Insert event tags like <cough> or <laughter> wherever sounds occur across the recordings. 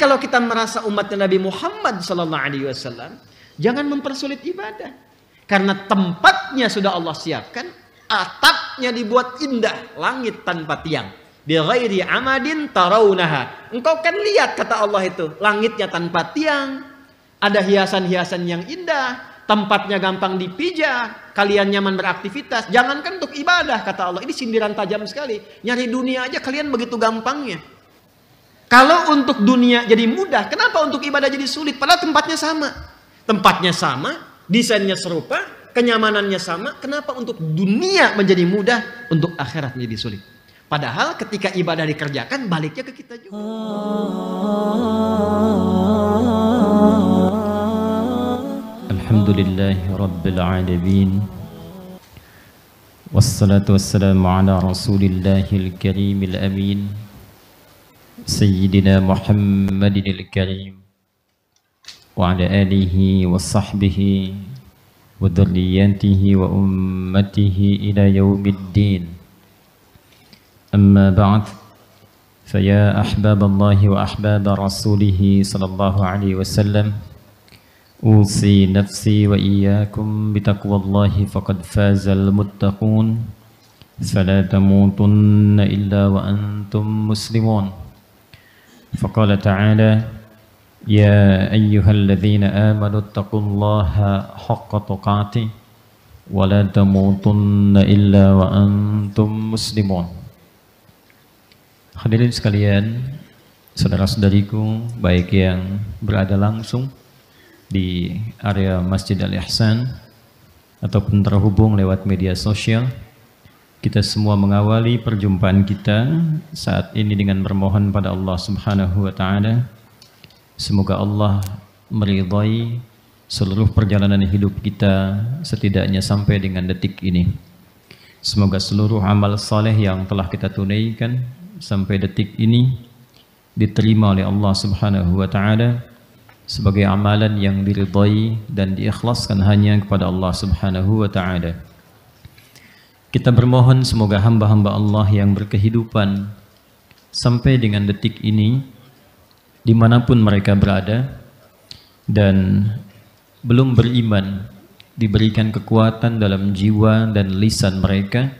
kalau kita merasa umatnya Nabi Muhammad Sallallahu Alaihi Wasallam, jangan mempersulit ibadah. Karena tempatnya sudah Allah siapkan, atapnya dibuat indah, langit tanpa tiang. Bi ghairi amadin tarawunaha. Engkau kan lihat kata Allah itu, langitnya tanpa tiang, ada hiasan-hiasan yang indah, tempatnya gampang dipijah, kalian nyaman beraktivitas. Jangankan untuk ibadah kata Allah, ini sindiran tajam sekali. Nyari dunia aja kalian begitu gampangnya. Kalau untuk dunia jadi mudah, kenapa untuk ibadah jadi sulit? Padahal tempatnya sama. Tempatnya sama, desainnya serupa, kenyamanannya sama. Kenapa untuk dunia menjadi mudah, untuk akhirat menjadi sulit? Padahal ketika ibadah dikerjakan, baliknya ke kita juga. Alhamdulillahi Rabbil Alamin. Wassalatu wassalamu ala rasulillahil karimil amin. سيدنا محمد الكريم وعلى آله وصحبه وذريته وأمته إلى يوم الدين أما بعد فيا أحباب الله وأحباب رسوله صلى الله عليه وسلم أوصي نفسي وإياكم بتقوى الله فقد فاز المتقون فلا تموتن إلا وأنتم مسلمون فقال تعالى يا أيها الذين آمنوا اتقوا الله حق تقاته ولا تموتن إلا وأنتم مسلمون Hadirin sekalian, saudara-saudariku baik yang berada langsung di area Masjid Al-Ihsan ataupun terhubung lewat media sosial kita semua mengawali perjumpaan kita saat ini dengan bermohon pada Allah Subhanahu wa taala semoga Allah meridai seluruh perjalanan hidup kita setidaknya sampai dengan detik ini. Semoga seluruh amal saleh yang telah kita tunaikan sampai detik ini diterima oleh Allah Subhanahu wa taala sebagai amalan yang diridai dan diikhlaskan hanya kepada Allah Subhanahu wa taala. Kita bermohon semoga hamba-hamba Allah yang berkehidupan sampai dengan detik ini dimanapun mereka berada dan belum beriman diberikan kekuatan dalam jiwa dan lisan mereka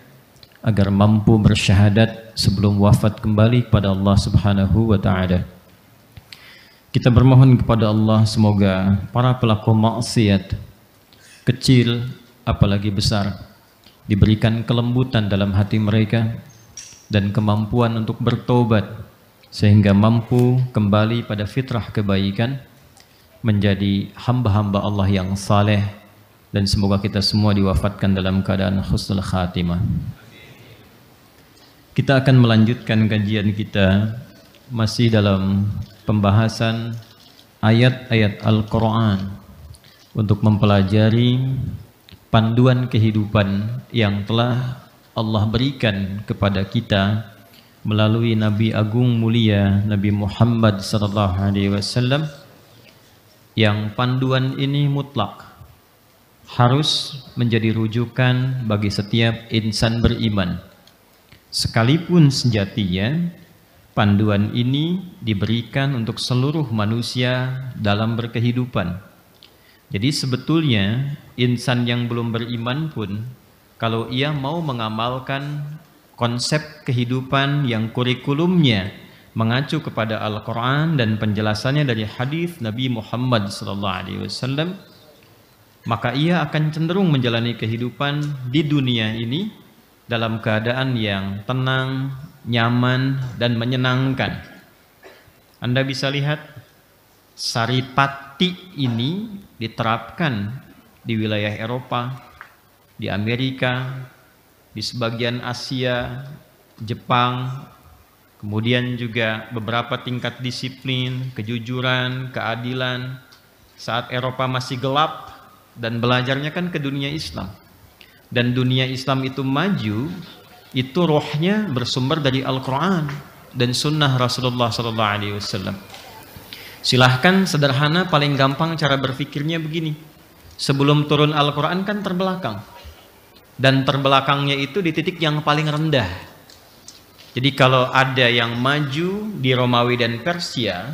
agar mampu bersyahadat sebelum wafat kembali kepada Allah Subhanahu wa taala. Kita bermohon kepada Allah semoga para pelaku maksiat kecil apalagi besar diberikan kelembutan dalam hati mereka dan kemampuan untuk bertobat sehingga mampu kembali pada fitrah kebaikan menjadi hamba-hamba Allah yang saleh dan semoga kita semua diwafatkan dalam keadaan husnul khatimah. Kita akan melanjutkan kajian kita masih dalam pembahasan ayat-ayat Al-Qur'an untuk mempelajari panduan kehidupan yang telah Allah berikan kepada kita melalui Nabi Agung Mulia Nabi Muhammad sallallahu alaihi wasallam yang panduan ini mutlak harus menjadi rujukan bagi setiap insan beriman sekalipun sejatinya panduan ini diberikan untuk seluruh manusia dalam berkehidupan jadi sebetulnya insan yang belum beriman pun kalau ia mau mengamalkan konsep kehidupan yang kurikulumnya mengacu kepada Al-Quran dan penjelasannya dari hadis Nabi Muhammad SAW, maka ia akan cenderung menjalani kehidupan di dunia ini dalam keadaan yang tenang, nyaman, dan menyenangkan. Anda bisa lihat saripati ini diterapkan di wilayah Eropa, di Amerika, di sebagian Asia, Jepang, kemudian juga beberapa tingkat disiplin, kejujuran, keadilan. Saat Eropa masih gelap dan belajarnya kan ke dunia Islam. Dan dunia Islam itu maju, itu rohnya bersumber dari Al-Quran dan sunnah Rasulullah SAW. Silahkan sederhana paling gampang cara berfikirnya begini sebelum turun Al-Quran kan terbelakang. Dan terbelakangnya itu di titik yang paling rendah. Jadi kalau ada yang maju di Romawi dan Persia,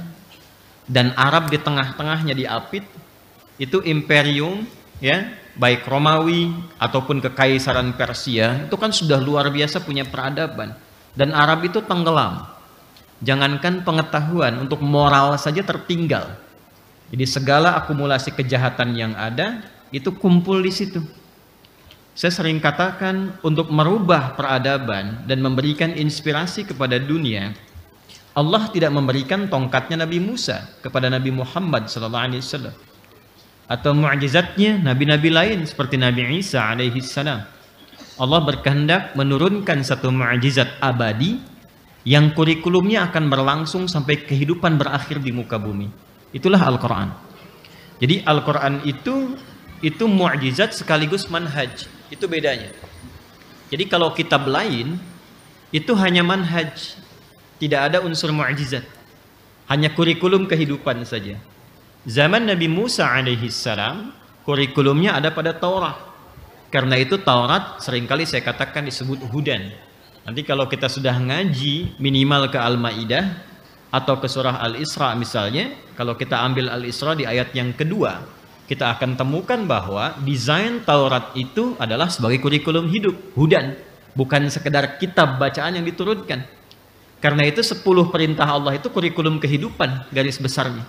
dan Arab di tengah-tengahnya diapit, itu imperium, ya, baik Romawi ataupun kekaisaran Persia, itu kan sudah luar biasa punya peradaban. Dan Arab itu tenggelam. Jangankan pengetahuan, untuk moral saja tertinggal jadi segala akumulasi kejahatan yang ada itu kumpul di situ. Saya sering katakan untuk merubah peradaban dan memberikan inspirasi kepada dunia, Allah tidak memberikan tongkatnya Nabi Musa kepada Nabi Muhammad sallallahu alaihi wasallam atau mukjizatnya nabi-nabi lain seperti Nabi Isa alaihi salam. Allah berkehendak menurunkan satu mukjizat abadi yang kurikulumnya akan berlangsung sampai kehidupan berakhir di muka bumi. Itulah Al-Qur'an. Jadi Al-Qur'an itu itu mukjizat sekaligus manhaj. Itu bedanya. Jadi kalau kitab lain itu hanya manhaj, tidak ada unsur mukjizat. Hanya kurikulum kehidupan saja. Zaman Nabi Musa alaihi salam, kurikulumnya ada pada Taurat. Karena itu Taurat seringkali saya katakan disebut hudan. Nanti kalau kita sudah ngaji minimal ke Al-Maidah, atau ke surah Al-Isra misalnya, kalau kita ambil Al-Isra di ayat yang kedua, kita akan temukan bahwa desain Taurat itu adalah sebagai kurikulum hidup, hudan, bukan sekedar kitab bacaan yang diturunkan. Karena itu 10 perintah Allah itu kurikulum kehidupan garis besarnya.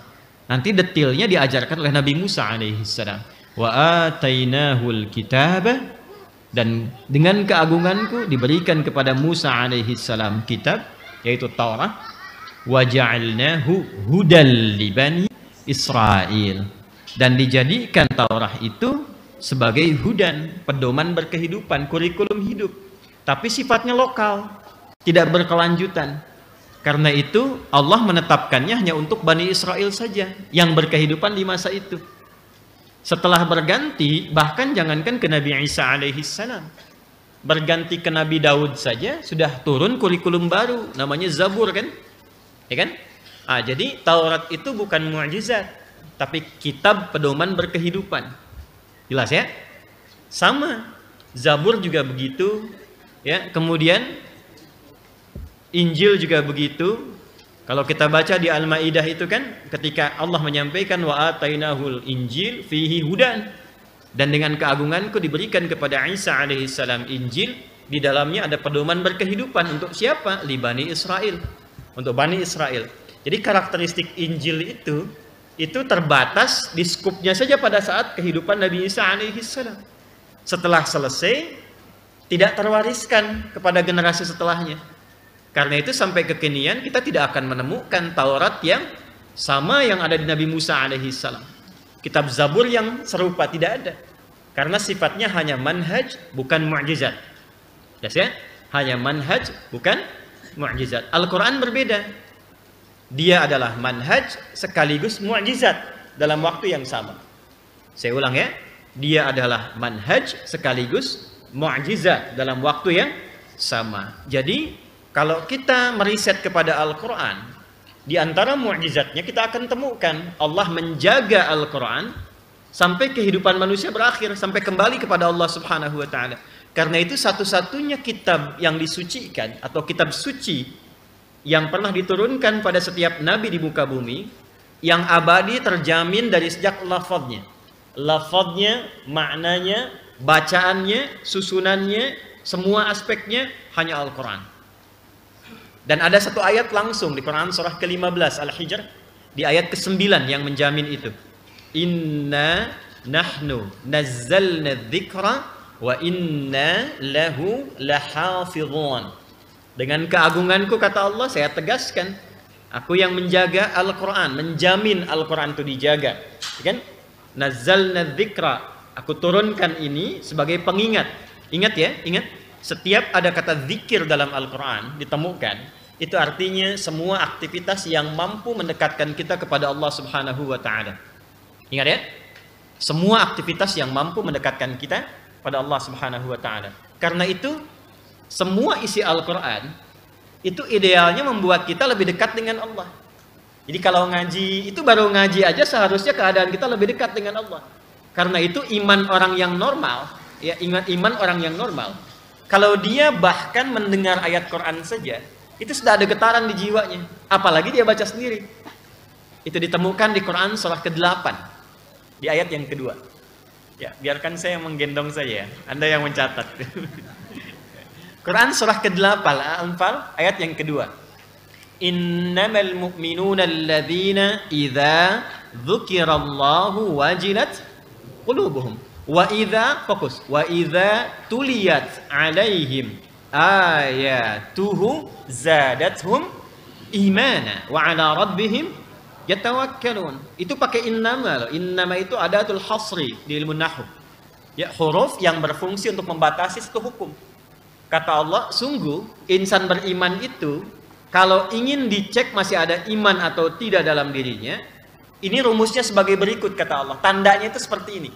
Nanti detailnya diajarkan oleh Nabi Musa alaihissalam. Wa atainahul kitaba dan dengan keagunganku diberikan kepada Musa alaihissalam kitab yaitu Taurat waja'alnahu hudal li bani Israel dan dijadikan Taurat itu sebagai hudan pedoman berkehidupan kurikulum hidup tapi sifatnya lokal tidak berkelanjutan karena itu Allah menetapkannya hanya untuk Bani Israel saja yang berkehidupan di masa itu setelah berganti bahkan jangankan ke Nabi Isa alaihi salam berganti ke Nabi Daud saja sudah turun kurikulum baru namanya Zabur kan Ya kan? Ah, jadi Taurat itu bukan mukjizat, tapi kitab pedoman berkehidupan. Jelas ya? Sama. Zabur juga begitu, ya. Kemudian Injil juga begitu. Kalau kita baca di Al-Maidah itu kan ketika Allah menyampaikan wa atainahul Injil fihi hudan dan dengan keagunganku diberikan kepada Isa alaihissalam Injil di dalamnya ada pedoman berkehidupan untuk siapa? Libani Israel untuk Bani Israel. Jadi karakteristik Injil itu itu terbatas di skupnya saja pada saat kehidupan Nabi Isa alaihi salam. Setelah selesai tidak terwariskan kepada generasi setelahnya. Karena itu sampai kekinian kita tidak akan menemukan Taurat yang sama yang ada di Nabi Musa alaihi salam. Kitab Zabur yang serupa tidak ada. Karena sifatnya hanya manhaj bukan mukjizat. Jelas ya? Hanya manhaj bukan mukjizat. Al-Quran berbeda. Dia adalah manhaj sekaligus mukjizat dalam waktu yang sama. Saya ulang ya. Dia adalah manhaj sekaligus mukjizat dalam waktu yang sama. Jadi kalau kita meriset kepada Al-Quran, di antara mukjizatnya kita akan temukan Allah menjaga Al-Quran sampai kehidupan manusia berakhir sampai kembali kepada Allah Subhanahu wa taala. Karena itu satu-satunya kitab yang disucikan atau kitab suci yang pernah diturunkan pada setiap nabi di muka bumi yang abadi terjamin dari sejak lafadznya. Lafadznya, maknanya, bacaannya, susunannya, semua aspeknya hanya Al-Quran. Dan ada satu ayat langsung di Quran surah ke-15 Al-Hijr di ayat ke-9 yang menjamin itu. Inna nahnu nazzalna dzikra wa inna lahu lahafidhun Dengan keagunganku kata Allah saya tegaskan, aku yang menjaga Al-Qur'an, menjamin Al-Qur'an itu dijaga. Kan? Nazzalna dzikra. Aku turunkan ini sebagai pengingat. Ingat ya, ingat setiap ada kata zikir dalam Al-Qur'an ditemukan itu artinya semua aktivitas yang mampu mendekatkan kita kepada Allah Subhanahu wa taala. Ingat ya? Semua aktivitas yang mampu mendekatkan kita pada Allah Subhanahu wa taala. Karena itu semua isi Al-Qur'an itu idealnya membuat kita lebih dekat dengan Allah. Jadi kalau ngaji itu baru ngaji aja seharusnya keadaan kita lebih dekat dengan Allah. Karena itu iman orang yang normal, ya iman iman orang yang normal. Kalau dia bahkan mendengar ayat Quran saja, itu sudah ada getaran di jiwanya, apalagi dia baca sendiri. Itu ditemukan di Quran surah ke-8 di ayat yang kedua. Ya, biarkan saya yang menggendong saya. Anda yang mencatat. <laughs> Quran surah ke-8 Al-Anfal ayat yang kedua. Innamal mu'minuna alladhina idza dzukirallahu wajilat qulubuhum wa idza fokus wa idza tuliyat alaihim ayatuhu zadathum imana wa ala rabbihim yatawakkalun. Itu pakai innama loh. Innama itu ada adatul hasri di ilmu nahu Ya, huruf yang berfungsi untuk membatasi satu hukum. Kata Allah, sungguh insan beriman itu kalau ingin dicek masih ada iman atau tidak dalam dirinya, ini rumusnya sebagai berikut kata Allah. Tandanya itu seperti ini.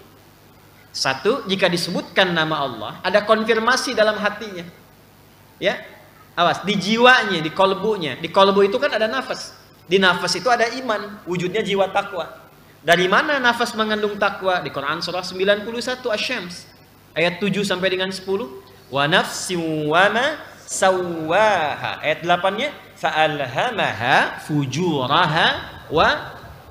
Satu, jika disebutkan nama Allah, ada konfirmasi dalam hatinya. Ya, awas di jiwanya, di kolbunya. Di kolbu itu kan ada nafas. Di nafas itu ada iman, wujudnya jiwa takwa. Dari mana nafas mengandung takwa? Di Quran surah 91 Asy-Syams ayat 7 sampai dengan 10. Wa nafsin wa ma sawaha. Ayat 8-nya fa'alhamaha fujuraha wa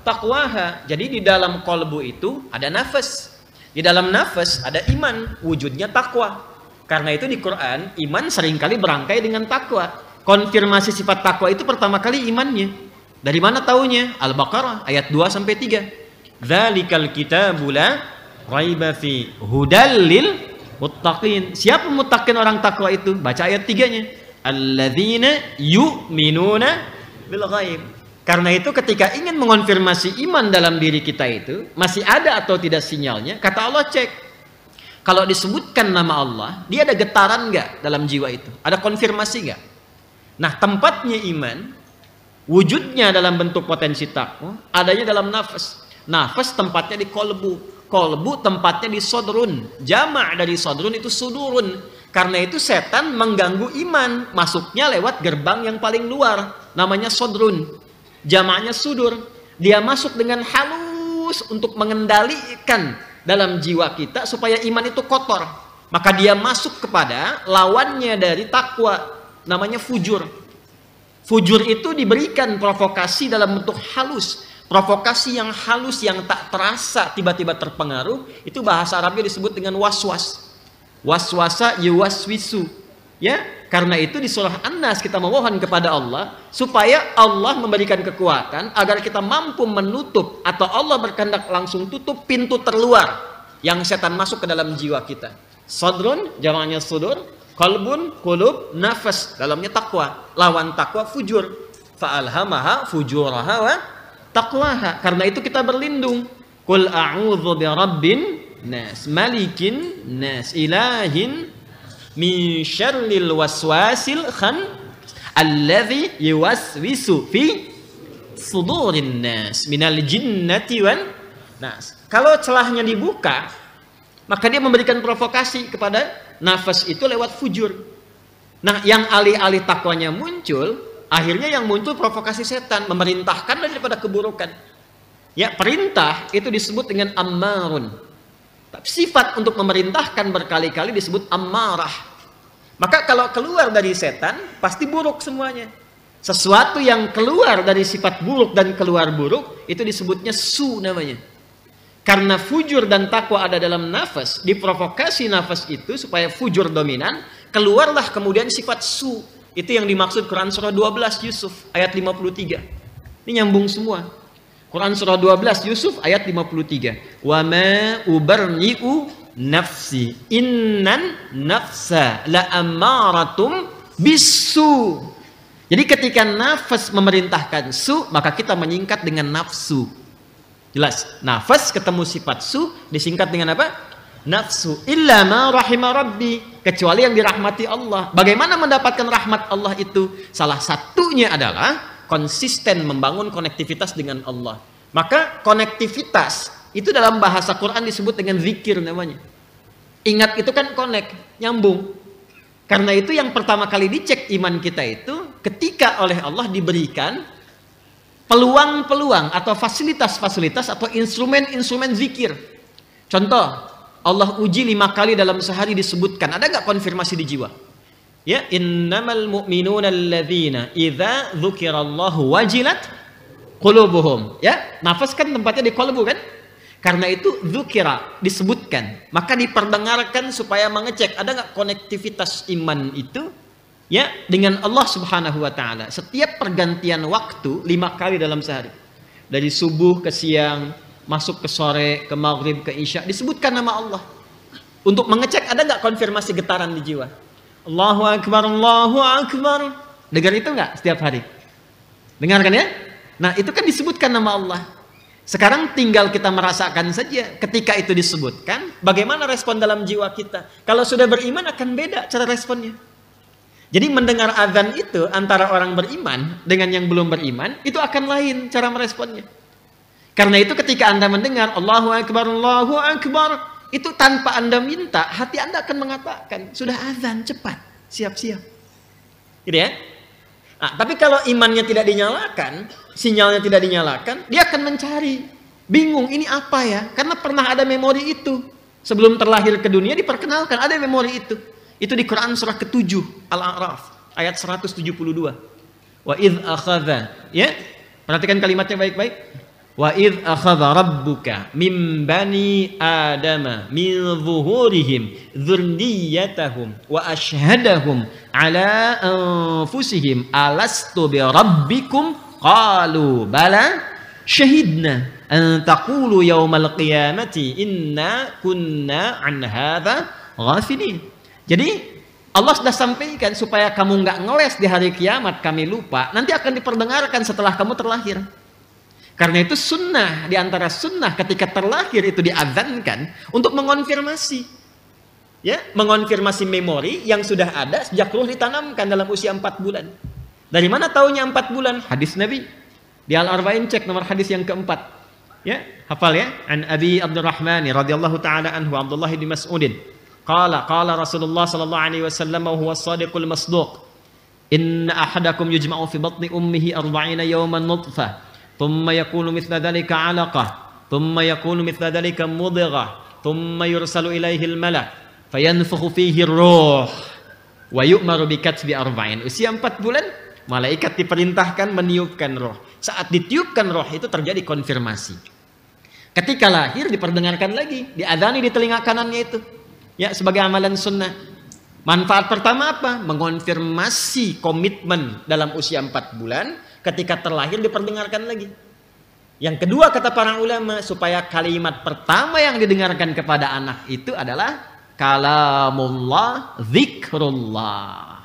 taqwaha. Jadi di dalam kolbu itu ada nafas. Di dalam nafas ada iman, wujudnya takwa. Karena itu di Quran iman seringkali berangkai dengan takwa. Konfirmasi sifat takwa itu pertama kali imannya. Dari mana taunya? Al-Baqarah ayat 2 sampai 3. Dzalikal kitabu la raiba fi hudallil muttaqin. Siapa muttaqin orang takwa itu? Baca ayat 3-nya. Alladzina yu'minuna bil ghaib. Karena itu ketika ingin mengonfirmasi iman dalam diri kita itu masih ada atau tidak sinyalnya, kata Allah cek. Kalau disebutkan nama Allah, dia ada getaran nggak dalam jiwa itu? Ada konfirmasi nggak? Nah tempatnya iman Wujudnya dalam bentuk potensi takwa, oh, adanya dalam nafas. Nafas tempatnya di kolbu. Kolbu tempatnya di sodrun. Jamak dari sodrun itu sudurun. Karena itu setan mengganggu iman. Masuknya lewat gerbang yang paling luar. Namanya sodrun. Jamaknya sudur. Dia masuk dengan halus untuk mengendalikan dalam jiwa kita supaya iman itu kotor. Maka dia masuk kepada lawannya dari takwa. Namanya fujur Fujur itu diberikan provokasi dalam bentuk halus. Provokasi yang halus yang tak terasa tiba-tiba terpengaruh itu bahasa Arabnya disebut dengan waswas. Waswasa yuwaswisu. Ya, karena itu di surah An-Nas kita memohon kepada Allah supaya Allah memberikan kekuatan agar kita mampu menutup atau Allah berkehendak langsung tutup pintu terluar yang setan masuk ke dalam jiwa kita. Sodron, jamaknya sudur, Kolbun, kulub, nafas. Dalamnya takwa. Lawan takwa fujur. Fa'alhamaha fujuraha wa taqwaha. Karena itu kita berlindung. Kul a'udhu bi rabbin nas. Malikin nas. Ilahin min syarlil waswasil khan alladhi yuwaswisu fi sudurin nas minal jinnati wan nas. Kalau celahnya dibuka, maka dia memberikan provokasi kepada nafas itu lewat fujur. Nah, yang alih-alih takwanya muncul, akhirnya yang muncul provokasi setan, memerintahkan daripada keburukan. Ya, perintah itu disebut dengan ammarun. Sifat untuk memerintahkan berkali-kali disebut ammarah. Maka kalau keluar dari setan, pasti buruk semuanya. Sesuatu yang keluar dari sifat buruk dan keluar buruk, itu disebutnya su namanya. Karena fujur dan takwa ada dalam nafas, diprovokasi nafas itu supaya fujur dominan, keluarlah kemudian sifat su. Itu yang dimaksud Quran surah 12 Yusuf ayat 53. Ini nyambung semua. Quran surah 12 Yusuf ayat 53. Wa ma ubarni'u nafsi innan nafsa la amaratum bisu. Jadi ketika nafas memerintahkan su, maka kita menyingkat dengan nafsu. Jelas. Nafas ketemu sifat su disingkat dengan apa? Nafsu illa ma rahima rabbi kecuali yang dirahmati Allah. Bagaimana mendapatkan rahmat Allah itu? Salah satunya adalah konsisten membangun konektivitas dengan Allah. Maka konektivitas itu dalam bahasa Quran disebut dengan zikir namanya. Ingat itu kan connect, nyambung. Karena itu yang pertama kali dicek iman kita itu ketika oleh Allah diberikan peluang-peluang atau fasilitas-fasilitas atau instrumen-instrumen zikir. Contoh, Allah uji lima kali dalam sehari disebutkan. Ada nggak konfirmasi di jiwa? Ya, innamal mu'minuna alladzina idza dzukirallahu wajilat qulubuhum. Ya, nafas kan tempatnya di kalbu kan? Karena itu dzukira disebutkan, maka diperdengarkan supaya mengecek ada nggak konektivitas iman itu ya dengan Allah Subhanahu wa taala. Setiap pergantian waktu lima kali dalam sehari. Dari subuh ke siang, masuk ke sore, ke maghrib, ke isya disebutkan nama Allah. Untuk mengecek ada nggak konfirmasi getaran di jiwa. Allahu akbar, Allahu akbar. Dengar itu nggak setiap hari? Dengarkan ya. Nah, itu kan disebutkan nama Allah. Sekarang tinggal kita merasakan saja ketika itu disebutkan, bagaimana respon dalam jiwa kita. Kalau sudah beriman akan beda cara responnya. Jadi mendengar azan itu antara orang beriman dengan yang belum beriman itu akan lain cara meresponnya. Karena itu ketika Anda mendengar Allahu Akbar, Allahu Akbar itu tanpa Anda minta, hati Anda akan mengatakan sudah azan cepat, siap-siap. Gitu ya? Nah, tapi kalau imannya tidak dinyalakan, sinyalnya tidak dinyalakan, dia akan mencari. Bingung ini apa ya? Karena pernah ada memori itu. Sebelum terlahir ke dunia diperkenalkan ada memori itu. Itu di Quran surah ke-7 Al-A'raf ayat 172. Wa id akhadha, ya? Perhatikan kalimatnya baik-baik. Wa id akhadha rabbuka min bani adama min zuhurihim dzurriyyatahum wa ashhadahum ala anfusihim alastu bi rabbikum qalu bala syahidna an taqulu yaumal qiyamati inna kunna an hadza ghafilin jadi Allah sudah sampaikan supaya kamu nggak ngeles di hari kiamat kami lupa. Nanti akan diperdengarkan setelah kamu terlahir. Karena itu sunnah di antara sunnah ketika terlahir itu diadzankan untuk mengonfirmasi ya, mengonfirmasi memori yang sudah ada sejak ruh ditanamkan dalam usia empat bulan. Dari mana taunya empat bulan? Hadis Nabi. Di Al-Arba'in cek nomor hadis yang keempat. Ya, hafal ya. An Abi Abdurrahman radhiyallahu taala anhu Abdullah bin Mas'udin Qala qala Rasulullah sallallahu alaihi wasallam wa huwa sadiqul masduq. Inna ahadakum yujma'u fi batni ummihi 40 yawman nutfah, thumma yakunu mithla dhalika 'alaqah, thumma yakunu mithla dhalika mudghah, thumma yursalu ilayhi al-malak fayanfukhu fihi ar-ruh wa yu'maru bi katbi 40. Usia 4 bulan malaikat diperintahkan meniupkan roh. Saat ditiupkan roh itu terjadi konfirmasi. Ketika lahir diperdengarkan lagi, diadani di telinga kanannya itu ya sebagai amalan sunnah. Manfaat pertama apa? Mengonfirmasi komitmen dalam usia empat bulan ketika terlahir diperdengarkan lagi. Yang kedua kata para ulama supaya kalimat pertama yang didengarkan kepada anak itu adalah kalamullah zikrullah.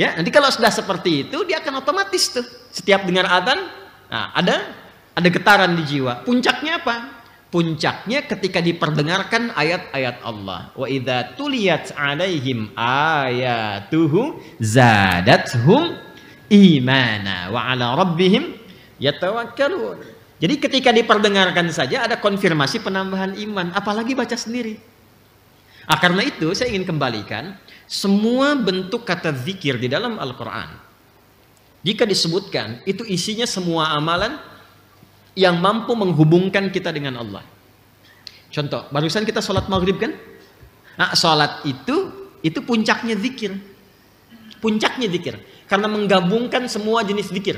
Ya, nanti kalau sudah seperti itu dia akan otomatis tuh setiap dengar adzan nah, ada ada getaran di jiwa. Puncaknya apa? Puncaknya ketika diperdengarkan ayat-ayat Allah. Wa idza tuliyat alaihim ayatuhu zadathum imana wa ala rabbihim yatawakkalun. Jadi ketika diperdengarkan saja ada konfirmasi penambahan iman, apalagi baca sendiri. Nah, karena itu saya ingin kembalikan semua bentuk kata zikir di dalam Al-Qur'an. Jika disebutkan itu isinya semua amalan yang mampu menghubungkan kita dengan Allah. Contoh, barusan kita sholat maghrib kan? Nah, sholat itu, itu puncaknya zikir. Puncaknya zikir. Karena menggabungkan semua jenis zikir.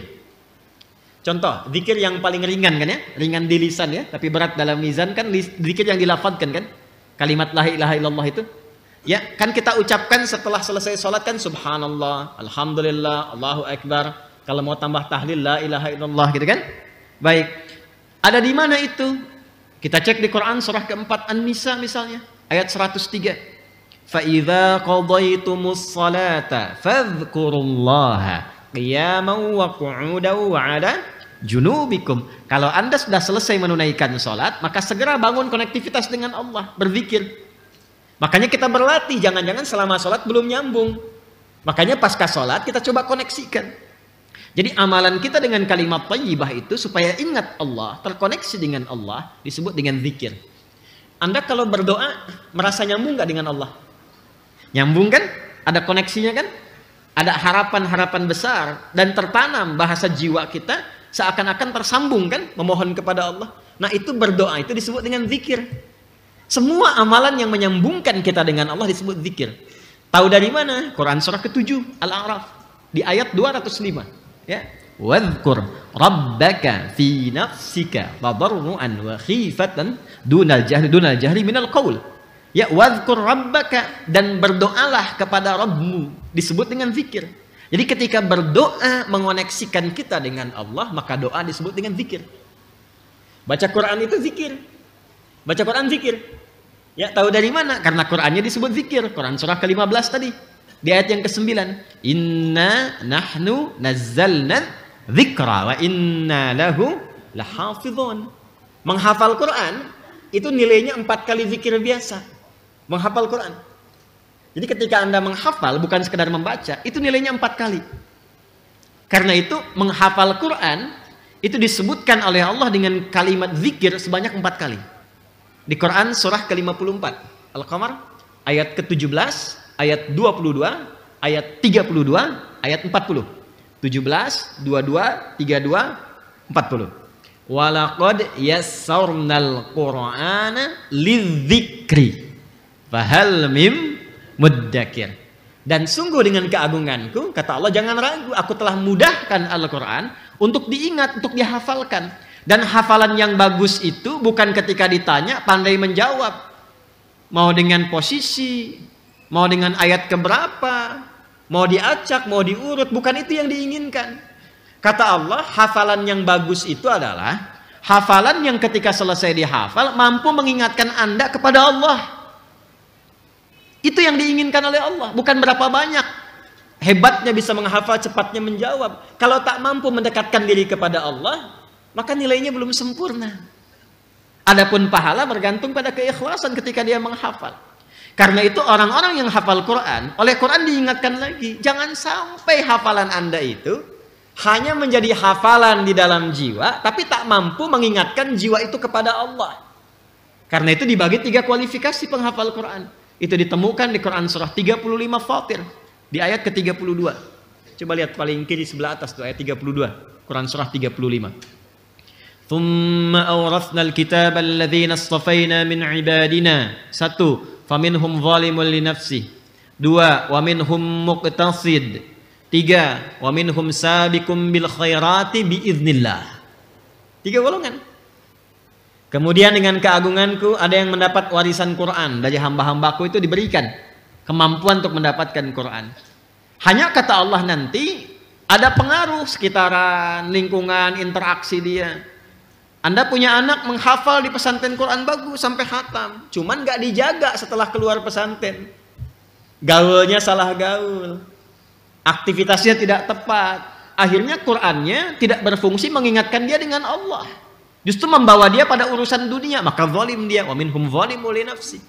Contoh, zikir yang paling ringan kan ya? Ringan di lisan ya, tapi berat dalam mizan kan zikir yang dilafadkan kan? Kalimat la ilaha illallah itu. Ya, kan kita ucapkan setelah selesai sholat kan subhanallah, alhamdulillah, Allahu akbar. Kalau mau tambah tahlil la ilaha illallah gitu kan? Baik. Ada di mana itu? Kita cek di Quran surah keempat An-Nisa misalnya, ayat 103. فَإِذَا قَضَيْتُمُ الصَّلَاةَ فَاذْكُرُوا اللَّهَ قِيَامًا وَقُعُودًا وَعَلَى junubikum. Kalau Anda sudah selesai menunaikan sholat, maka segera bangun konektivitas dengan Allah, berzikir. Makanya kita berlatih, jangan-jangan selama sholat belum nyambung. Makanya pasca sholat kita coba koneksikan. Jadi amalan kita dengan kalimat tayyibah itu supaya ingat Allah, terkoneksi dengan Allah, disebut dengan zikir. Anda kalau berdoa merasa nyambung gak dengan Allah? Nyambung kan? Ada koneksinya kan? Ada harapan-harapan besar dan tertanam bahasa jiwa kita seakan-akan tersambung kan memohon kepada Allah. Nah itu berdoa itu disebut dengan zikir. Semua amalan yang menyambungkan kita dengan Allah disebut zikir. Tahu dari mana? Quran surah ke-7 Al-A'raf di ayat 205 ya wadhkur rabbaka fi nafsika tadarruan wa khifatan dunal jahri dunal jahri minal qaul ya wadhkur rabbaka dan berdoalah kepada Rabbmu disebut dengan zikir jadi ketika berdoa mengoneksikan kita dengan Allah maka doa disebut dengan zikir baca Quran itu zikir baca Quran zikir ya tahu dari mana karena Qurannya disebut zikir Quran surah ke-15 tadi di ayat yang kesembilan, Inna nahnu nazzalna dzikra wa inna lahu lahafizun. Menghafal Quran itu nilainya empat kali zikir biasa. Menghafal Quran. Jadi ketika Anda menghafal bukan sekedar membaca, itu nilainya empat kali. Karena itu menghafal Quran itu disebutkan oleh Allah dengan kalimat zikir sebanyak empat kali. Di Quran surah ke-54, Al-Qamar ayat ke-17 ayat 22, ayat 32, ayat 40. 17, 22, 32, 40. Walaqad yassarnal Qur'ana lidzikri. Fahal mim muddakir. Dan sungguh dengan keagunganku, kata Allah, jangan ragu, aku telah mudahkan Al-Quran untuk diingat, untuk dihafalkan. Dan hafalan yang bagus itu bukan ketika ditanya pandai menjawab. Mau dengan posisi, Mau dengan ayat keberapa, mau diacak, mau diurut, bukan itu yang diinginkan. Kata Allah, hafalan yang bagus itu adalah hafalan yang ketika selesai dihafal mampu mengingatkan Anda kepada Allah. Itu yang diinginkan oleh Allah, bukan berapa banyak. Hebatnya bisa menghafal, cepatnya menjawab. Kalau tak mampu mendekatkan diri kepada Allah, maka nilainya belum sempurna. Adapun pahala bergantung pada keikhlasan ketika dia menghafal. Karena itu orang-orang yang hafal Quran, oleh Quran diingatkan lagi, jangan sampai hafalan Anda itu hanya menjadi hafalan di dalam jiwa, tapi tak mampu mengingatkan jiwa itu kepada Allah. Karena itu dibagi tiga kualifikasi penghafal Quran. Itu ditemukan di Quran surah 35 Fatir, di ayat ke-32. Coba lihat paling kiri sebelah atas tuh ayat 32, Quran surah 35. ثم أورثنا الكتاب الذين اصطفينا من عبادنا satu Waminhum zalimun li nafsi. Dua, wa minhum muqtasid. Tiga, wa minhum sabiqum bil khairati bi idznillah. Tiga golongan. Kemudian dengan keagunganku ada yang mendapat warisan Quran dari hamba-hambaku itu diberikan kemampuan untuk mendapatkan Quran. Hanya kata Allah nanti ada pengaruh sekitaran lingkungan interaksi dia anda punya anak menghafal di pesantren Quran bagus sampai khatam. Cuman gak dijaga setelah keluar pesantren. Gaulnya salah gaul. Aktivitasnya tidak tepat. Akhirnya Qurannya tidak berfungsi mengingatkan dia dengan Allah. Justru membawa dia pada urusan dunia. Maka zalim dia. Wa minhum zalim nafsi.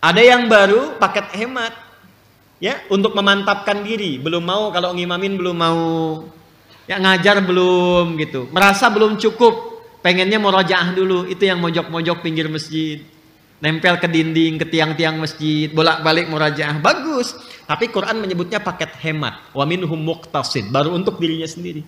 Ada yang baru paket hemat. Ya, untuk memantapkan diri. Belum mau kalau ngimamin belum mau. Ya, ngajar belum gitu. Merasa belum cukup pengennya mau rojaah dulu itu yang mojok-mojok pinggir masjid nempel ke dinding ke tiang-tiang masjid bolak-balik mau rajah bagus tapi Quran menyebutnya paket hemat wa minhum muqtasid baru untuk dirinya sendiri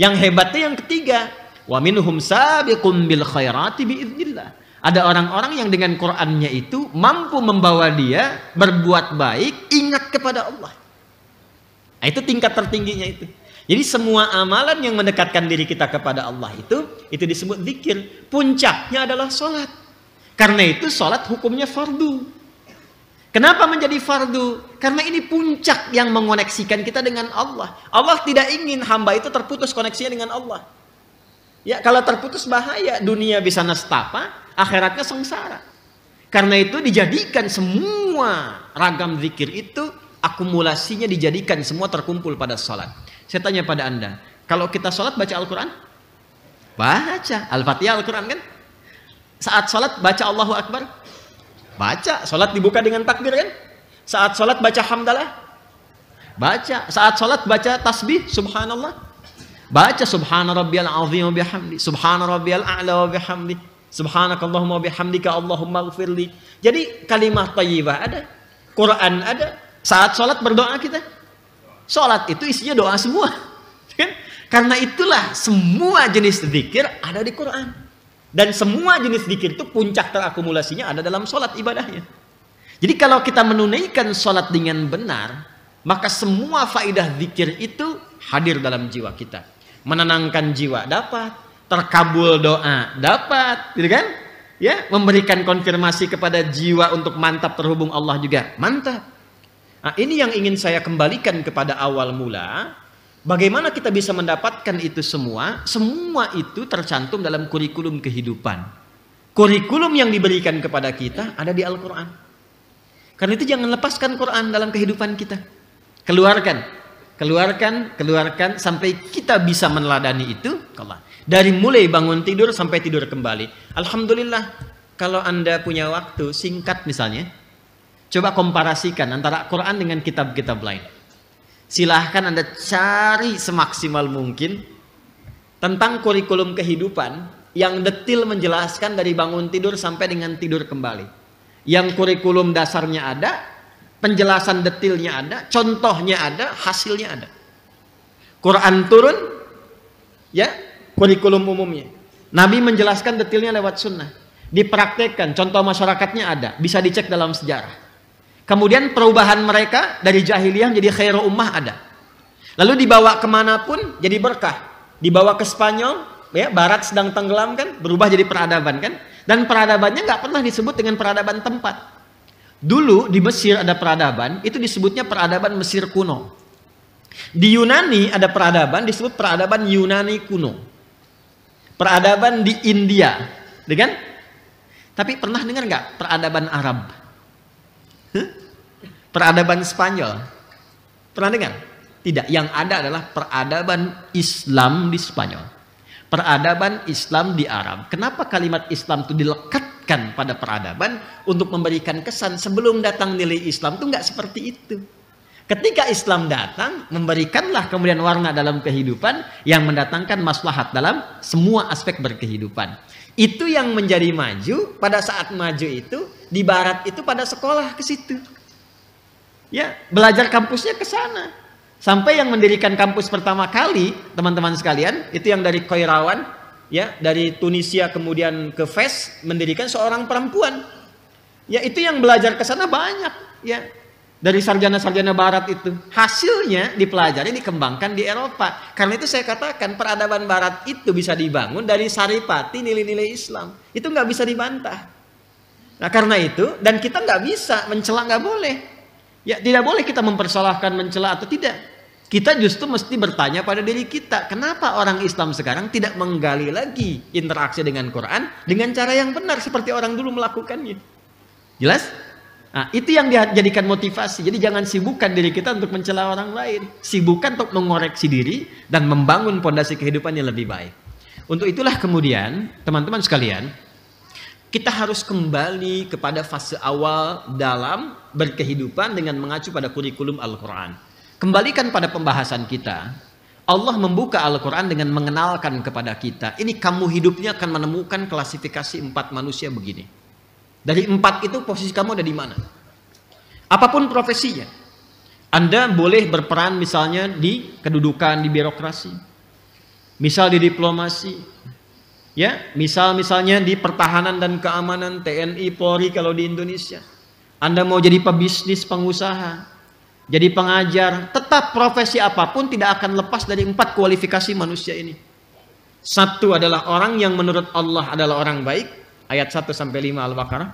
yang hebatnya yang ketiga wa minhum sabiqun bil khairati biiznillah ada orang-orang yang dengan Qurannya itu mampu membawa dia berbuat baik ingat kepada Allah nah, itu tingkat tertingginya itu jadi semua amalan yang mendekatkan diri kita kepada Allah itu, itu disebut zikir. Puncaknya adalah sholat. Karena itu sholat hukumnya fardu. Kenapa menjadi fardu? Karena ini puncak yang mengoneksikan kita dengan Allah. Allah tidak ingin hamba itu terputus koneksinya dengan Allah. Ya, kalau terputus bahaya, dunia bisa nestapa, akhiratnya sengsara. Karena itu dijadikan semua ragam zikir itu akumulasinya dijadikan semua terkumpul pada sholat. Saya tanya pada Anda, kalau kita sholat baca Al-Quran? Baca. Al-Fatihah Al-Quran kan? Saat sholat baca Allahu Akbar? Baca. Sholat dibuka dengan takbir kan? Saat sholat baca hamdalah? Baca. Saat sholat baca tasbih? Subhanallah? Baca subhana rabbiyal azim wa bihamdi. Subhana rabbiyal a'la wa bihamdi. Subhanakallahumma wa bihamdika Allahumma gfirli. Jadi kalimat tayyibah ada. Quran ada. Saat sholat berdoa kita. Sholat itu isinya doa semua. <laughs> Kan? Karena itulah semua jenis zikir ada di Quran. Dan semua jenis zikir itu puncak terakumulasinya ada dalam sholat ibadahnya. Jadi kalau kita menunaikan sholat dengan benar, maka semua faidah zikir itu hadir dalam jiwa kita. Menenangkan jiwa dapat, terkabul doa dapat, gitu kan? Ya, memberikan konfirmasi kepada jiwa untuk mantap terhubung Allah juga mantap Nah, ini yang ingin saya kembalikan kepada awal mula. Bagaimana kita bisa mendapatkan itu semua? Semua itu tercantum dalam kurikulum kehidupan. Kurikulum yang diberikan kepada kita ada di Al-Quran. Karena itu jangan lepaskan Quran dalam kehidupan kita. Keluarkan, keluarkan, keluarkan sampai kita bisa meneladani itu. Allah. Dari mulai bangun tidur sampai tidur kembali. Alhamdulillah, kalau Anda punya waktu singkat misalnya, Coba komparasikan antara Quran dengan kitab-kitab lain. Silahkan Anda cari semaksimal mungkin tentang kurikulum kehidupan yang detil menjelaskan dari bangun tidur sampai dengan tidur kembali. Yang kurikulum dasarnya ada, penjelasan detilnya ada, contohnya ada, hasilnya ada. Quran turun, ya, kurikulum umumnya. Nabi menjelaskan detilnya lewat sunnah. Dipraktekkan, contoh masyarakatnya ada, bisa dicek dalam sejarah. Kemudian perubahan mereka dari jahiliyah menjadi khairu ummah ada. Lalu dibawa kemanapun jadi berkah. Dibawa ke Spanyol, ya Barat sedang tenggelam kan, berubah jadi peradaban kan. Dan peradabannya nggak pernah disebut dengan peradaban tempat. Dulu di Mesir ada peradaban, itu disebutnya peradaban Mesir kuno. Di Yunani ada peradaban disebut peradaban Yunani kuno. Peradaban di India, dengan tapi pernah dengar nggak peradaban Arab? Huh? Peradaban Spanyol. Pernah dengar? Tidak, yang ada adalah peradaban Islam di Spanyol. Peradaban Islam di Arab. Kenapa kalimat Islam itu dilekatkan pada peradaban untuk memberikan kesan sebelum datang nilai Islam itu nggak seperti itu. Ketika Islam datang, memberikanlah kemudian warna dalam kehidupan yang mendatangkan maslahat dalam semua aspek berkehidupan. Itu yang menjadi maju pada saat maju itu di barat itu pada sekolah ke situ. Ya, belajar kampusnya ke sana. Sampai yang mendirikan kampus pertama kali, teman-teman sekalian, itu yang dari Koirawan, ya, dari Tunisia kemudian ke Fes, mendirikan seorang perempuan. Ya, itu yang belajar ke sana banyak, ya. Dari sarjana-sarjana barat itu. Hasilnya dipelajari, dikembangkan di Eropa. Karena itu saya katakan peradaban barat itu bisa dibangun dari saripati nilai-nilai Islam. Itu nggak bisa dibantah. Nah karena itu, dan kita nggak bisa, mencela nggak boleh. Ya tidak boleh kita mempersalahkan, mencela atau tidak. Kita justru mesti bertanya pada diri kita, kenapa orang Islam sekarang tidak menggali lagi interaksi dengan Quran dengan cara yang benar seperti orang dulu melakukannya. Jelas? Nah, itu yang dijadikan motivasi. Jadi jangan sibukkan diri kita untuk mencela orang lain. Sibukkan untuk mengoreksi diri dan membangun pondasi kehidupan yang lebih baik. Untuk itulah kemudian, teman-teman sekalian, kita harus kembali kepada fase awal dalam berkehidupan dengan mengacu pada kurikulum Al-Quran. Kembalikan pada pembahasan kita. Allah membuka Al-Quran dengan mengenalkan kepada kita. Ini kamu hidupnya akan menemukan klasifikasi empat manusia begini. Dari empat itu posisi kamu ada di mana? Apapun profesinya. Anda boleh berperan misalnya di kedudukan, di birokrasi. Misal di diplomasi, ya misal misalnya di pertahanan dan keamanan TNI Polri kalau di Indonesia anda mau jadi pebisnis, pengusaha, jadi pengajar, tetap profesi apapun tidak akan lepas dari empat kualifikasi manusia ini. Satu adalah orang yang menurut Allah adalah orang baik, ayat 1 sampai 5 Al-Baqarah.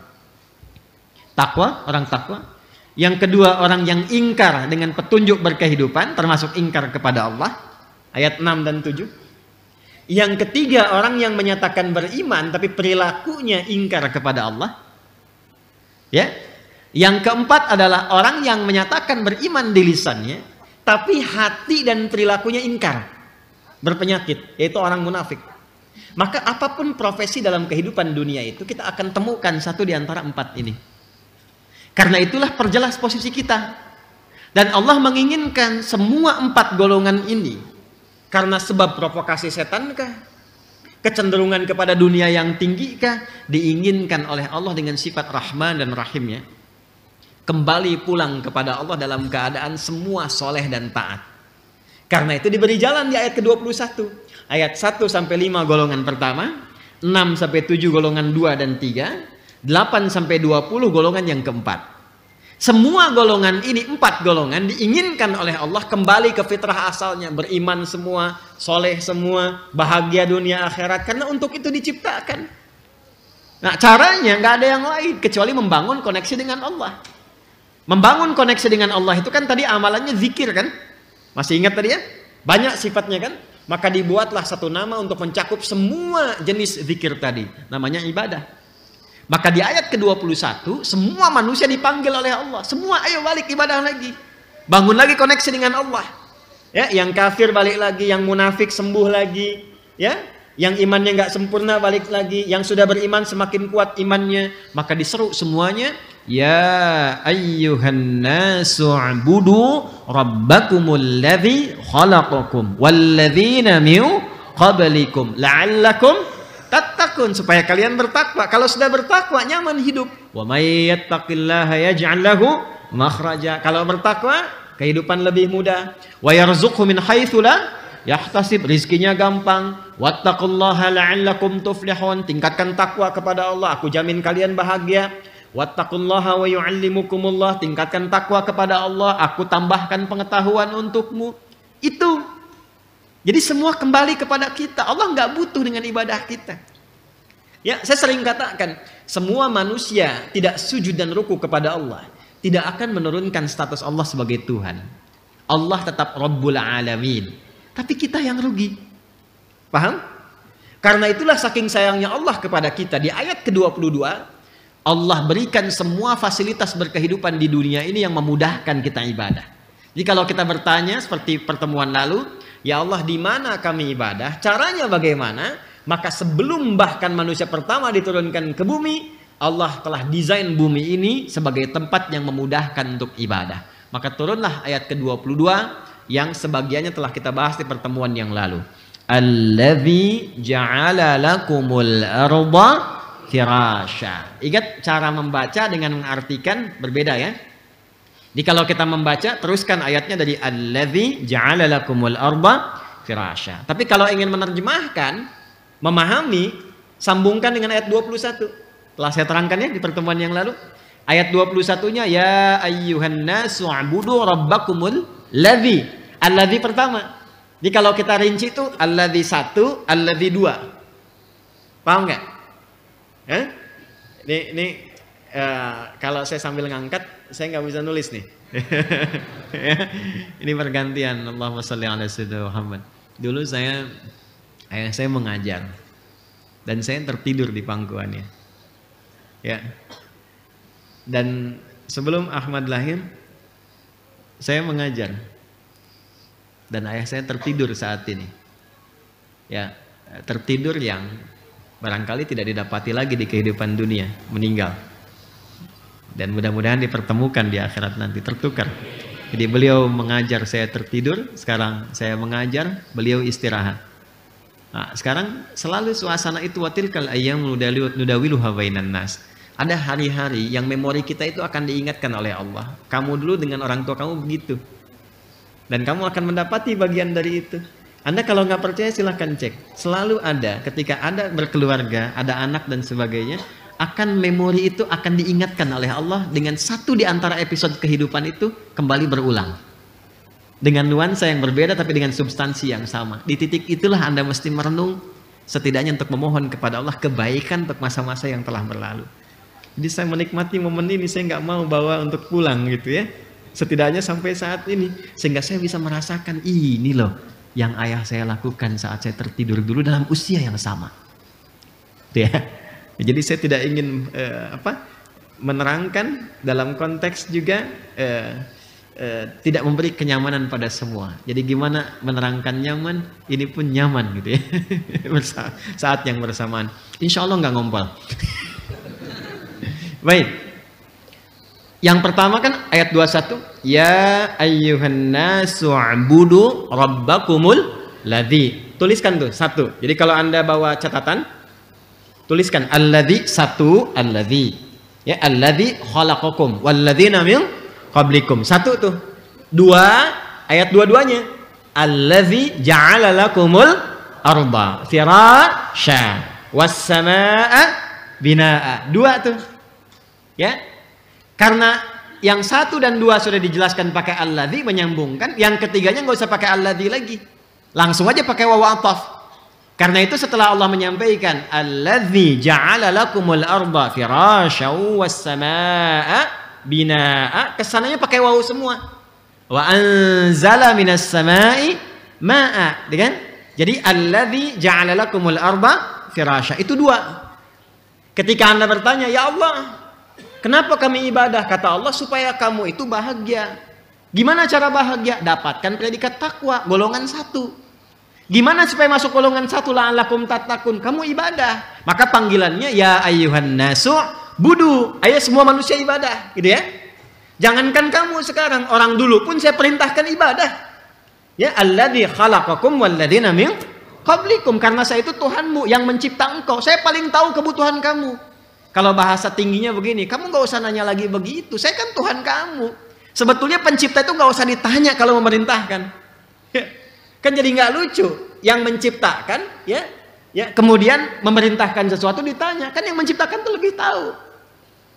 Takwa, orang takwa. Yang kedua, orang yang ingkar dengan petunjuk berkehidupan, termasuk ingkar kepada Allah, ayat 6 dan 7. Yang ketiga, orang yang menyatakan beriman tapi perilakunya ingkar kepada Allah. Ya, yang keempat adalah orang yang menyatakan beriman di lisannya, tapi hati dan perilakunya ingkar, berpenyakit, yaitu orang munafik. Maka apapun profesi dalam kehidupan dunia itu kita akan temukan satu di antara empat ini. Karena itulah perjelas posisi kita. Dan Allah menginginkan semua empat golongan ini karena sebab provokasi setankah, kecenderungan kepada dunia yang tinggikah, diinginkan oleh Allah dengan sifat rahman dan rahimnya kembali pulang kepada Allah dalam keadaan semua soleh dan taat. Karena itu diberi jalan di ayat ke-21. Ayat 1 sampai 5 golongan pertama, 6 sampai 7 golongan 2 dan 3, 8 sampai 20 golongan yang keempat. Semua golongan ini, empat golongan diinginkan oleh Allah kembali ke fitrah asalnya. Beriman semua, soleh semua, bahagia dunia akhirat. Karena untuk itu diciptakan. Nah caranya nggak ada yang lain kecuali membangun koneksi dengan Allah. Membangun koneksi dengan Allah itu kan tadi amalannya zikir kan? Masih ingat tadi ya? Banyak sifatnya kan? Maka dibuatlah satu nama untuk mencakup semua jenis zikir tadi. Namanya ibadah. Maka di ayat ke-21 semua manusia dipanggil oleh Allah. Semua ayo balik ibadah lagi. Bangun lagi koneksi dengan Allah. Ya, yang kafir balik lagi, yang munafik sembuh lagi, ya. Yang imannya nggak sempurna balik lagi, yang sudah beriman semakin kuat imannya, maka diseru semuanya Ya ayyuhan nasu budu rabbakumul ladzi khalaqakum walladzina min qablikum la'allakum tattaqun supaya kalian bertakwa. Kalau sudah bertakwa nyaman hidup. Wa may yattaqillaha yaj'al lahu makhraja. Kalau bertakwa kehidupan lebih mudah. Wa yarzuqhu min haitsu yahtasib rizkinya gampang wattaqullaha la'allakum tuflihun tingkatkan takwa kepada Allah aku jamin kalian bahagia Wattaqullaha wa yu'allimukumullah. Tingkatkan takwa kepada Allah, aku tambahkan pengetahuan untukmu. Itu. Jadi semua kembali kepada kita. Allah nggak butuh dengan ibadah kita. Ya, saya sering katakan, semua manusia tidak sujud dan ruku kepada Allah. Tidak akan menurunkan status Allah sebagai Tuhan. Allah tetap Rabbul Alamin. Tapi kita yang rugi. Paham? Karena itulah saking sayangnya Allah kepada kita. Di ayat ke-22, Allah berikan semua fasilitas berkehidupan di dunia ini yang memudahkan kita ibadah. Jadi kalau kita bertanya seperti pertemuan lalu, ya Allah di mana kami ibadah? Caranya bagaimana? Maka sebelum bahkan manusia pertama diturunkan ke bumi, Allah telah desain bumi ini sebagai tempat yang memudahkan untuk ibadah. Maka turunlah ayat ke-22 yang sebagiannya telah kita bahas di pertemuan yang lalu. Allazi ja'ala lakumul arda firasha. Ingat cara membaca dengan mengartikan berbeda ya. Jadi kalau kita membaca teruskan ayatnya dari allazi ja'ala lakumul arba firasha. Tapi kalau ingin menerjemahkan, memahami, sambungkan dengan ayat 21. Telah saya terangkan ya di pertemuan yang lalu. Ayat 21-nya ya ayyuhan nasu abudu rabbakumul ladzi. Alladzi pertama. Jadi kalau kita rinci itu alladzi satu, alladzi dua. Paham nggak? Eh? Ini, ini uh, kalau saya sambil ngangkat, saya nggak bisa nulis nih. <laughs> Ya, ini pergantian. Allahumma sholli ala sayyidina Muhammad. Dulu saya ayah eh, saya mengajar dan saya tertidur di pangkuannya. Ya. Dan sebelum Ahmad lahir, saya mengajar dan ayah saya tertidur saat ini. Ya, tertidur yang barangkali tidak didapati lagi di kehidupan dunia, meninggal. Dan mudah-mudahan dipertemukan di akhirat nanti, tertukar. Jadi beliau mengajar saya tertidur, sekarang saya mengajar, beliau istirahat. Nah, sekarang selalu suasana itu watilkal ayam nudawilu hawainan nas. Ada hari-hari yang memori kita itu akan diingatkan oleh Allah. Kamu dulu dengan orang tua kamu begitu. Dan kamu akan mendapati bagian dari itu. Anda kalau nggak percaya silahkan cek. Selalu ada ketika Anda berkeluarga, ada anak dan sebagainya, akan memori itu akan diingatkan oleh Allah dengan satu di antara episode kehidupan itu kembali berulang. Dengan nuansa yang berbeda tapi dengan substansi yang sama. Di titik itulah Anda mesti merenung setidaknya untuk memohon kepada Allah kebaikan untuk masa-masa yang telah berlalu. Jadi saya menikmati momen ini, saya nggak mau bawa untuk pulang gitu ya. Setidaknya sampai saat ini, sehingga saya bisa merasakan ini loh yang ayah saya lakukan saat saya tertidur dulu dalam usia yang sama. Gitu ya. Jadi saya tidak ingin eh, apa menerangkan dalam konteks juga eh, eh, tidak memberi kenyamanan pada semua. Jadi gimana menerangkan nyaman, ini pun nyaman gitu ya. <laughs> saat yang bersamaan. Insya Allah nggak ngompol. <laughs> Baik, yang pertama kan ayat 21, ya ayyuhan nasu budu rabbakumul ladzi. Tuliskan tuh satu. Jadi kalau Anda bawa catatan, tuliskan alladzi satu alladzi. Ya alladzi khalaqakum walladzina min qablikum. Satu tuh. Dua ayat dua-duanya. Alladzi ja'ala lakumul arda firasya was samaa binaa. Dua tuh. Ya, karena yang satu dan dua sudah dijelaskan pakai alladhi menyambungkan, yang ketiganya nggak usah pakai alladhi lagi. Langsung aja pakai wawu ataf. Karena itu setelah Allah menyampaikan alladhi ja'ala lakumul arda firasya was binaa, kesananya pakai wawu semua. Wa anzala minas samai ma'a, dengan gitu Jadi alladzi ja'ala lakumul arda firasya. Itu dua. Ketika Anda bertanya, "Ya Allah, Kenapa kami ibadah? Kata Allah supaya kamu itu bahagia. Gimana cara bahagia? Dapatkan predikat takwa, golongan satu. Gimana supaya masuk golongan satu? La'alakum tatakun. Kamu ibadah. Maka panggilannya, ya ayuhan nasu budu. Ayo semua manusia ibadah. Gitu ya. Jangankan kamu sekarang, orang dulu pun saya perintahkan ibadah. Ya, allah alladhi khalaqakum walladhina min qablikum. Karena saya itu Tuhanmu yang mencipta engkau. Saya paling tahu kebutuhan kamu. Kalau bahasa tingginya begini, kamu nggak usah nanya lagi begitu. Saya kan Tuhan kamu. Sebetulnya pencipta itu nggak usah ditanya kalau memerintahkan. Ya. Kan jadi nggak lucu. Yang menciptakan, ya, ya kemudian memerintahkan sesuatu ditanya. Kan yang menciptakan tuh lebih tahu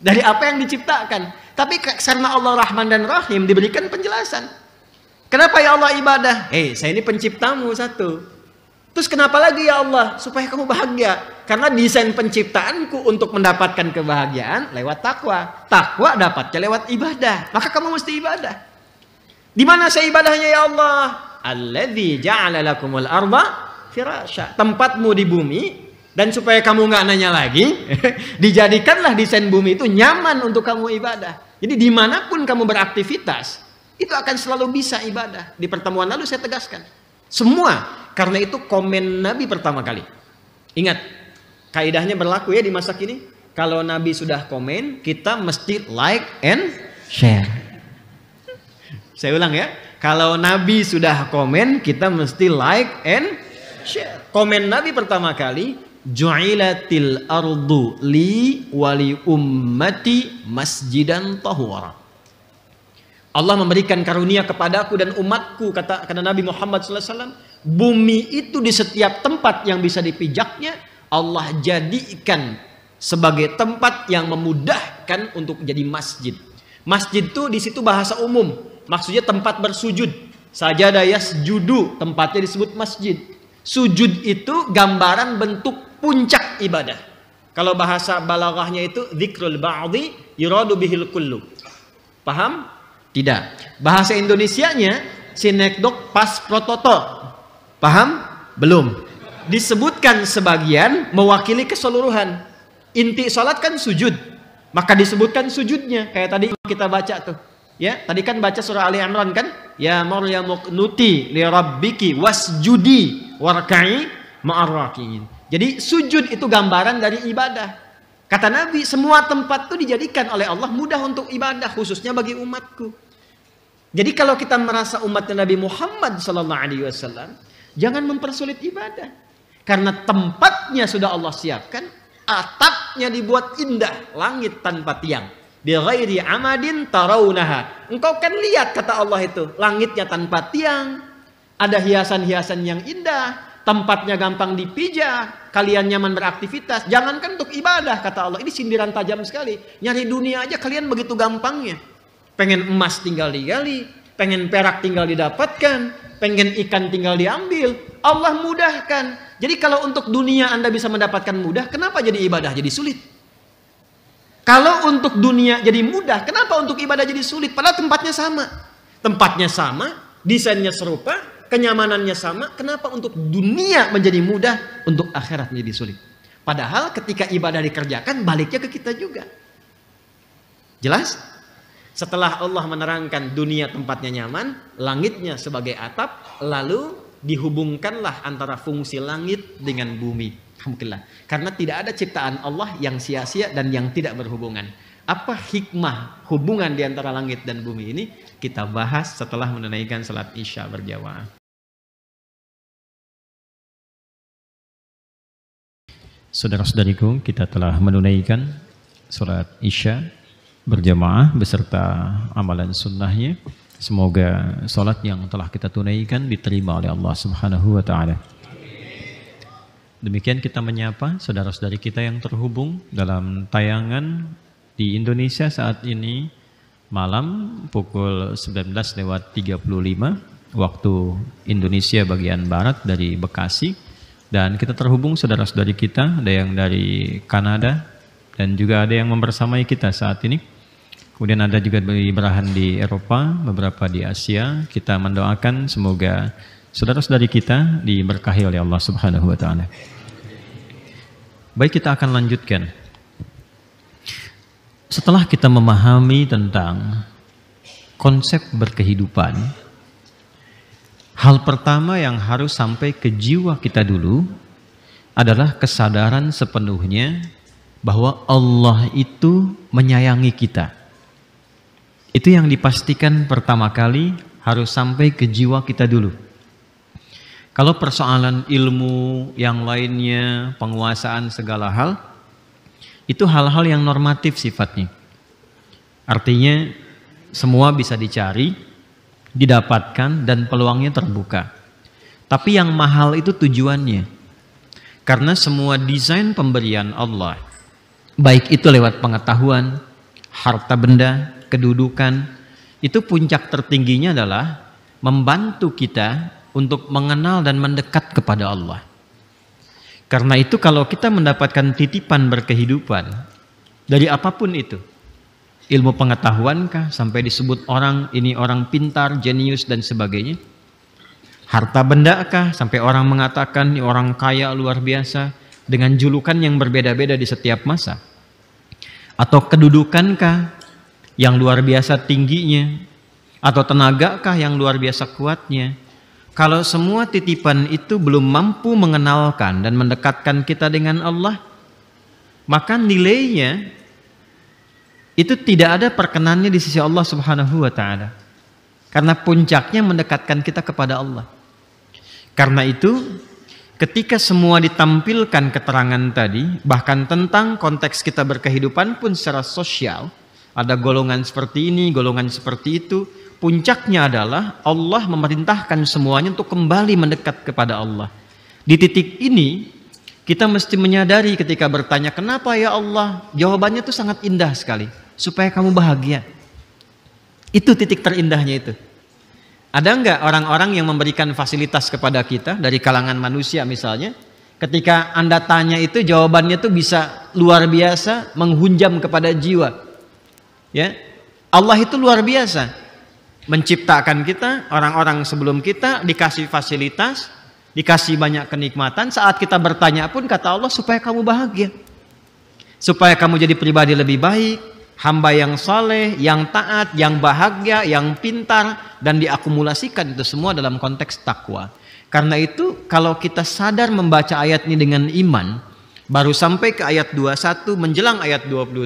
dari apa yang diciptakan. Tapi karena Allah Rahman dan Rahim diberikan penjelasan. Kenapa ya Allah ibadah? Hei, eh, saya ini penciptamu satu. Terus kenapa lagi ya Allah? Supaya kamu bahagia. Karena desain penciptaanku untuk mendapatkan kebahagiaan lewat takwa. Takwa dapatnya lewat ibadah. Maka kamu mesti ibadah. Di mana saya ibadahnya ya Allah? Alladzi ja'ala lakumul arda firasya. Tempatmu di bumi dan supaya kamu nggak nanya lagi, <laughs> dijadikanlah desain bumi itu nyaman untuk kamu ibadah. Jadi dimanapun kamu beraktivitas, itu akan selalu bisa ibadah. Di pertemuan lalu saya tegaskan, semua karena itu komen Nabi pertama kali. Ingat, kaidahnya berlaku ya di masa kini. Kalau Nabi sudah komen, kita mesti like and share. Saya ulang ya. Kalau Nabi sudah komen, kita mesti like and share. Komen Nabi pertama kali, Ju'ilatil ardu li wali ummati masjidan tahura. Allah memberikan karunia kepadaku dan umatku kata kata Nabi Muhammad sallallahu alaihi wasallam bumi itu di setiap tempat yang bisa dipijaknya Allah jadikan sebagai tempat yang memudahkan untuk jadi masjid. Masjid itu di situ bahasa umum, maksudnya tempat bersujud. saja Sajadah sejudu tempatnya disebut masjid. Sujud itu gambaran bentuk puncak ibadah. Kalau bahasa balaghahnya itu zikrul ba'dhi yuradu bihil kullu. Paham? Tidak. Bahasa Indonesianya sinekdok pas prototo. Paham? Belum. Disebutkan sebagian mewakili keseluruhan. Inti sholat kan sujud. Maka disebutkan sujudnya. Kayak tadi kita baca tuh. Ya, tadi kan baca surah Ali Imran kan? Ya ya muqnuti li rabbiki wasjudi warka'i ma'arrakiin. Jadi sujud itu gambaran dari ibadah. Kata Nabi, semua tempat itu dijadikan oleh Allah mudah untuk ibadah, khususnya bagi umatku. Jadi kalau kita merasa umatnya Nabi Muhammad Sallallahu Alaihi Wasallam, Jangan mempersulit ibadah. Karena tempatnya sudah Allah siapkan, atapnya dibuat indah, langit tanpa tiang. Bi ghairi amadin tarawunaha. Engkau kan lihat kata Allah itu, langitnya tanpa tiang, ada hiasan-hiasan yang indah, tempatnya gampang dipijah, kalian nyaman beraktivitas. Jangankan untuk ibadah kata Allah. Ini sindiran tajam sekali. Nyari dunia aja kalian begitu gampangnya. Pengen emas tinggal digali, pengen perak tinggal didapatkan, pengen ikan tinggal diambil. Allah mudahkan. Jadi kalau untuk dunia Anda bisa mendapatkan mudah, kenapa jadi ibadah jadi sulit? Kalau untuk dunia jadi mudah, kenapa untuk ibadah jadi sulit? Padahal tempatnya sama. Tempatnya sama, desainnya serupa, kenyamanannya sama. Kenapa untuk dunia menjadi mudah, untuk akhirat menjadi sulit? Padahal ketika ibadah dikerjakan, baliknya ke kita juga. Jelas? Setelah Allah menerangkan dunia tempatnya nyaman, langitnya sebagai atap, lalu dihubungkanlah antara fungsi langit dengan bumi. Alhamdulillah. Karena tidak ada ciptaan Allah yang sia-sia dan yang tidak berhubungan. Apa hikmah hubungan di antara langit dan bumi ini? Kita bahas setelah menunaikan salat Isya berjamaah. Saudara-saudariku, kita telah menunaikan salat Isya berjamaah beserta amalan sunnahnya. Semoga solat yang telah kita tunaikan diterima oleh Allah Subhanahu wa taala. Demikian kita menyapa saudara-saudari kita yang terhubung dalam tayangan di Indonesia saat ini malam pukul 19 lewat 35 waktu Indonesia bagian barat dari Bekasi dan kita terhubung saudara-saudari kita ada yang dari Kanada dan juga ada yang membersamai kita saat ini. Kemudian ada juga berahan di Eropa, beberapa di Asia. Kita mendoakan semoga saudara-saudari kita diberkahi oleh Allah Subhanahu wa taala. Baik, kita akan lanjutkan. Setelah kita memahami tentang konsep berkehidupan, hal pertama yang harus sampai ke jiwa kita dulu adalah kesadaran sepenuhnya bahwa Allah itu menyayangi kita. Itu yang dipastikan pertama kali harus sampai ke jiwa kita dulu. Kalau persoalan ilmu yang lainnya, penguasaan segala hal, itu hal-hal yang normatif sifatnya. Artinya semua bisa dicari, didapatkan dan peluangnya terbuka. Tapi yang mahal itu tujuannya. Karena semua desain pemberian Allah, baik itu lewat pengetahuan, harta benda, kedudukan, itu puncak tertingginya adalah membantu kita untuk mengenal dan mendekat kepada Allah. Karena itu kalau kita mendapatkan titipan berkehidupan dari apapun itu, ilmu pengetahuankah sampai disebut orang ini orang pintar, jenius dan sebagainya, harta benda kah sampai orang mengatakan ini orang kaya luar biasa dengan julukan yang berbeda-beda di setiap masa, atau kedudukankah yang luar biasa tingginya atau tenagakah yang luar biasa kuatnya? Kalau semua titipan itu belum mampu mengenalkan dan mendekatkan kita dengan Allah, maka nilainya itu tidak ada perkenannya di sisi Allah Subhanahu wa taala. Karena puncaknya mendekatkan kita kepada Allah. Karena itu ketika semua ditampilkan keterangan tadi bahkan tentang konteks kita berkehidupan pun secara sosial ada golongan seperti ini, golongan seperti itu. Puncaknya adalah Allah memerintahkan semuanya untuk kembali mendekat kepada Allah. Di titik ini kita mesti menyadari ketika bertanya kenapa ya Allah jawabannya itu sangat indah sekali supaya kamu bahagia itu titik terindahnya itu ada enggak orang-orang yang memberikan fasilitas kepada kita dari kalangan manusia misalnya ketika anda tanya itu jawabannya itu bisa luar biasa menghunjam kepada jiwa Ya. Allah itu luar biasa. Menciptakan kita, orang-orang sebelum kita dikasih fasilitas, dikasih banyak kenikmatan. Saat kita bertanya pun kata Allah supaya kamu bahagia. Supaya kamu jadi pribadi lebih baik, hamba yang saleh, yang taat, yang bahagia, yang pintar dan diakumulasikan itu semua dalam konteks takwa. Karena itu kalau kita sadar membaca ayat ini dengan iman, baru sampai ke ayat 21 menjelang ayat 22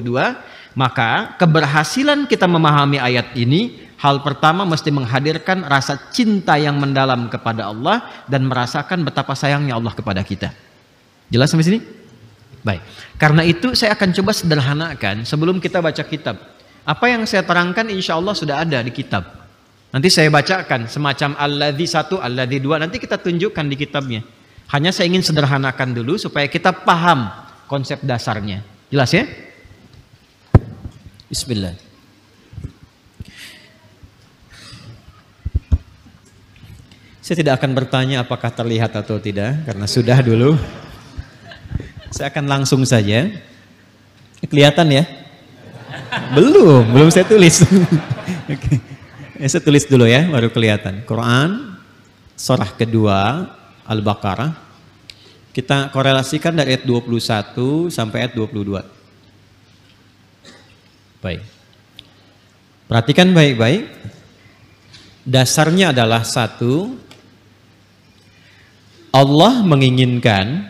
maka keberhasilan kita memahami ayat ini Hal pertama mesti menghadirkan rasa cinta yang mendalam kepada Allah dan merasakan betapa sayangnya Allah kepada kita. Jelas sampai sini? Baik. Karena itu saya akan coba sederhanakan sebelum kita baca kitab. Apa yang saya terangkan insya Allah sudah ada di kitab. Nanti saya bacakan semacam alladhi satu, alladhi dua. Nanti kita tunjukkan di kitabnya. Hanya saya ingin sederhanakan dulu supaya kita paham konsep dasarnya. Jelas ya? Bismillah. Saya tidak akan bertanya apakah terlihat atau tidak karena sudah dulu. Saya akan langsung saja. Kelihatan ya? Belum, belum saya tulis. <laughs> Oke. Ya, saya tulis dulu ya, baru kelihatan. Quran surah kedua Al-Baqarah. Kita korelasikan dari ayat 21 sampai ayat 22. Baik. Perhatikan baik-baik. Dasarnya adalah satu, Allah menginginkan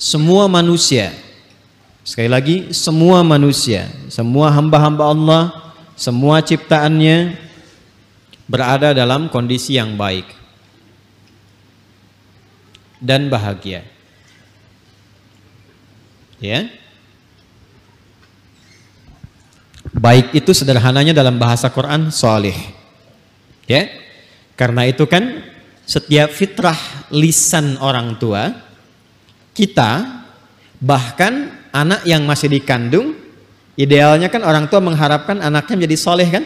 semua manusia, sekali lagi semua manusia, semua hamba-hamba Allah, semua ciptaannya berada dalam kondisi yang baik dan bahagia. Ya. Baik itu sederhananya dalam bahasa Quran soleh, Ya, karena itu kan setiap fitrah lisan orang tua kita bahkan anak yang masih dikandung idealnya kan orang tua mengharapkan anaknya menjadi soleh kan?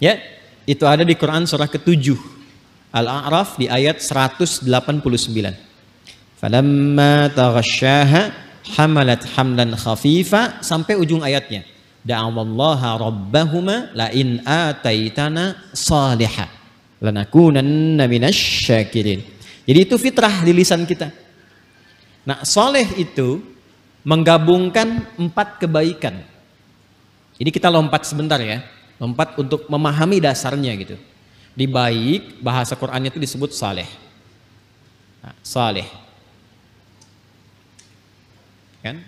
Ya, itu ada di Quran surah ketujuh Al-A'raf di ayat 189. Falamma taghasyaha hamalat hamlan khafifa sampai ujung ayatnya da'awallaha rabbahuma la'in ataitana salihah lanakunanna minasyakirin. Jadi itu fitrah di lisan kita. Nah, soleh itu menggabungkan empat kebaikan. Jadi kita lompat sebentar ya. Lompat untuk memahami dasarnya gitu. Di baik, bahasa Qur'annya itu disebut saleh. Nah, saleh. Kan?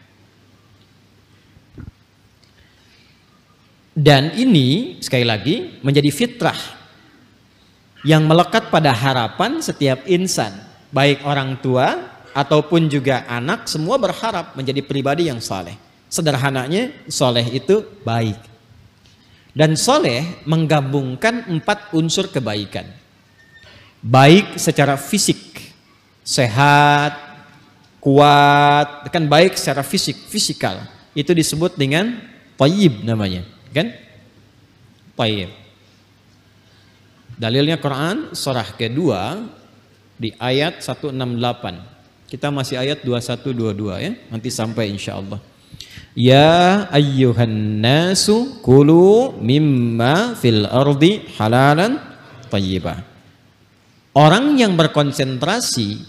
Dan ini sekali lagi menjadi fitrah yang melekat pada harapan setiap insan, baik orang tua ataupun juga anak semua berharap menjadi pribadi yang saleh. Sederhananya soleh itu baik. Dan soleh menggabungkan empat unsur kebaikan. Baik secara fisik, sehat, kuat, kan baik secara fisik, fisikal. Itu disebut dengan tayyib namanya Kan? Tayyib. Dalilnya Quran surah kedua di ayat 168. Kita masih ayat 2122 ya. Nanti sampai insya Allah. Ya ayyuhan nasu kulu mimma fil ardi halalan tayyibah. Orang yang berkonsentrasi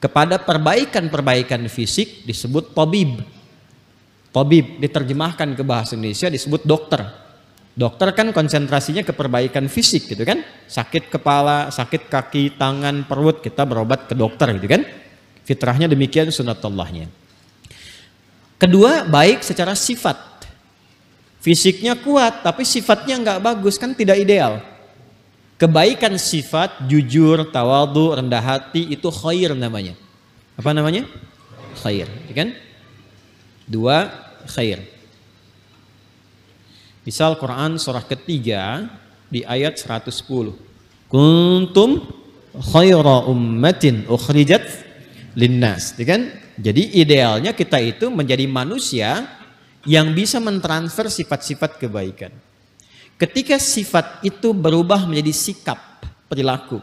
kepada perbaikan-perbaikan fisik disebut tabib. Tabib diterjemahkan ke bahasa Indonesia disebut dokter. Dokter kan konsentrasinya ke perbaikan fisik gitu kan. Sakit kepala, sakit kaki, tangan, perut kita berobat ke dokter gitu kan. Fitrahnya demikian sunatullahnya. Kedua baik secara sifat. Fisiknya kuat tapi sifatnya nggak bagus kan tidak ideal. Kebaikan sifat, jujur, tawadu, rendah hati itu khair namanya. Apa namanya? Khair, ya kan? dua khair. Misal Quran surah ketiga di ayat 110. Kuntum khaira ummatin ukhrijat linnas. Iya kan? Jadi idealnya kita itu menjadi manusia yang bisa mentransfer sifat-sifat kebaikan. Ketika sifat itu berubah menjadi sikap, perilaku.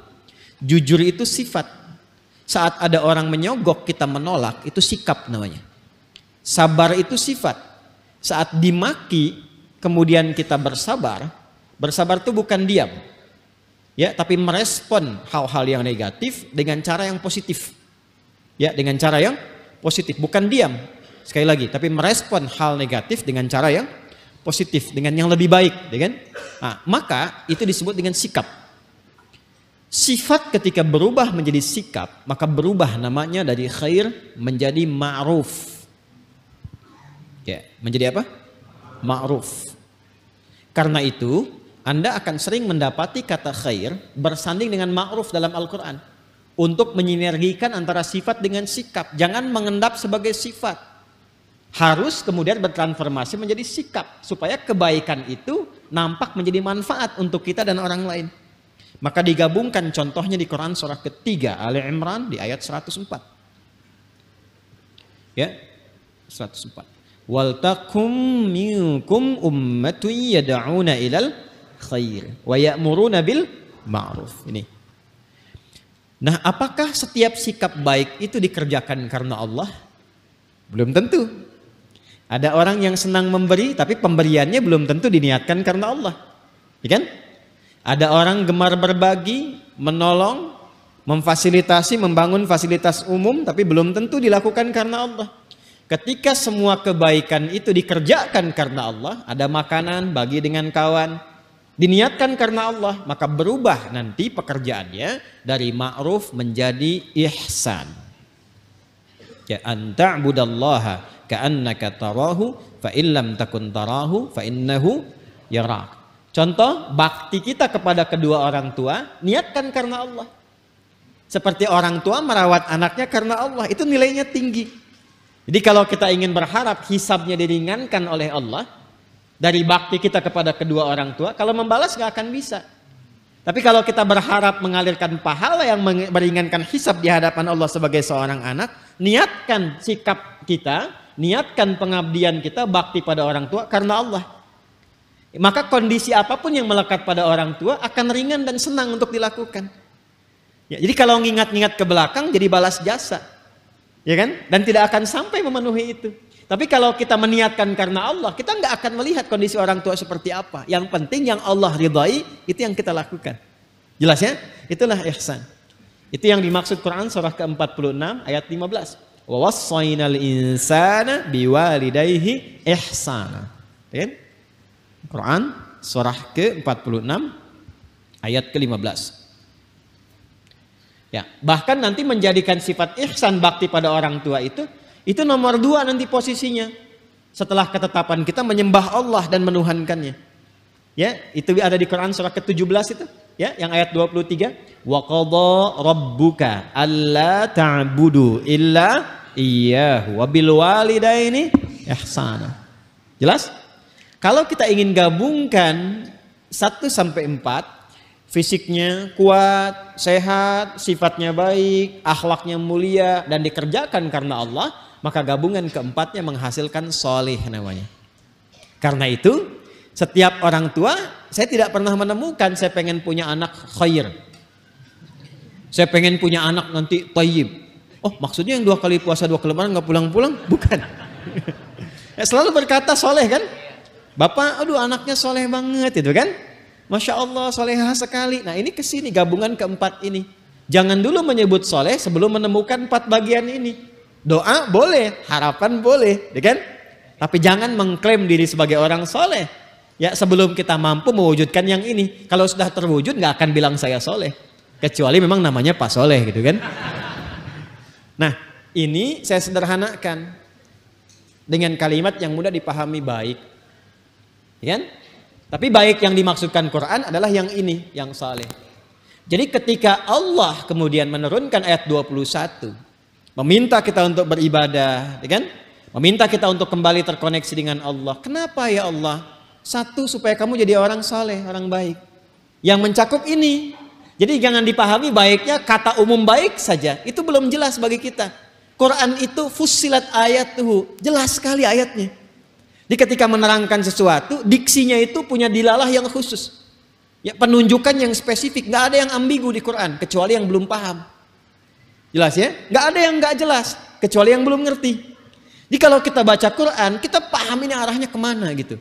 Jujur itu sifat. Saat ada orang menyogok kita menolak itu sikap namanya. Sabar itu sifat. Saat dimaki, kemudian kita bersabar. Bersabar itu bukan diam. Ya, tapi merespon hal-hal yang negatif dengan cara yang positif. Ya, dengan cara yang positif, bukan diam. Sekali lagi, tapi merespon hal negatif dengan cara yang positif, dengan yang lebih baik, dengan ya nah, maka itu disebut dengan sikap. Sifat ketika berubah menjadi sikap, maka berubah namanya dari khair menjadi ma'ruf. Ya, menjadi apa? Ma'ruf. Karena itu, Anda akan sering mendapati kata khair bersanding dengan ma'ruf dalam Al-Qur'an untuk menyinergikan antara sifat dengan sikap. Jangan mengendap sebagai sifat. Harus kemudian bertransformasi menjadi sikap supaya kebaikan itu nampak menjadi manfaat untuk kita dan orang lain. Maka digabungkan contohnya di Quran surah ketiga Ali Imran di ayat 104. Ya, 104 wal takum minkum ummatun yad'una ilal khair wa Ini. Nah, apakah setiap sikap baik itu dikerjakan karena Allah? Belum tentu. Ada orang yang senang memberi tapi pemberiannya belum tentu diniatkan karena Allah. Ya kan? Ada orang gemar berbagi, menolong, memfasilitasi, membangun fasilitas umum tapi belum tentu dilakukan karena Allah. Ketika semua kebaikan itu dikerjakan karena Allah, ada makanan bagi dengan kawan, diniatkan karena Allah, maka berubah nanti pekerjaannya dari ma'ruf menjadi ihsan. Ya anta ka'annaka tarahu fa illam takun tarahu fa innahu yarak. Contoh bakti kita kepada kedua orang tua, niatkan karena Allah. Seperti orang tua merawat anaknya karena Allah, itu nilainya tinggi. Jadi kalau kita ingin berharap hisabnya diringankan oleh Allah dari bakti kita kepada kedua orang tua, kalau membalas nggak akan bisa. Tapi kalau kita berharap mengalirkan pahala yang meringankan hisab di hadapan Allah sebagai seorang anak, niatkan sikap kita, niatkan pengabdian kita bakti pada orang tua karena Allah. Maka kondisi apapun yang melekat pada orang tua akan ringan dan senang untuk dilakukan. Ya, jadi kalau ngingat-ngingat ke belakang jadi balas jasa. Ya kan? Dan tidak akan sampai memenuhi itu. Tapi kalau kita meniatkan karena Allah, kita nggak akan melihat kondisi orang tua seperti apa. Yang penting yang Allah ridhai, itu yang kita lakukan. Jelas ya? Itulah ihsan. Itu yang dimaksud Quran surah ke-46 ayat 15. Wa wassainal insana biwalidayhi ihsana. Ya kan? Quran surah ke-46 ayat ke-15. Ya, bahkan nanti menjadikan sifat ihsan bakti pada orang tua itu itu nomor dua nanti posisinya setelah ketetapan kita menyembah Allah dan menuhankannya. Ya, itu ada di Quran surah ke-17 itu, ya, yang ayat 23, wa qadha rabbuka alla ta'budu illa iyyahu wa bil walidaini ihsana. Jelas? Kalau kita ingin gabungkan 1 sampai 4 fisiknya kuat, sehat, sifatnya baik, akhlaknya mulia dan dikerjakan karena Allah, maka gabungan keempatnya menghasilkan soleh namanya. Karena itu setiap orang tua saya tidak pernah menemukan saya pengen punya anak khair. Saya pengen punya anak nanti tayyib. Oh maksudnya yang dua kali puasa dua kelemahan nggak pulang-pulang? Bukan. <laughs> Ya, selalu berkata soleh kan? Bapak, aduh anaknya soleh banget itu kan? Masya Allah soleha sekali. Nah ini kesini gabungan keempat ini. Jangan dulu menyebut soleh sebelum menemukan empat bagian ini. Doa boleh, harapan boleh, ya kan? Tapi jangan mengklaim diri sebagai orang soleh. Ya sebelum kita mampu mewujudkan yang ini. Kalau sudah terwujud nggak akan bilang saya soleh. Kecuali memang namanya Pak Soleh gitu kan. Nah ini saya sederhanakan dengan kalimat yang mudah dipahami baik. Ya kan? Tapi baik yang dimaksudkan Quran adalah yang ini, yang saleh. Jadi ketika Allah kemudian menurunkan ayat 21, meminta kita untuk beribadah, ya kan? Meminta kita untuk kembali terkoneksi dengan Allah. Kenapa ya Allah? Satu supaya kamu jadi orang saleh, orang baik. Yang mencakup ini. Jadi jangan dipahami baiknya kata umum baik saja. Itu belum jelas bagi kita. Quran itu fusilat ayat tuh. Jelas sekali ayatnya. Jadi ketika menerangkan sesuatu, diksinya itu punya dilalah yang khusus. Ya, penunjukan yang spesifik, Gak ada yang ambigu di Quran kecuali yang belum paham. Jelas ya? gak ada yang gak jelas kecuali yang belum ngerti. Jadi kalau kita baca Quran, kita paham ini arahnya kemana gitu.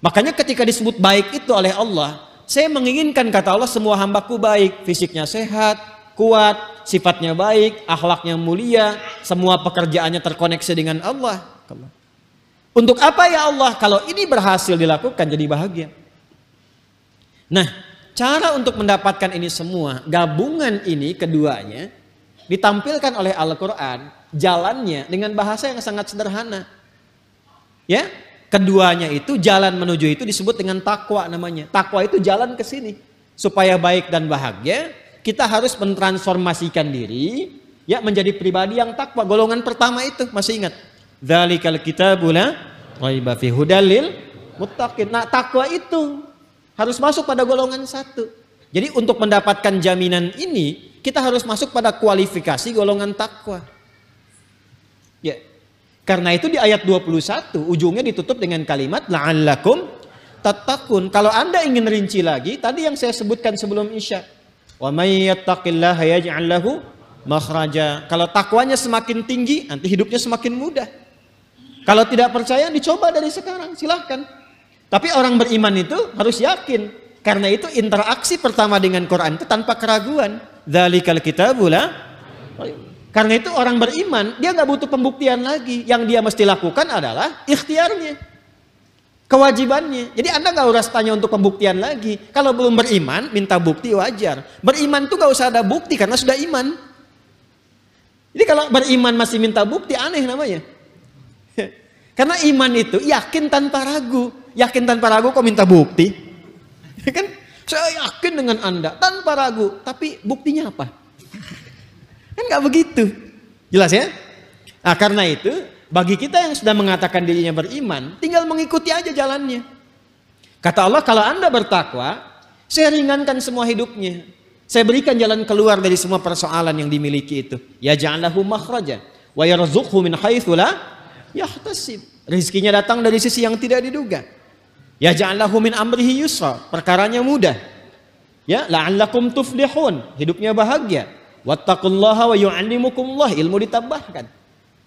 Makanya ketika disebut baik itu oleh Allah, saya menginginkan kata Allah semua hambaku baik, fisiknya sehat, kuat, sifatnya baik, akhlaknya mulia, semua pekerjaannya terkoneksi dengan Allah. Untuk apa ya Allah? Kalau ini berhasil dilakukan jadi bahagia. Nah, cara untuk mendapatkan ini semua, gabungan ini keduanya ditampilkan oleh Al-Qur'an jalannya dengan bahasa yang sangat sederhana. Ya, keduanya itu jalan menuju itu disebut dengan takwa namanya. Takwa itu jalan ke sini supaya baik dan bahagia, kita harus mentransformasikan diri ya menjadi pribadi yang takwa. Golongan pertama itu masih ingat Dzalikal kitabu la raiba fi hudalil muttaqin. Nah, takwa itu harus masuk pada golongan satu. Jadi untuk mendapatkan jaminan ini, kita harus masuk pada kualifikasi golongan takwa. Ya. Karena itu di ayat 21 ujungnya ditutup dengan kalimat la'allakum tatakun. Kalau Anda ingin rinci lagi, tadi yang saya sebutkan sebelum Isya. Wa may yattaqillaha yaj'al lahu makhraja. Kalau takwanya semakin tinggi, nanti hidupnya semakin mudah. Kalau tidak percaya dicoba dari sekarang, silahkan. Tapi orang beriman itu harus yakin. Karena itu interaksi pertama dengan Quran itu tanpa keraguan. kita pula. Karena itu orang beriman, dia nggak butuh pembuktian lagi. Yang dia mesti lakukan adalah ikhtiarnya. Kewajibannya. Jadi Anda nggak usah tanya untuk pembuktian lagi. Kalau belum beriman, minta bukti wajar. Beriman tuh nggak usah ada bukti karena sudah iman. Jadi kalau beriman masih minta bukti, aneh namanya. Karena iman itu yakin tanpa ragu. Yakin tanpa ragu kok minta bukti? Ya kan? Saya yakin dengan Anda tanpa ragu. Tapi buktinya apa? Kan nggak begitu. Jelas ya? Nah karena itu bagi kita yang sudah mengatakan dirinya beriman, tinggal mengikuti aja jalannya. Kata Allah kalau Anda bertakwa, saya ringankan semua hidupnya. Saya berikan jalan keluar dari semua persoalan yang dimiliki itu. Ya ja'alahu makhraja wa yarzuqhu min haitsu la yahtasib. Rizkinya datang dari sisi yang tidak diduga. Ya ja'allahu min amrihi yusra, perkaranya mudah. Ya, la'allakum tuflihun, hidupnya bahagia. Wattaqullaha wa yu'allimukumullah, ilmu ditambahkan.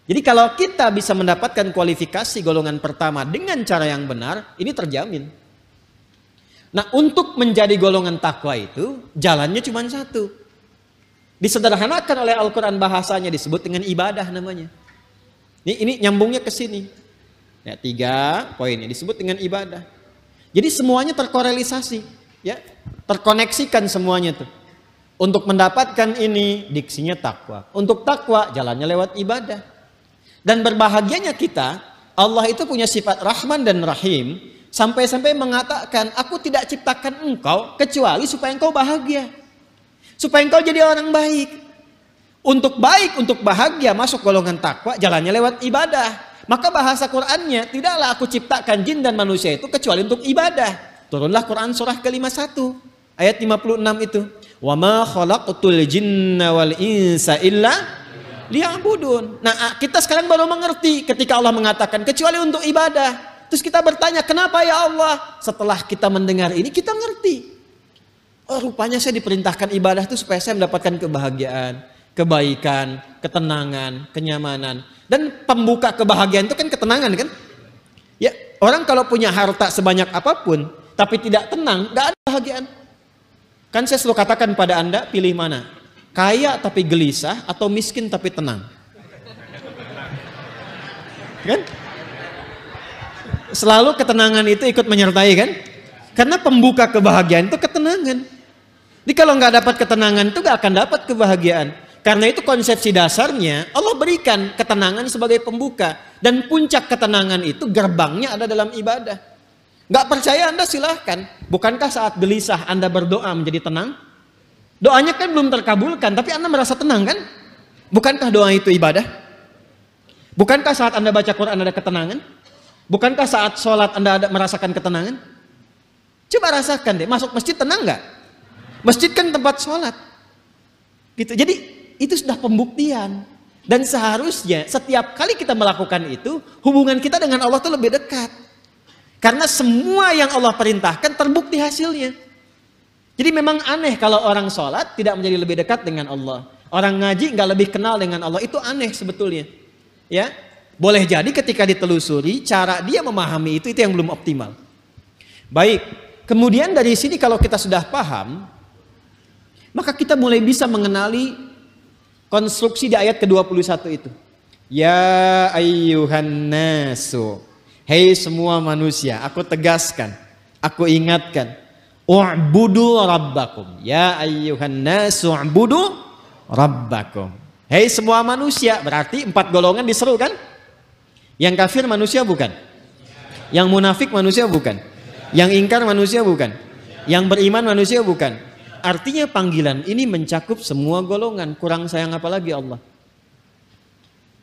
Jadi kalau kita bisa mendapatkan kualifikasi golongan pertama dengan cara yang benar, ini terjamin. Nah, untuk menjadi golongan takwa itu, jalannya cuma satu. Disederhanakan oleh Al-Quran bahasanya disebut dengan ibadah namanya. Ini, ini nyambungnya ke sini. Ya, tiga poinnya disebut dengan ibadah. Jadi semuanya terkorelisasi, ya terkoneksikan semuanya tuh. Untuk mendapatkan ini diksinya takwa. Untuk takwa jalannya lewat ibadah. Dan berbahagianya kita, Allah itu punya sifat rahman dan rahim sampai-sampai mengatakan, "Aku tidak ciptakan engkau kecuali supaya engkau bahagia." Supaya engkau jadi orang baik. Untuk baik, untuk bahagia masuk golongan takwa jalannya lewat ibadah. Maka bahasa Qur'annya tidaklah aku ciptakan jin dan manusia itu kecuali untuk ibadah. Turunlah Quran surah ke-51 ayat 56 itu. Wa ma khalaqtul jinna wal insa illa liya'budun. Nah, ah, kita sekarang baru mengerti ketika Allah mengatakan kecuali untuk ibadah. Terus kita bertanya, kenapa ya Allah? Setelah kita mendengar ini, kita ngerti. Oh, rupanya saya diperintahkan ibadah itu supaya saya mendapatkan kebahagiaan kebaikan, ketenangan, kenyamanan. Dan pembuka kebahagiaan itu kan ketenangan kan? Ya, orang kalau punya harta sebanyak apapun tapi tidak tenang, nggak ada kebahagiaan. Kan saya selalu katakan pada Anda, pilih mana? Kaya tapi gelisah atau miskin tapi tenang? Kan? Selalu ketenangan itu ikut menyertai kan? Karena pembuka kebahagiaan itu ketenangan. Jadi kalau nggak dapat ketenangan itu nggak akan dapat kebahagiaan. Karena itu konsepsi dasarnya Allah berikan ketenangan sebagai pembuka dan puncak ketenangan itu gerbangnya ada dalam ibadah. Gak percaya Anda silahkan. Bukankah saat gelisah Anda berdoa menjadi tenang? Doanya kan belum terkabulkan, tapi Anda merasa tenang kan? Bukankah doa itu ibadah? Bukankah saat Anda baca Quran ada ketenangan? Bukankah saat sholat Anda ada merasakan ketenangan? Coba rasakan deh, masuk masjid tenang gak? Masjid kan tempat sholat. Gitu. Jadi itu sudah pembuktian. Dan seharusnya setiap kali kita melakukan itu, hubungan kita dengan Allah itu lebih dekat. Karena semua yang Allah perintahkan terbukti hasilnya. Jadi memang aneh kalau orang sholat tidak menjadi lebih dekat dengan Allah. Orang ngaji nggak lebih kenal dengan Allah. Itu aneh sebetulnya. Ya, boleh jadi ketika ditelusuri cara dia memahami itu itu yang belum optimal. Baik, kemudian dari sini kalau kita sudah paham, maka kita mulai bisa mengenali konstruksi di ayat ke-21 itu. Ya ayyuhan nasu. Hei semua manusia, aku tegaskan, aku ingatkan. U'budu rabbakum. Ya ayyuhan nasu u'budu rabbakum. Hei semua manusia, berarti empat golongan diseru kan? Yang kafir manusia bukan? Yang munafik manusia bukan? Yang ingkar manusia bukan? Yang beriman manusia bukan? artinya panggilan ini mencakup semua golongan. Kurang sayang apalagi Allah?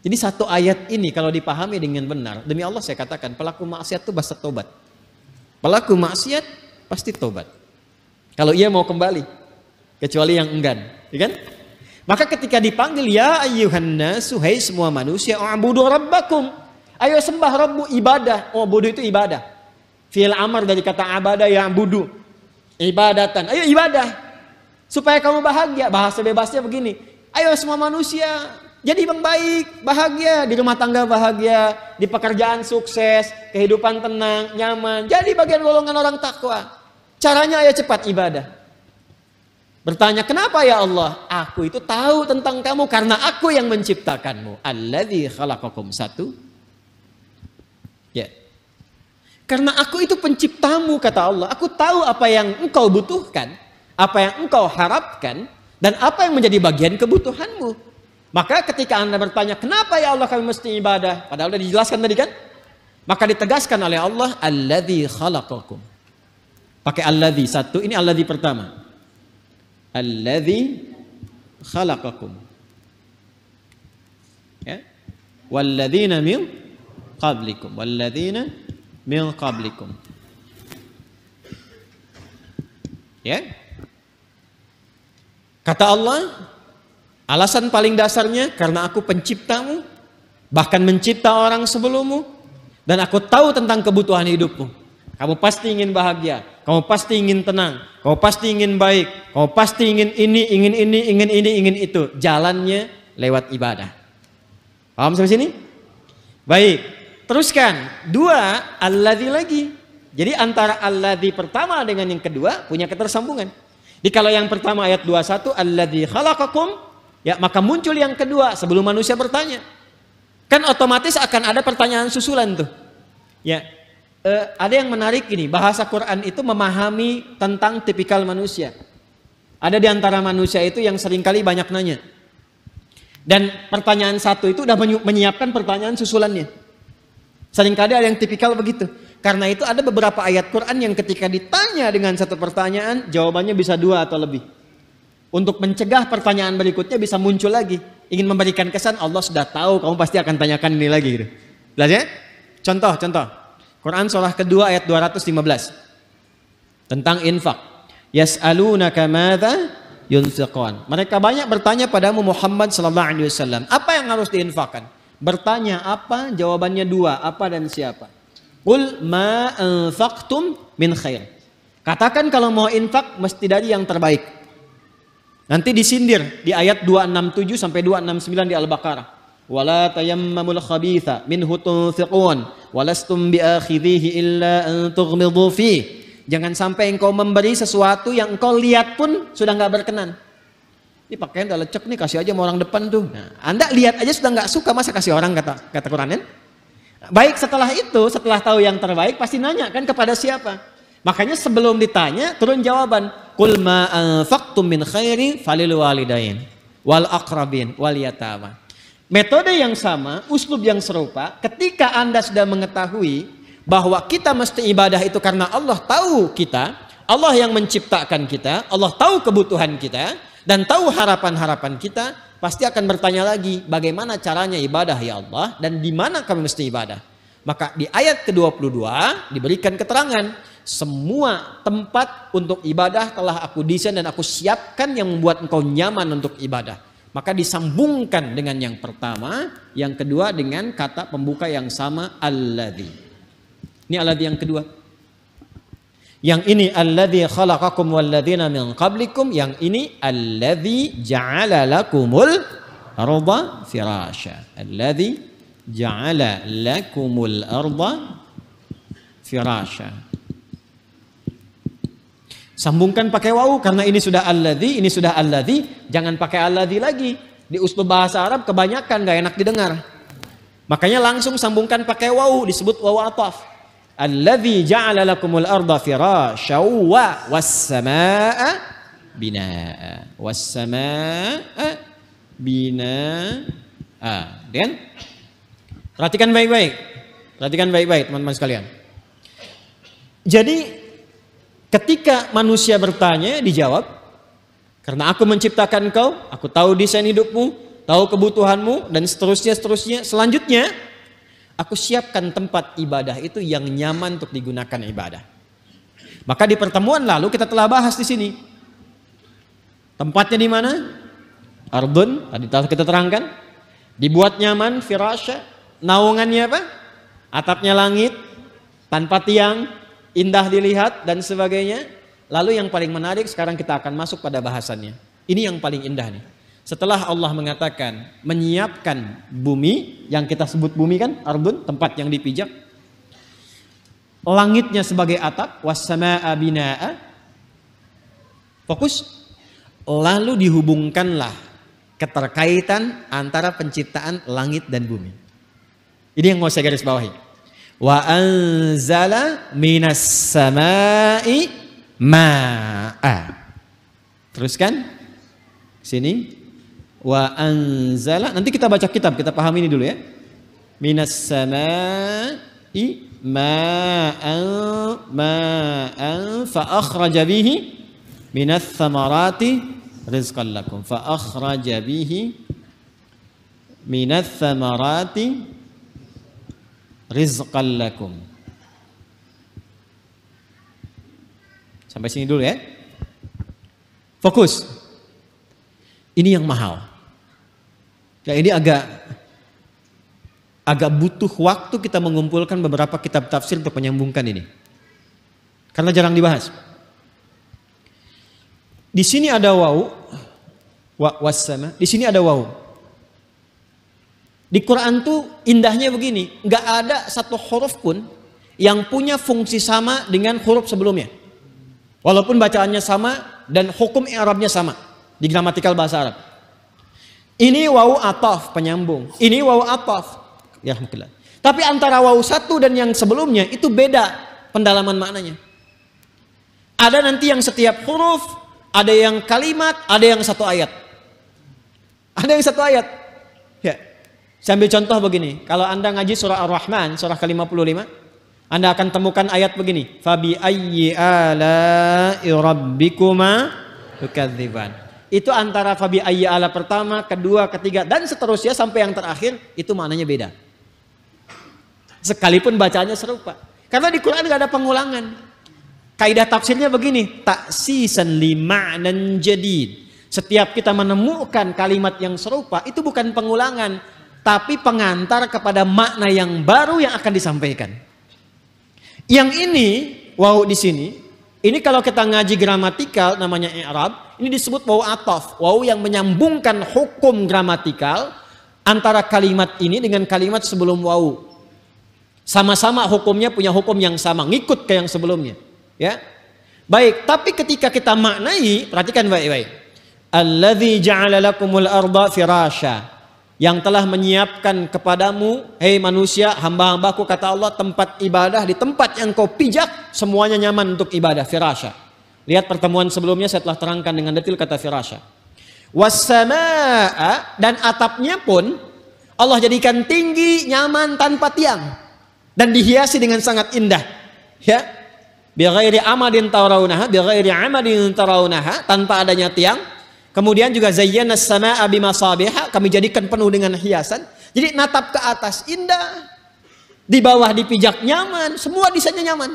Jadi satu ayat ini kalau dipahami dengan benar, demi Allah saya katakan pelaku maksiat itu pasti tobat. Pelaku maksiat pasti tobat. Kalau ia mau kembali, kecuali yang enggan, ya kan? Maka ketika dipanggil ya ayyuhan nasu hai semua manusia, u'budu rabbakum. Ayo sembah Rabbu ibadah. Oh, budu itu ibadah. Fil amar dari kata abada ya budu. Ibadatan. Ayo ibadah supaya kamu bahagia. Bahasa bebasnya begini. Ayo semua manusia jadi bang baik, bahagia di rumah tangga bahagia, di pekerjaan sukses, kehidupan tenang, nyaman. Jadi bagian golongan orang takwa. Caranya ayo cepat ibadah. Bertanya, kenapa ya Allah? Aku itu tahu tentang kamu karena aku yang menciptakanmu. Alladhi khalaqakum satu. Ya. Karena aku itu penciptamu kata Allah. Aku tahu apa yang engkau butuhkan apa yang engkau harapkan dan apa yang menjadi bagian kebutuhanmu. Maka ketika Anda bertanya, "Kenapa ya Allah kami mesti ibadah?" Padahal sudah dijelaskan tadi kan? Maka ditegaskan oleh Allah, Al-Ladhi khalaqakum." Pakai Al-Ladhi satu, ini Al-Ladhi pertama. Al-Ladhi khalaqakum. Ya. Walladhina min qablikum. Walladhina min qablikum. Ya. Kata Allah, alasan paling dasarnya karena aku penciptamu, bahkan mencipta orang sebelummu, dan aku tahu tentang kebutuhan hidupmu. Kamu pasti ingin bahagia, kamu pasti ingin tenang, kamu pasti ingin baik, kamu pasti ingin ini, ingin ini, ingin ini, ingin itu. Jalannya lewat ibadah. Paham sampai sini? Baik, teruskan. Dua, alladhi lagi. Jadi antara alladhi pertama dengan yang kedua punya ketersambungan. Jadi kalau yang pertama ayat 21 alladzi khalaqakum ya maka muncul yang kedua sebelum manusia bertanya. Kan otomatis akan ada pertanyaan susulan tuh. Ya. Eh, ada yang menarik ini, bahasa Quran itu memahami tentang tipikal manusia. Ada di antara manusia itu yang seringkali banyak nanya. Dan pertanyaan satu itu udah menyiapkan pertanyaan susulannya. Seringkali ada yang tipikal begitu. Karena itu ada beberapa ayat Quran yang ketika ditanya dengan satu pertanyaan, jawabannya bisa dua atau lebih. Untuk mencegah pertanyaan berikutnya bisa muncul lagi. Ingin memberikan kesan Allah sudah tahu kamu pasti akan tanyakan ini lagi gitu. Ya? Contoh, contoh. Quran surah kedua ayat 215. Tentang infak. Yas'alunaka mada yunfiqan. Mereka banyak bertanya padamu Muhammad sallallahu alaihi wasallam, apa yang harus diinfakkan? Bertanya apa, jawabannya dua, apa dan siapa. Qul ma anfaqtum min khair. Katakan kalau mau infak mesti dari yang terbaik. Nanti disindir di ayat 267 sampai 269 di Al-Baqarah. Wala tayammamul khabitha minhu tunfiqun walastum biakhidhihi illa an tughmidu fi. Jangan sampai engkau memberi sesuatu yang engkau lihat pun sudah nggak berkenan. Ini pakaian udah lecek nih kasih aja sama orang depan tuh. Nah, anda lihat aja sudah nggak suka masa kasih orang kata kata Quran Ya? Baik setelah itu, setelah tahu yang terbaik pasti nanya kan kepada siapa? Makanya sebelum ditanya turun jawaban. Kul ma min khairi falil walidain wal akrabin wal yatama. Metode yang sama, uslub yang serupa, ketika Anda sudah mengetahui bahwa kita mesti ibadah itu karena Allah tahu kita, Allah yang menciptakan kita, Allah tahu kebutuhan kita, dan tahu harapan-harapan kita, pasti akan bertanya lagi bagaimana caranya ibadah ya Allah dan di mana kami mesti ibadah. Maka di ayat ke-22 diberikan keterangan semua tempat untuk ibadah telah aku desain dan aku siapkan yang membuat engkau nyaman untuk ibadah. Maka disambungkan dengan yang pertama, yang kedua dengan kata pembuka yang sama alladhi. Ini alladhi yang kedua. Yang ini alladzi khalaqakum walladzina min qablikum, yang ini alladzi ja'ala lakumul arda firasha. Alladzi ja'ala lakumul arda firasha. Sambungkan pakai wau karena ini sudah alladzi, ini sudah alladzi, jangan pakai alladzi lagi. Di uslub bahasa Arab kebanyakan gak enak didengar. Makanya langsung sambungkan pakai wau disebut wau ataf. Alladzi ja'ala lakumul arda firasya wa was-samaa'a binaa'a. Was-samaa'a binaa'a. Dan perhatikan baik-baik. Perhatikan baik-baik teman-teman sekalian. Jadi ketika manusia bertanya dijawab karena aku menciptakan kau, aku tahu desain hidupmu, tahu kebutuhanmu dan seterusnya seterusnya. Selanjutnya aku siapkan tempat ibadah itu yang nyaman untuk digunakan ibadah. Maka di pertemuan lalu kita telah bahas di sini. Tempatnya di mana? Ardun, tadi telah kita terangkan. Dibuat nyaman, firasya, naungannya apa? Atapnya langit, tanpa tiang, indah dilihat dan sebagainya. Lalu yang paling menarik sekarang kita akan masuk pada bahasannya. Ini yang paling indah nih. Setelah Allah mengatakan menyiapkan bumi yang kita sebut bumi kan ardun tempat yang dipijak. Langitnya sebagai atap wassama'a binaa. Fokus lalu dihubungkanlah keterkaitan antara penciptaan langit dan bumi. Ini yang mau saya garis bawahi. Wa anzala minas sama'i ma'a. Teruskan. Sini wa anzala nanti kita baca kitab kita pahami ini dulu ya minas samai ma'an ma'an fa akhraja bihi minas thamarati rizqan lakum fa akhraja bihi minas thamarati rizqan lakum sampai sini dulu ya fokus ini yang mahal Ya ini agak agak butuh waktu kita mengumpulkan beberapa kitab tafsir untuk menyambungkan ini. Karena jarang dibahas. Di sini ada wau wa Di sini ada wau. Di Quran tuh indahnya begini, nggak ada satu huruf pun yang punya fungsi sama dengan huruf sebelumnya. Walaupun bacaannya sama dan hukum Arabnya sama di gramatikal bahasa Arab. Ini wau atof penyambung. Ini wau atof. Ya mungkinlah. Tapi antara wau satu dan yang sebelumnya itu beda pendalaman maknanya. Ada nanti yang setiap huruf, ada yang kalimat, ada yang satu ayat. Ada yang satu ayat. Ya. Saya ambil contoh begini. Kalau Anda ngaji surah Ar-Rahman, surah ke-55, Anda akan temukan ayat begini. Fabi ayyi ala rabbikuma tukadziban. Itu antara fabi ayya ala pertama, kedua, ketiga, dan seterusnya sampai yang terakhir itu maknanya beda. Sekalipun bacanya serupa. Karena di Quran gak ada pengulangan. Kaidah tafsirnya begini, taksisan lima dan jadi. Setiap kita menemukan kalimat yang serupa itu bukan pengulangan, tapi pengantar kepada makna yang baru yang akan disampaikan. Yang ini, wow di sini, ini kalau kita ngaji gramatikal namanya Arab ini disebut waw ataf, wau yang menyambungkan hukum gramatikal antara kalimat ini dengan kalimat sebelum wau Sama-sama hukumnya punya hukum yang sama, ngikut ke yang sebelumnya, ya. Baik, tapi ketika kita maknai, perhatikan baik-baik. Alladzi ja'ala lakumul arda firasya yang telah menyiapkan kepadamu, hei manusia, hamba-hambaku kata Allah, tempat ibadah di tempat yang kau pijak, semuanya nyaman untuk ibadah, firasya. Lihat pertemuan sebelumnya saya telah terangkan dengan detail kata firasya. Wassama'a dan atapnya pun Allah jadikan tinggi, nyaman tanpa tiang dan dihiasi dengan sangat indah. Ya. Bi ghairi amadin tarawunaha, bi ghairi amadin tarawunaha, tanpa adanya tiang, Kemudian juga zayyana sama'a bimasabiha, kami jadikan penuh dengan hiasan. Jadi natap ke atas indah, di bawah dipijak nyaman, semua desainnya nyaman.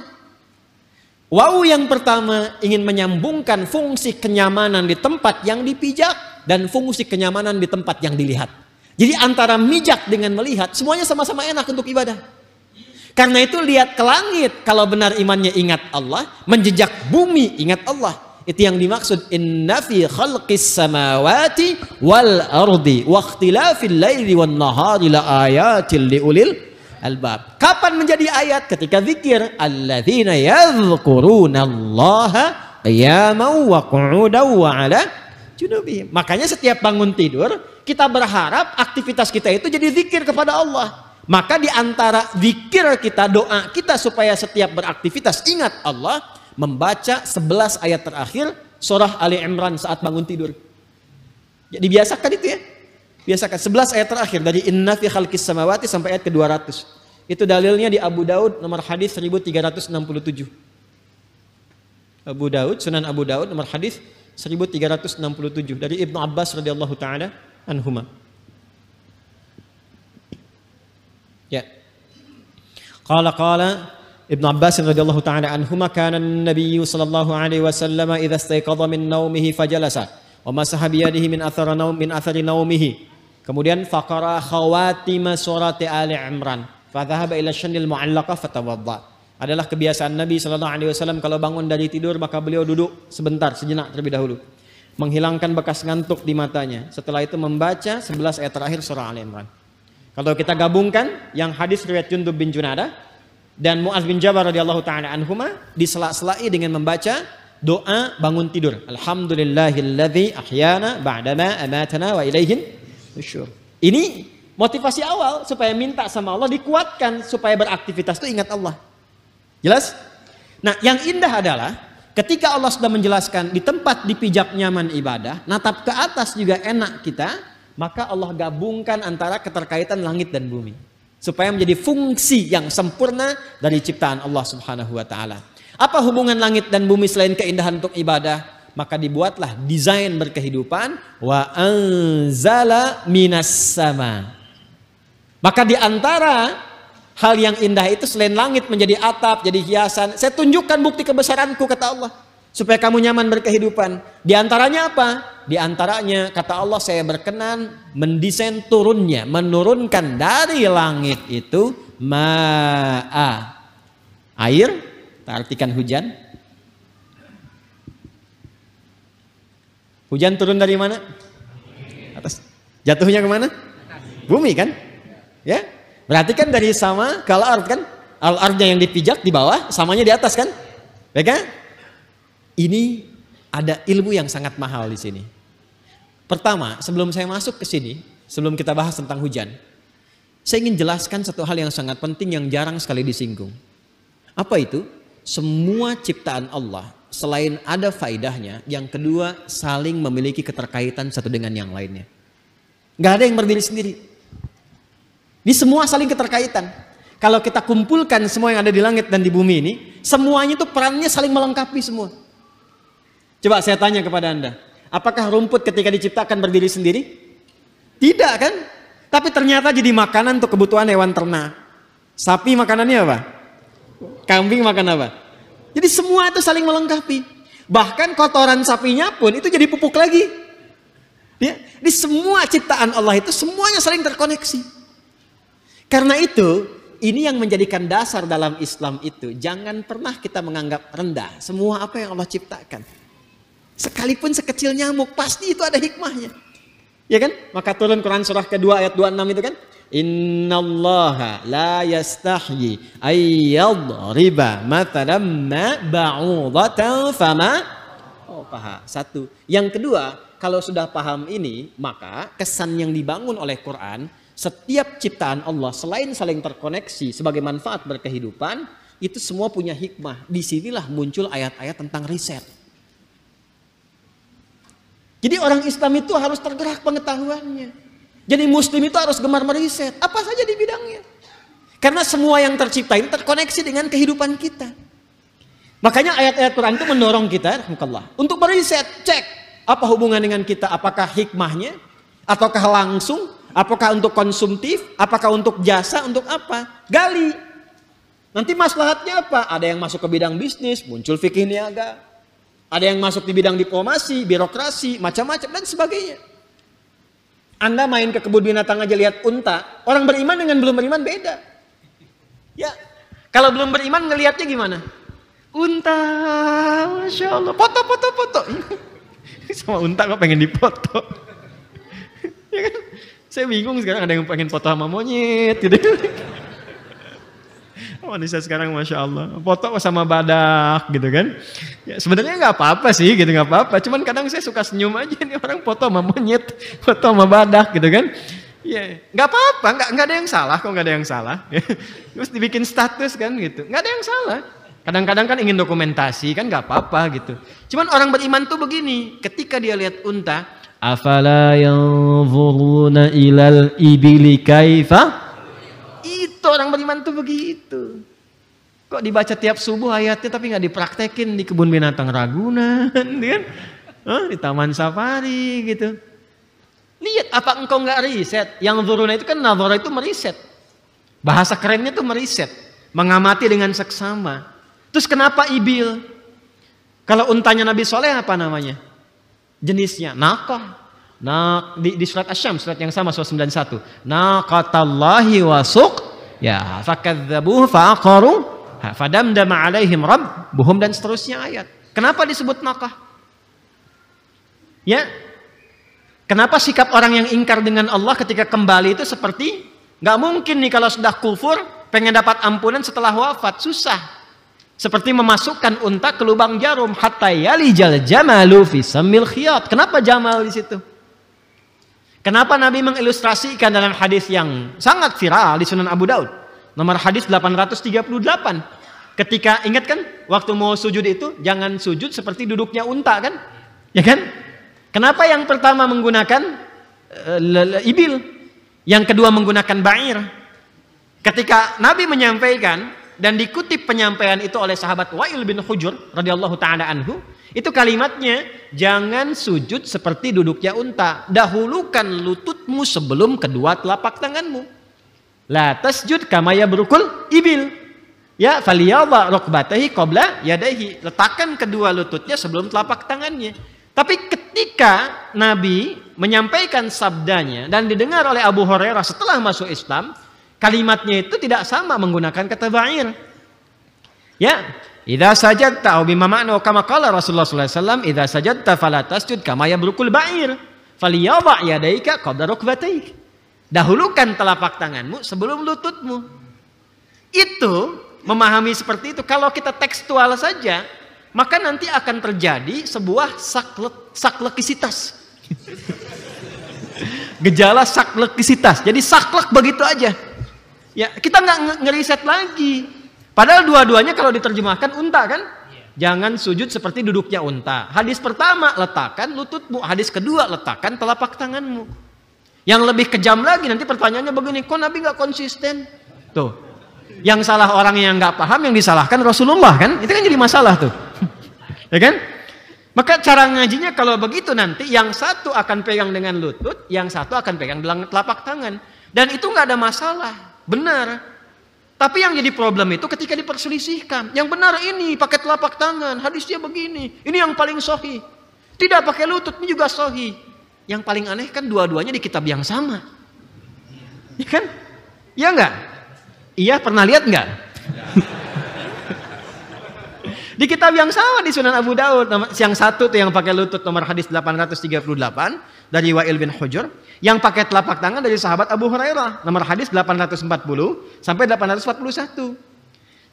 Wow yang pertama ingin menyambungkan fungsi kenyamanan di tempat yang dipijak dan fungsi kenyamanan di tempat yang dilihat. Jadi antara mijak dengan melihat semuanya sama-sama enak untuk ibadah. Karena itu lihat ke langit kalau benar imannya ingat Allah, menjejak bumi ingat Allah, itu yang dimaksud inna fi khalqis samawati wal ardi wa ikhtilafil laili wan nahari la ayatil liulil albab. Kapan menjadi ayat? Ketika zikir alladzina yadhkurunallaha qiyaman wa qu'udan wa 'ala junubi. Makanya setiap bangun tidur kita berharap aktivitas kita itu jadi zikir kepada Allah. Maka di antara zikir kita, doa kita supaya setiap beraktivitas ingat Allah, membaca 11 ayat terakhir surah Ali Imran saat bangun tidur. Jadi ya, biasakan itu ya. Biasakan 11 ayat terakhir dari inna fi khalqis samawati sampai ayat ke-200. Itu dalilnya di Abu Daud nomor hadis 1367. Abu Daud, Sunan Abu Daud nomor hadis 1367 dari Ibnu Abbas radhiyallahu taala anhuma. Ya. Qala qala ابن عباس رضي الله تعالى عنهما كان النبي صلى الله عليه وسلم إذا استيقظ من نومه فجلس ومسح بيده من أثر نوم من أثر نومه kemudian faqara khawatima surati Ali Imran fadhahaba ila syandil mu'allaqa fatawadda adalah kebiasaan Nabi Shallallahu Alaihi Wasallam kalau bangun dari tidur maka beliau duduk sebentar sejenak terlebih dahulu menghilangkan bekas ngantuk di matanya setelah itu membaca 11 ayat terakhir surah Al Imran kalau kita gabungkan yang hadis riwayat Jundub bin Junada dan Muaz bin Jabal radhiyallahu taala anhuma diselak-selai dengan membaca doa bangun tidur. Alhamdulillahilladzi ahyana ba'dama amatana wa ilaihin nusyur. Ini motivasi awal supaya minta sama Allah dikuatkan supaya beraktivitas itu ingat Allah. Jelas? Nah, yang indah adalah ketika Allah sudah menjelaskan di tempat dipijak nyaman ibadah, natap ke atas juga enak kita, maka Allah gabungkan antara keterkaitan langit dan bumi supaya menjadi fungsi yang sempurna dari ciptaan Allah Subhanahu wa taala. Apa hubungan langit dan bumi selain keindahan untuk ibadah? Maka dibuatlah desain berkehidupan wa anzala minas sama. Maka di antara hal yang indah itu selain langit menjadi atap, jadi hiasan, saya tunjukkan bukti kebesaranku kata Allah supaya kamu nyaman berkehidupan. Di antaranya apa? Di antaranya kata Allah saya berkenan mendesain turunnya, menurunkan dari langit itu ma'a. Air, artikan hujan. Hujan turun dari mana? Atas. Jatuhnya kemana? Bumi kan? Ya. Berarti kan dari sama kalau art kan? al artnya yang dipijak di bawah, samanya di atas kan? Ya kan? Ini ada ilmu yang sangat mahal di sini. Pertama, sebelum saya masuk ke sini, sebelum kita bahas tentang hujan, saya ingin jelaskan satu hal yang sangat penting yang jarang sekali disinggung. Apa itu? Semua ciptaan Allah selain ada faidahnya, yang kedua saling memiliki keterkaitan satu dengan yang lainnya. Gak ada yang berdiri sendiri. Di semua saling keterkaitan. Kalau kita kumpulkan semua yang ada di langit dan di bumi ini, semuanya itu perannya saling melengkapi semua. Coba saya tanya kepada Anda, apakah rumput ketika diciptakan berdiri sendiri? Tidak kan? Tapi ternyata jadi makanan untuk kebutuhan hewan ternak. Sapi makanannya apa? Kambing makan apa? Jadi semua itu saling melengkapi. Bahkan kotoran sapinya pun itu jadi pupuk lagi. Ya, di semua ciptaan Allah itu semuanya saling terkoneksi. Karena itu, ini yang menjadikan dasar dalam Islam itu. Jangan pernah kita menganggap rendah semua apa yang Allah ciptakan. Sekalipun sekecil nyamuk, pasti itu ada hikmahnya. Ya kan? Maka turun Quran surah kedua ayat 26 itu kan? Inna Allah la yastahyi ayyadriba mathalam ma ba'udatan fama oh paha. Satu. Yang kedua, kalau sudah paham ini, maka kesan yang dibangun oleh Quran, setiap ciptaan Allah selain saling terkoneksi sebagai manfaat berkehidupan, itu semua punya hikmah. Disinilah muncul ayat-ayat tentang riset jadi orang Islam itu harus tergerak pengetahuannya. Jadi muslim itu harus gemar meriset. Apa saja di bidangnya. Karena semua yang tercipta ini terkoneksi dengan kehidupan kita. Makanya ayat-ayat Quran itu mendorong kita, Allah, untuk meriset, cek apa hubungan dengan kita, apakah hikmahnya, ataukah langsung, apakah untuk konsumtif, apakah untuk jasa, untuk apa? Gali. Nanti maslahatnya apa? Ada yang masuk ke bidang bisnis, muncul fikih niaga, ada yang masuk di bidang diplomasi, birokrasi, macam-macam dan sebagainya. Anda main ke kebun binatang aja lihat unta, orang beriman dengan belum beriman beda. Ya, kalau belum beriman ngelihatnya gimana? Unta, masya Allah, foto, foto, foto. <laughs> sama unta kok pengen dipoto. <laughs> ya kan? Saya bingung sekarang ada yang pengen foto sama monyet gitu wanita oh, sekarang masya Allah foto sama badak gitu kan ya, sebenarnya nggak apa-apa sih gitu nggak apa-apa cuman kadang saya suka senyum aja nih orang foto sama monyet <laughs> foto sama badak gitu kan ya nggak apa-apa nggak ada yang salah kok nggak ada yang salah <laughs> terus dibikin status kan gitu nggak ada yang salah kadang-kadang kan ingin dokumentasi kan nggak apa-apa gitu cuman orang beriman tuh begini ketika dia lihat unta afala yang ilal ibili kaifa begitu, orang beriman tuh begitu. Kok dibaca tiap subuh ayatnya tapi nggak dipraktekin di kebun binatang Ragunan, <laughs> kan? Hah, di taman safari gitu. Lihat apa engkau nggak riset? Yang zuruna itu kan nazar itu meriset. Bahasa kerennya tuh meriset, mengamati dengan seksama. Terus kenapa ibil? Kalau untanya Nabi Soleh apa namanya? Jenisnya nakah. Nah, di, di surat Asyam, surat yang sama surat 91. Naqatallahi wasuk ya fakadzabu faqaru fadamdama alaihim rabbuhum dan seterusnya ayat kenapa disebut makah? ya kenapa sikap orang yang ingkar dengan Allah ketika kembali itu seperti nggak mungkin nih kalau sudah kufur pengen dapat ampunan setelah wafat susah seperti memasukkan unta ke lubang jarum hatta yalijal jamalu fi samil khiyat kenapa jamal di situ Kenapa Nabi mengilustrasikan dalam hadis yang sangat viral di Sunan Abu Daud? Nomor hadis 838. Ketika ingat kan waktu mau sujud itu jangan sujud seperti duduknya unta kan? Ya kan? Kenapa yang pertama menggunakan uh, ibil? Yang kedua menggunakan ba'ir? Ketika Nabi menyampaikan dan dikutip penyampaian itu oleh sahabat Wa'il bin Hujur radhiyallahu taala anhu, itu kalimatnya, jangan sujud seperti duduknya unta. Dahulukan lututmu sebelum kedua telapak tanganmu. La tasjud kamaya berukul ibil. Ya faliyawa rokbatahi qabla yadahi. Letakkan kedua lututnya sebelum telapak tangannya. Tapi ketika Nabi menyampaikan sabdanya dan didengar oleh Abu Hurairah setelah masuk Islam, kalimatnya itu tidak sama menggunakan kata ba'ir. Ya, Idza sajadta au bima ma'na kama qala Rasulullah sallallahu alaihi wasallam idza sajadta fala tasjud kama yamrukul ba'ir falyadha yadayka qabla rukbatayk Dahulukan telapak tanganmu sebelum lututmu. Itu memahami seperti itu kalau kita tekstual saja maka nanti akan terjadi sebuah saklek, saklekisitas. <laughs> Gejala saklekisitas. Jadi saklek begitu aja. Ya, kita nggak ngeriset lagi. Padahal dua-duanya kalau diterjemahkan unta kan? Iya. Jangan sujud seperti duduknya unta. Hadis pertama letakkan lututmu, hadis kedua letakkan telapak tanganmu. Yang lebih kejam lagi nanti pertanyaannya begini, kok Nabi nggak konsisten? Tuh, yang salah orang yang nggak paham yang disalahkan Rasulullah kan? Itu kan jadi masalah tuh, <laughs> ya kan? Maka cara ngajinya kalau begitu nanti yang satu akan pegang dengan lutut, yang satu akan pegang dengan telapak tangan, dan itu nggak ada masalah, benar. Tapi yang jadi problem itu ketika diperselisihkan. Yang benar ini pakai telapak tangan, hadisnya begini. Ini yang paling sohi. Tidak pakai lutut, ini juga sohi. Yang paling aneh kan dua-duanya di kitab yang sama. Ya kan? Iya enggak? Iya pernah lihat enggak? Di kitab yang sama di Sunan Abu Daud, yang satu tuh yang pakai lutut nomor hadis 838 dari Wa'il bin Hujur, yang pakai telapak tangan dari sahabat Abu Hurairah, nomor hadis 840 sampai 841.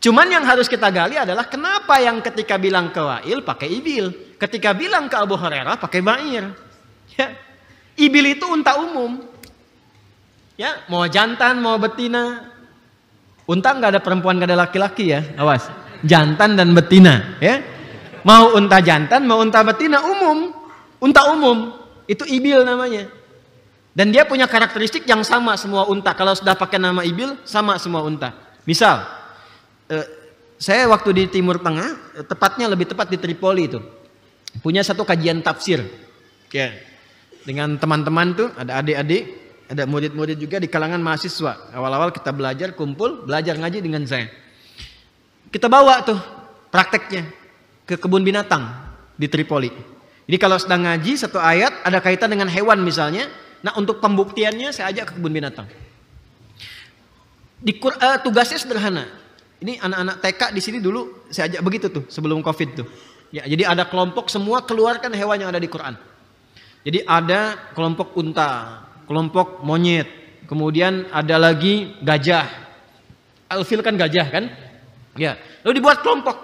Cuman yang harus kita gali adalah kenapa yang ketika bilang ke Wa'il pakai ibil, ketika bilang ke Abu Hurairah pakai ba'ir. Ya. Ibil itu unta umum. Ya, mau jantan, mau betina. Unta nggak ada perempuan, nggak ada laki-laki ya, awas jantan dan betina ya mau unta jantan mau unta betina umum unta umum itu ibil namanya dan dia punya karakteristik yang sama semua unta kalau sudah pakai nama ibil sama semua unta misal eh, saya waktu di Timur Tengah eh, tepatnya lebih tepat di Tripoli itu punya satu kajian tafsir ya dengan teman-teman tuh ada adik-adik ada murid-murid juga di kalangan mahasiswa awal-awal kita belajar kumpul belajar ngaji dengan saya kita bawa tuh prakteknya ke kebun binatang di Tripoli. Jadi kalau sedang ngaji satu ayat ada kaitan dengan hewan misalnya. Nah untuk pembuktiannya saya ajak ke kebun binatang. Di, uh, tugasnya sederhana. Ini anak-anak TK di sini dulu saya ajak begitu tuh sebelum COVID tuh. Ya, jadi ada kelompok semua keluarkan hewan yang ada di Quran. Jadi ada kelompok unta, kelompok monyet, kemudian ada lagi gajah. Alfil kan gajah kan? Ya, lalu dibuat kelompok.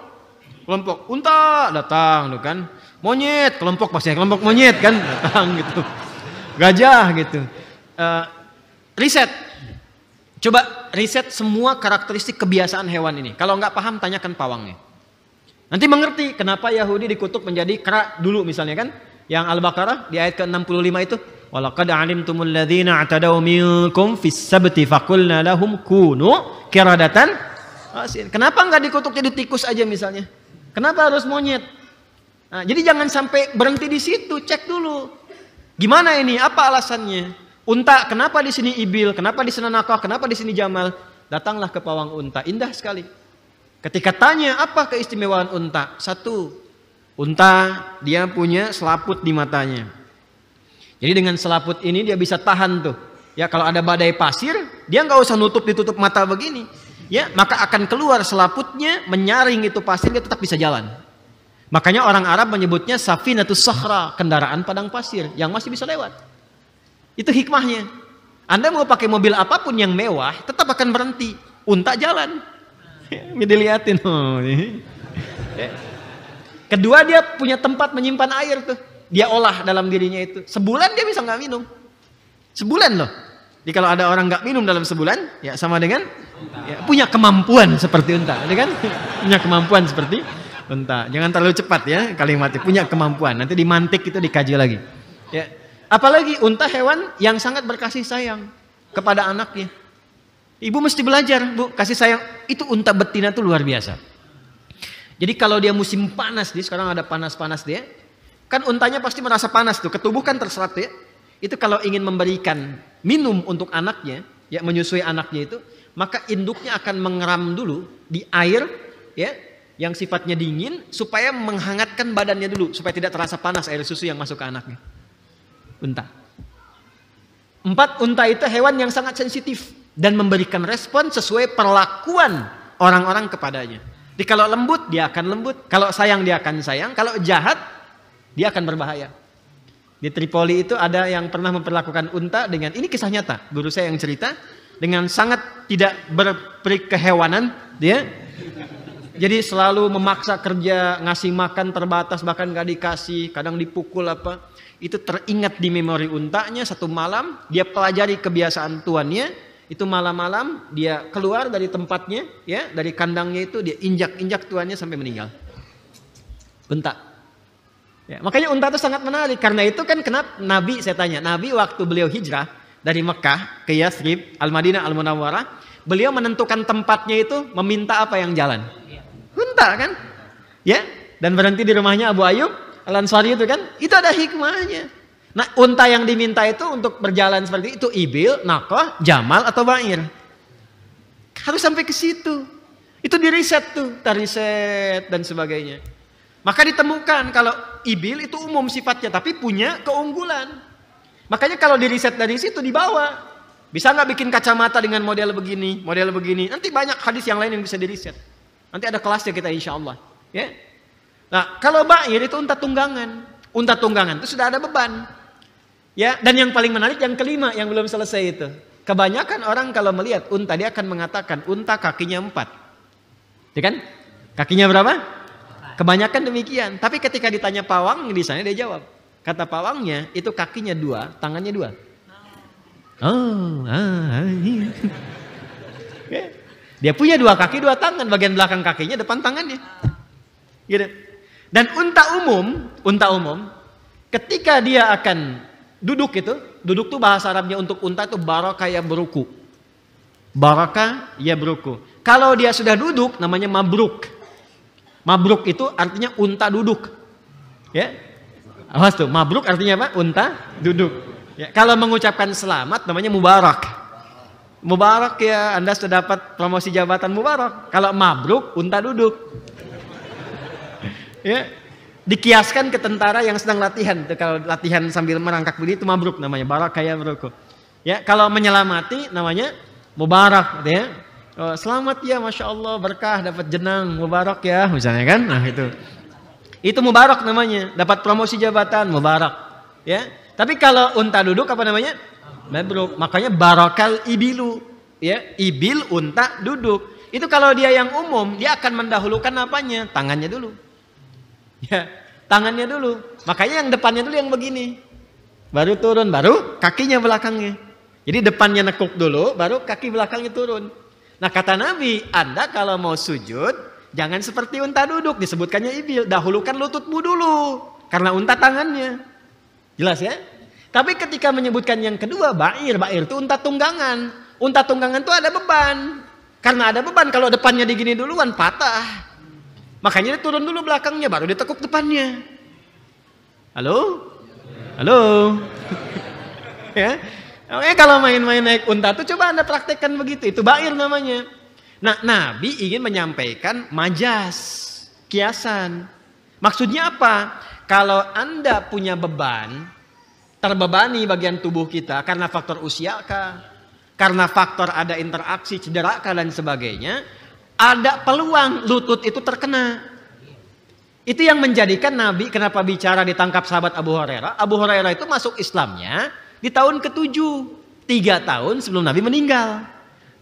Kelompok unta datang tuh kan. Monyet, kelompok pasti, kelompok monyet kan <laughs> datang gitu. Gajah gitu. Uh, riset. Coba riset semua karakteristik kebiasaan hewan ini. Kalau nggak paham tanyakan pawangnya. Nanti mengerti kenapa Yahudi dikutuk menjadi kera dulu misalnya kan. Yang Al-Baqarah di ayat ke-65 itu Walaqad alimtumul ladhina atadaw minkum fis sabti faqulna lahum kunu kiradatan asin. Kenapa nggak dikutuk jadi tikus aja misalnya? Kenapa harus monyet? Nah, jadi jangan sampai berhenti di situ, cek dulu. Gimana ini? Apa alasannya? Unta, kenapa di sini ibil? Kenapa di sana nakah? Kenapa di sini jamal? Datanglah ke pawang unta, indah sekali. Ketika tanya apa keistimewaan unta? Satu, unta dia punya selaput di matanya. Jadi dengan selaput ini dia bisa tahan tuh. Ya kalau ada badai pasir, dia nggak usah nutup ditutup mata begini ya maka akan keluar selaputnya menyaring itu pasirnya tetap bisa jalan makanya orang Arab menyebutnya safinatus sahra kendaraan padang pasir yang masih bisa lewat itu hikmahnya anda mau pakai mobil apapun yang mewah tetap akan berhenti unta jalan <laughs> ini liatin. <laughs> Oh, ya. kedua dia punya tempat menyimpan air tuh dia olah dalam dirinya itu sebulan dia bisa nggak minum sebulan loh jadi kalau ada orang nggak minum dalam sebulan, ya sama dengan ya, punya kemampuan seperti unta, ya kan? <laughs> punya kemampuan seperti unta. Jangan terlalu cepat ya kalimatnya. Punya kemampuan. Nanti dimantik itu dikaji lagi. Ya. Apalagi unta hewan yang sangat berkasih sayang kepada anaknya. Ibu mesti belajar, Bu, kasih sayang itu unta betina tuh luar biasa. Jadi kalau dia musim panas nih, sekarang ada panas-panas dia, kan untanya pasti merasa panas tuh, ketubuh kan terserap ya. Itu kalau ingin memberikan minum untuk anaknya, ya menyusui anaknya itu, maka induknya akan mengeram dulu di air ya yang sifatnya dingin supaya menghangatkan badannya dulu supaya tidak terasa panas air susu yang masuk ke anaknya. Unta. Empat unta itu hewan yang sangat sensitif dan memberikan respon sesuai perlakuan orang-orang kepadanya. Jadi kalau lembut dia akan lembut, kalau sayang dia akan sayang, kalau jahat dia akan berbahaya. Di Tripoli itu ada yang pernah memperlakukan unta dengan ini kisah nyata, guru saya yang cerita dengan sangat tidak berperikehewanan dia. Jadi selalu memaksa kerja, ngasih makan terbatas bahkan gak dikasih, kadang dipukul apa. Itu teringat di memori untanya satu malam, dia pelajari kebiasaan tuannya, itu malam-malam dia keluar dari tempatnya ya, dari kandangnya itu dia injak-injak tuannya sampai meninggal. Bentak Ya, makanya unta itu sangat menarik karena itu kan kenapa Nabi saya tanya, Nabi waktu beliau hijrah dari Mekah ke Yathrib, Al-Madinah, Al-Munawwarah, beliau menentukan tempatnya itu meminta apa yang jalan? Unta kan? Ya, dan berhenti di rumahnya Abu Ayub Al-Ansari itu kan? Itu ada hikmahnya. Nah, unta yang diminta itu untuk berjalan seperti itu ibil, nakoh, jamal atau bair. Harus sampai ke situ. Itu diriset tuh, tariset dan sebagainya. Maka ditemukan kalau ibil itu umum sifatnya tapi punya keunggulan. Makanya kalau diriset dari situ dibawa. Bisa nggak bikin kacamata dengan model begini, model begini. Nanti banyak hadis yang lain yang bisa diriset. Nanti ada kelasnya kita insya Allah. Ya. Nah kalau bayar itu unta tunggangan. Unta tunggangan itu sudah ada beban. Ya, dan yang paling menarik yang kelima yang belum selesai itu. Kebanyakan orang kalau melihat unta dia akan mengatakan unta kakinya empat. Ya kan? Kakinya berapa? Kebanyakan demikian. Tapi ketika ditanya pawang di sana dia jawab. Kata pawangnya itu kakinya dua, tangannya dua. Oh, ah, ah iya. dia punya dua kaki, dua tangan. Bagian belakang kakinya, depan tangannya. Gitu. Dan unta umum, unta umum, ketika dia akan duduk itu, duduk tuh bahasa Arabnya untuk unta itu barokah ya beruku. Barokah ya beruku. Kalau dia sudah duduk, namanya mabruk. Mabruk itu artinya unta duduk. Ya. Awas tuh, mabruk artinya apa? Unta duduk. Ya. Kalau mengucapkan selamat namanya mubarak. Mubarak ya, Anda sudah dapat promosi jabatan mubarak. Kalau mabruk, unta duduk. ya. Dikiaskan ke tentara yang sedang latihan. Tuh, kalau latihan sambil merangkak begini itu mabruk namanya. Barak kayak Ya, kalau menyelamati namanya mubarak gitu ya. Oh, selamat ya, masya Allah, berkah, dapat jenang, mubarak ya, misalnya kan? Nah itu, itu mubarak namanya, dapat promosi jabatan, mubarak, ya. Tapi kalau unta duduk apa namanya? Mabruk. Makanya barokal ibilu, ya, ibil unta duduk. Itu kalau dia yang umum, dia akan mendahulukan apanya? Tangannya dulu, ya, tangannya dulu. Makanya yang depannya dulu yang begini, baru turun, baru kakinya belakangnya. Jadi depannya nekuk dulu, baru kaki belakangnya turun. Nah kata Nabi, Anda kalau mau sujud, jangan seperti unta duduk. Disebutkannya ibil, dahulukan lututmu dulu. Karena unta tangannya. Jelas ya? Tapi ketika menyebutkan yang kedua, bair. Bair itu unta tunggangan. Unta tunggangan itu ada beban. Karena ada beban, kalau depannya digini duluan, patah. Makanya dia turun dulu belakangnya, baru ditekuk depannya. Halo? Halo? <laughs> ya? Oke, kalau main-main naik unta tuh coba Anda praktekkan begitu. Itu bair namanya. Nah, Nabi ingin menyampaikan majas, kiasan. Maksudnya apa? Kalau Anda punya beban, terbebani bagian tubuh kita karena faktor usia kah? Karena faktor ada interaksi, cedera kah dan sebagainya, ada peluang lutut itu terkena. Itu yang menjadikan Nabi kenapa bicara ditangkap sahabat Abu Hurairah. Abu Hurairah itu masuk Islamnya di tahun ketujuh. Tiga tahun sebelum Nabi meninggal.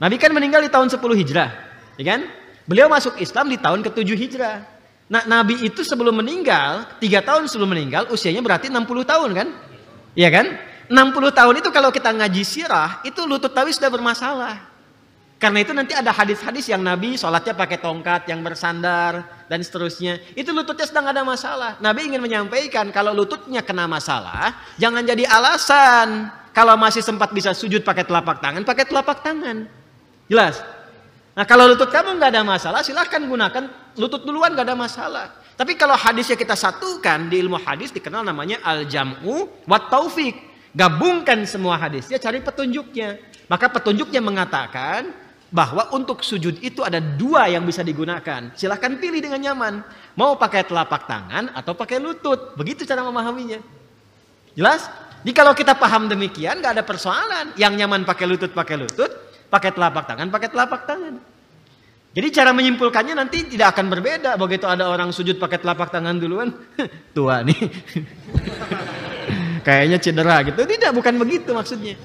Nabi kan meninggal di tahun 10 Hijrah. Ya kan? Beliau masuk Islam di tahun ketujuh Hijrah. Nah, Nabi itu sebelum meninggal, tiga tahun sebelum meninggal, usianya berarti 60 tahun kan? Iya kan? 60 tahun itu kalau kita ngaji sirah, itu lutut tawi sudah bermasalah. Karena itu nanti ada hadis-hadis yang Nabi sholatnya pakai tongkat, yang bersandar, dan seterusnya. Itu lututnya sedang ada masalah. Nabi ingin menyampaikan kalau lututnya kena masalah, jangan jadi alasan. Kalau masih sempat bisa sujud pakai telapak tangan, pakai telapak tangan. Jelas? Nah kalau lutut kamu nggak ada masalah, silahkan gunakan lutut duluan nggak ada masalah. Tapi kalau hadisnya kita satukan di ilmu hadis dikenal namanya al-jam'u wa taufik. Gabungkan semua hadisnya, cari petunjuknya. Maka petunjuknya mengatakan bahwa untuk sujud itu ada dua yang bisa digunakan. Silahkan pilih dengan nyaman. Mau pakai telapak tangan atau pakai lutut. Begitu cara memahaminya. Jelas? Jadi kalau kita paham demikian gak ada persoalan. Yang nyaman pakai lutut, pakai lutut. Pakai telapak tangan, pakai telapak tangan. Jadi cara menyimpulkannya nanti tidak akan berbeda. Begitu ada orang sujud pakai telapak tangan duluan. <laughs> Tua nih. <laughs> Kayaknya cedera gitu. Tidak, bukan begitu maksudnya.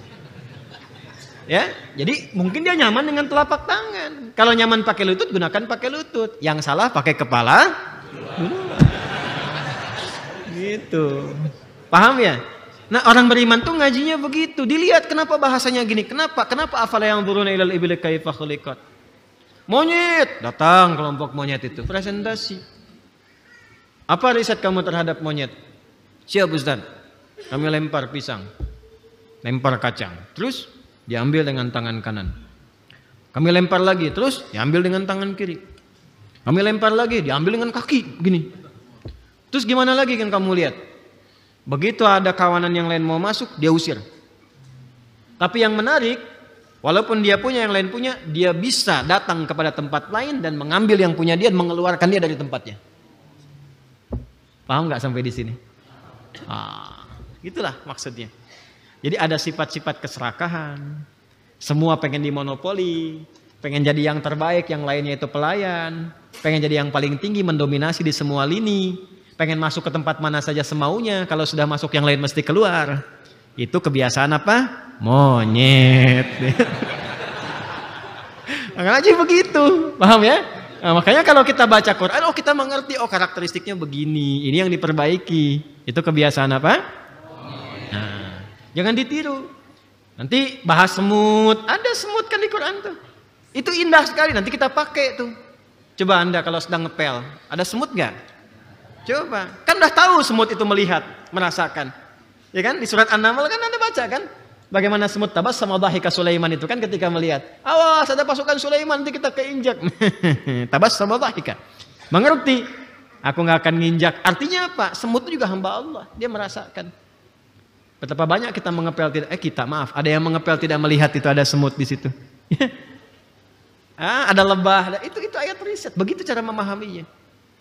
Ya, jadi mungkin dia nyaman dengan telapak tangan. Kalau nyaman pakai lutut gunakan pakai lutut. Yang salah pakai kepala. gitu. Paham ya? Nah orang beriman tuh ngajinya begitu. Dilihat kenapa bahasanya gini. Kenapa? Kenapa afala yang buruna ilal ibli kaifa khuliqat? Monyet datang kelompok monyet itu presentasi. Apa riset kamu terhadap monyet? Siap Ustaz. Kami lempar pisang. Lempar kacang. Terus diambil dengan tangan kanan. Kami lempar lagi, terus diambil dengan tangan kiri. Kami lempar lagi, diambil dengan kaki, gini. Terus gimana lagi kan kamu lihat? Begitu ada kawanan yang lain mau masuk, dia usir. Tapi yang menarik, walaupun dia punya yang lain punya, dia bisa datang kepada tempat lain dan mengambil yang punya dia dan mengeluarkan dia dari tempatnya. Paham nggak sampai di sini? Ah, itulah maksudnya. Jadi ada sifat-sifat keserakahan. Semua pengen dimonopoli, pengen jadi yang terbaik, yang lainnya itu pelayan, pengen jadi yang paling tinggi mendominasi di semua lini, pengen masuk ke tempat mana saja semaunya, kalau sudah masuk yang lain mesti keluar. Itu kebiasaan apa? Monyet. Makanya <laughs> begitu, paham ya? Nah, makanya kalau kita baca Quran, oh kita mengerti, oh karakteristiknya begini, ini yang diperbaiki. Itu kebiasaan apa? Nah, Jangan ditiru. Nanti bahas semut, ada semut kan di Quran tuh. Itu indah sekali, nanti kita pakai tuh. Coba Anda kalau sedang ngepel, ada semut nggak? Coba, kan udah tahu semut itu melihat, merasakan. Ya kan, di surat An-Naml kan Anda baca kan? Bagaimana semut tabas sama dahika Sulaiman itu kan ketika melihat. Awas ada pasukan Sulaiman nanti kita keinjak. <laughs> tabas sama dahika. Mengerti, aku nggak akan nginjak. Artinya apa? Semut itu juga hamba Allah, dia merasakan. Betapa banyak kita mengepel tidak eh kita maaf, ada yang mengepel tidak melihat itu ada semut di situ. <laughs> ah, ada lebah, itu itu ayat riset. Begitu cara memahaminya.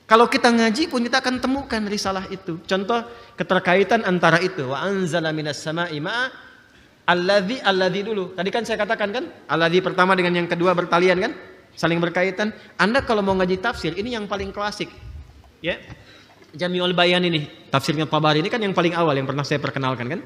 Kalau kita ngaji pun kita akan temukan risalah itu. Contoh keterkaitan antara itu wa anzala minas sama'i ma'a alladzi alladzi dulu. Tadi kan saya katakan kan alladzi pertama dengan yang kedua bertalian kan? Saling berkaitan. Anda kalau mau ngaji tafsir ini yang paling klasik. Ya. Jamiul Bayan ini, tafsirnya Tabari ini kan yang paling awal yang pernah saya perkenalkan kan.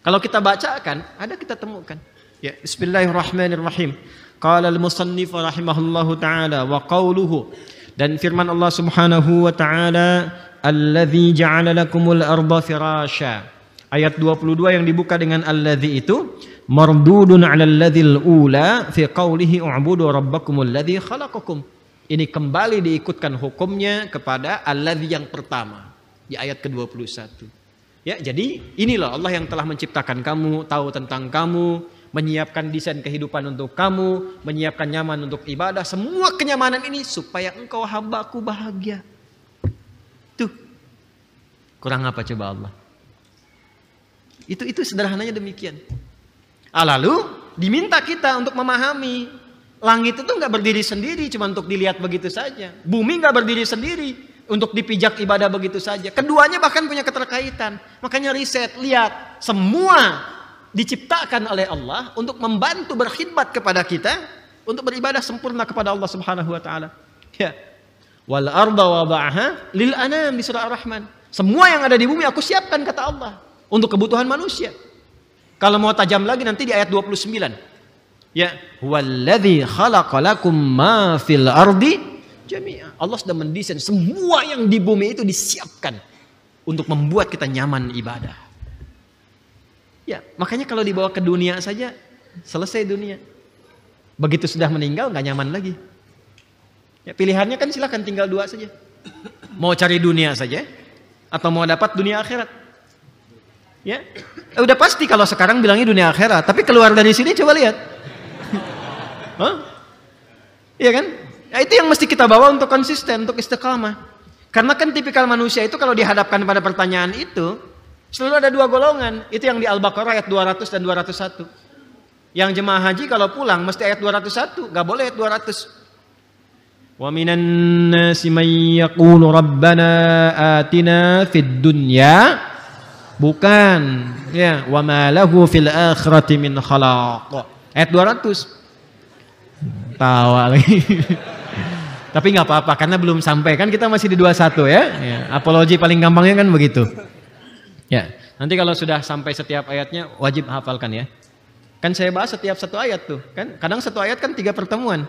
Kalau kita bacakan, ada kita temukan. Ya, bismillahirrahmanirrahim. Qala al-musannif rahimahullahu taala wa qawluhu dan firman Allah Subhanahu wa taala alladzi ja'ala lakumul arda firasya. Ayat 22 yang dibuka dengan alladzi itu mardudun 'alal ladzil ula fi qawlihi u'budu rabbakumul ladzi khalaqakum ini kembali diikutkan hukumnya kepada Allah yang pertama di ayat ke-21. Ya, jadi inilah Allah yang telah menciptakan kamu, tahu tentang kamu, menyiapkan desain kehidupan untuk kamu, menyiapkan nyaman untuk ibadah, semua kenyamanan ini supaya engkau hambaku bahagia. Tuh. Kurang apa coba Allah? Itu itu sederhananya demikian. Ah, lalu diminta kita untuk memahami Langit itu nggak berdiri sendiri cuma untuk dilihat begitu saja. Bumi nggak berdiri sendiri untuk dipijak ibadah begitu saja. Keduanya bahkan punya keterkaitan. Makanya riset, lihat semua diciptakan oleh Allah untuk membantu berkhidmat kepada kita untuk beribadah sempurna kepada Allah Subhanahu wa taala. Ya. Wal arda wada'aha lil anam di surah Ar-Rahman. Semua yang ada di bumi aku siapkan kata Allah untuk kebutuhan manusia. Kalau mau tajam lagi nanti di ayat 29. Ya, huwallazi khalaqalakum ma fil ardi jami'a. Allah sudah mendesain semua yang di bumi itu disiapkan untuk membuat kita nyaman ibadah. Ya, makanya kalau dibawa ke dunia saja selesai dunia. Begitu sudah meninggal nggak nyaman lagi. Ya, pilihannya kan silahkan tinggal dua saja. Mau cari dunia saja atau mau dapat dunia akhirat. Ya, eh, udah pasti kalau sekarang bilangnya dunia akhirat, tapi keluar dari sini coba lihat Hah? Iya kan? Ya, itu yang mesti kita bawa untuk konsisten, untuk istiqamah. Karena kan tipikal manusia itu kalau dihadapkan pada pertanyaan itu, selalu ada dua golongan. Itu yang di Al-Baqarah ayat 200 dan 201. Yang jemaah haji kalau pulang mesti ayat 201, gak boleh ayat 200. minan nasi man يقول rabbana atina fid dunya bukan ya ma lahu fil akhirati min khalaq ayat 200 ketawa <laughs> lagi. Tapi nggak apa-apa karena belum sampai kan kita masih di 21 ya. ya. Apologi paling gampangnya kan begitu. Ya, nanti kalau sudah sampai setiap ayatnya wajib hafalkan ya. Kan saya bahas setiap satu ayat tuh, kan kadang satu ayat kan tiga pertemuan.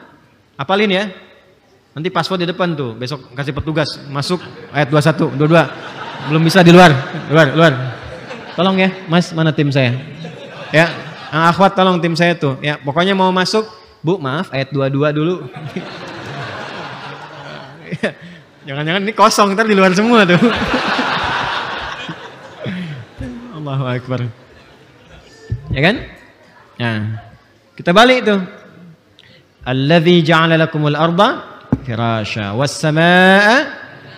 Apalin ya. Nanti password di depan tuh, besok kasih petugas masuk ayat 21, 22. Belum bisa di luar, luar, luar. Tolong ya, Mas, mana tim saya? Ya, Ang Akhwat tolong tim saya tuh. Ya, pokoknya mau masuk Bu, maaf ayat 22 dulu. <laughs> Jangan-jangan ini kosong, ntar di luar semua tuh. <laughs> Allahu Akbar. Ya kan? Nah, kita balik tuh. Alladzi ja'ala lakumul arda firasha was samaa'a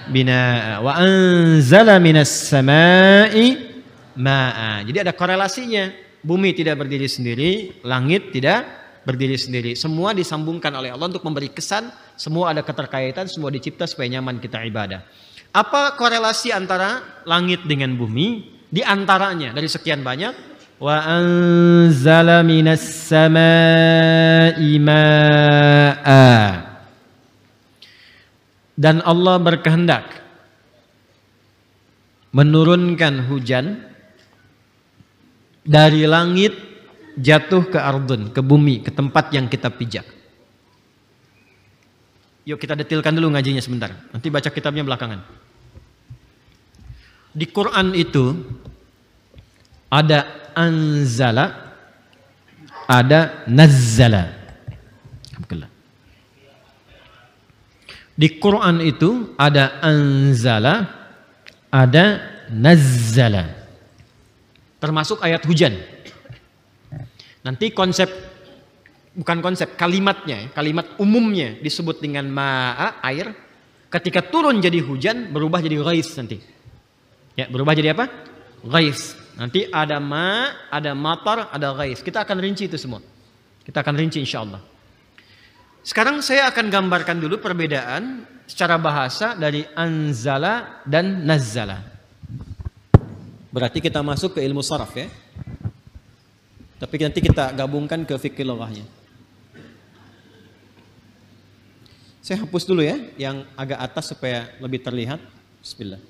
binaa'a wa anzala minas samaa'i maa'a. Jadi ada korelasinya. Bumi tidak berdiri sendiri, langit tidak berdiri sendiri. Semua disambungkan oleh Allah untuk memberi kesan, semua ada keterkaitan, semua dicipta supaya nyaman kita ibadah. Apa korelasi antara langit dengan bumi? Di antaranya dari sekian banyak wa anzala minas samaa'i ma'a. Dan Allah berkehendak menurunkan hujan dari langit jatuh ke ardun, ke bumi, ke tempat yang kita pijak. Yuk kita detilkan dulu ngajinya sebentar. Nanti baca kitabnya belakangan. Di Quran itu ada anzala, ada nazzala. Di Quran itu ada anzala, ada nazala. Termasuk ayat hujan. Nanti konsep bukan konsep kalimatnya, kalimat umumnya disebut dengan ma'a air. Ketika turun jadi hujan berubah jadi ghais nanti. Ya, berubah jadi apa? Ghais. Nanti ada ma, ada matar, ada ghais. Kita akan rinci itu semua. Kita akan rinci insya Allah. Sekarang saya akan gambarkan dulu perbedaan secara bahasa dari anzala dan nazala Berarti kita masuk ke ilmu saraf ya. Tapi nanti kita gabungkan ke fikir lorahnya. Saya hapus dulu ya yang agak atas supaya lebih terlihat. Bismillah.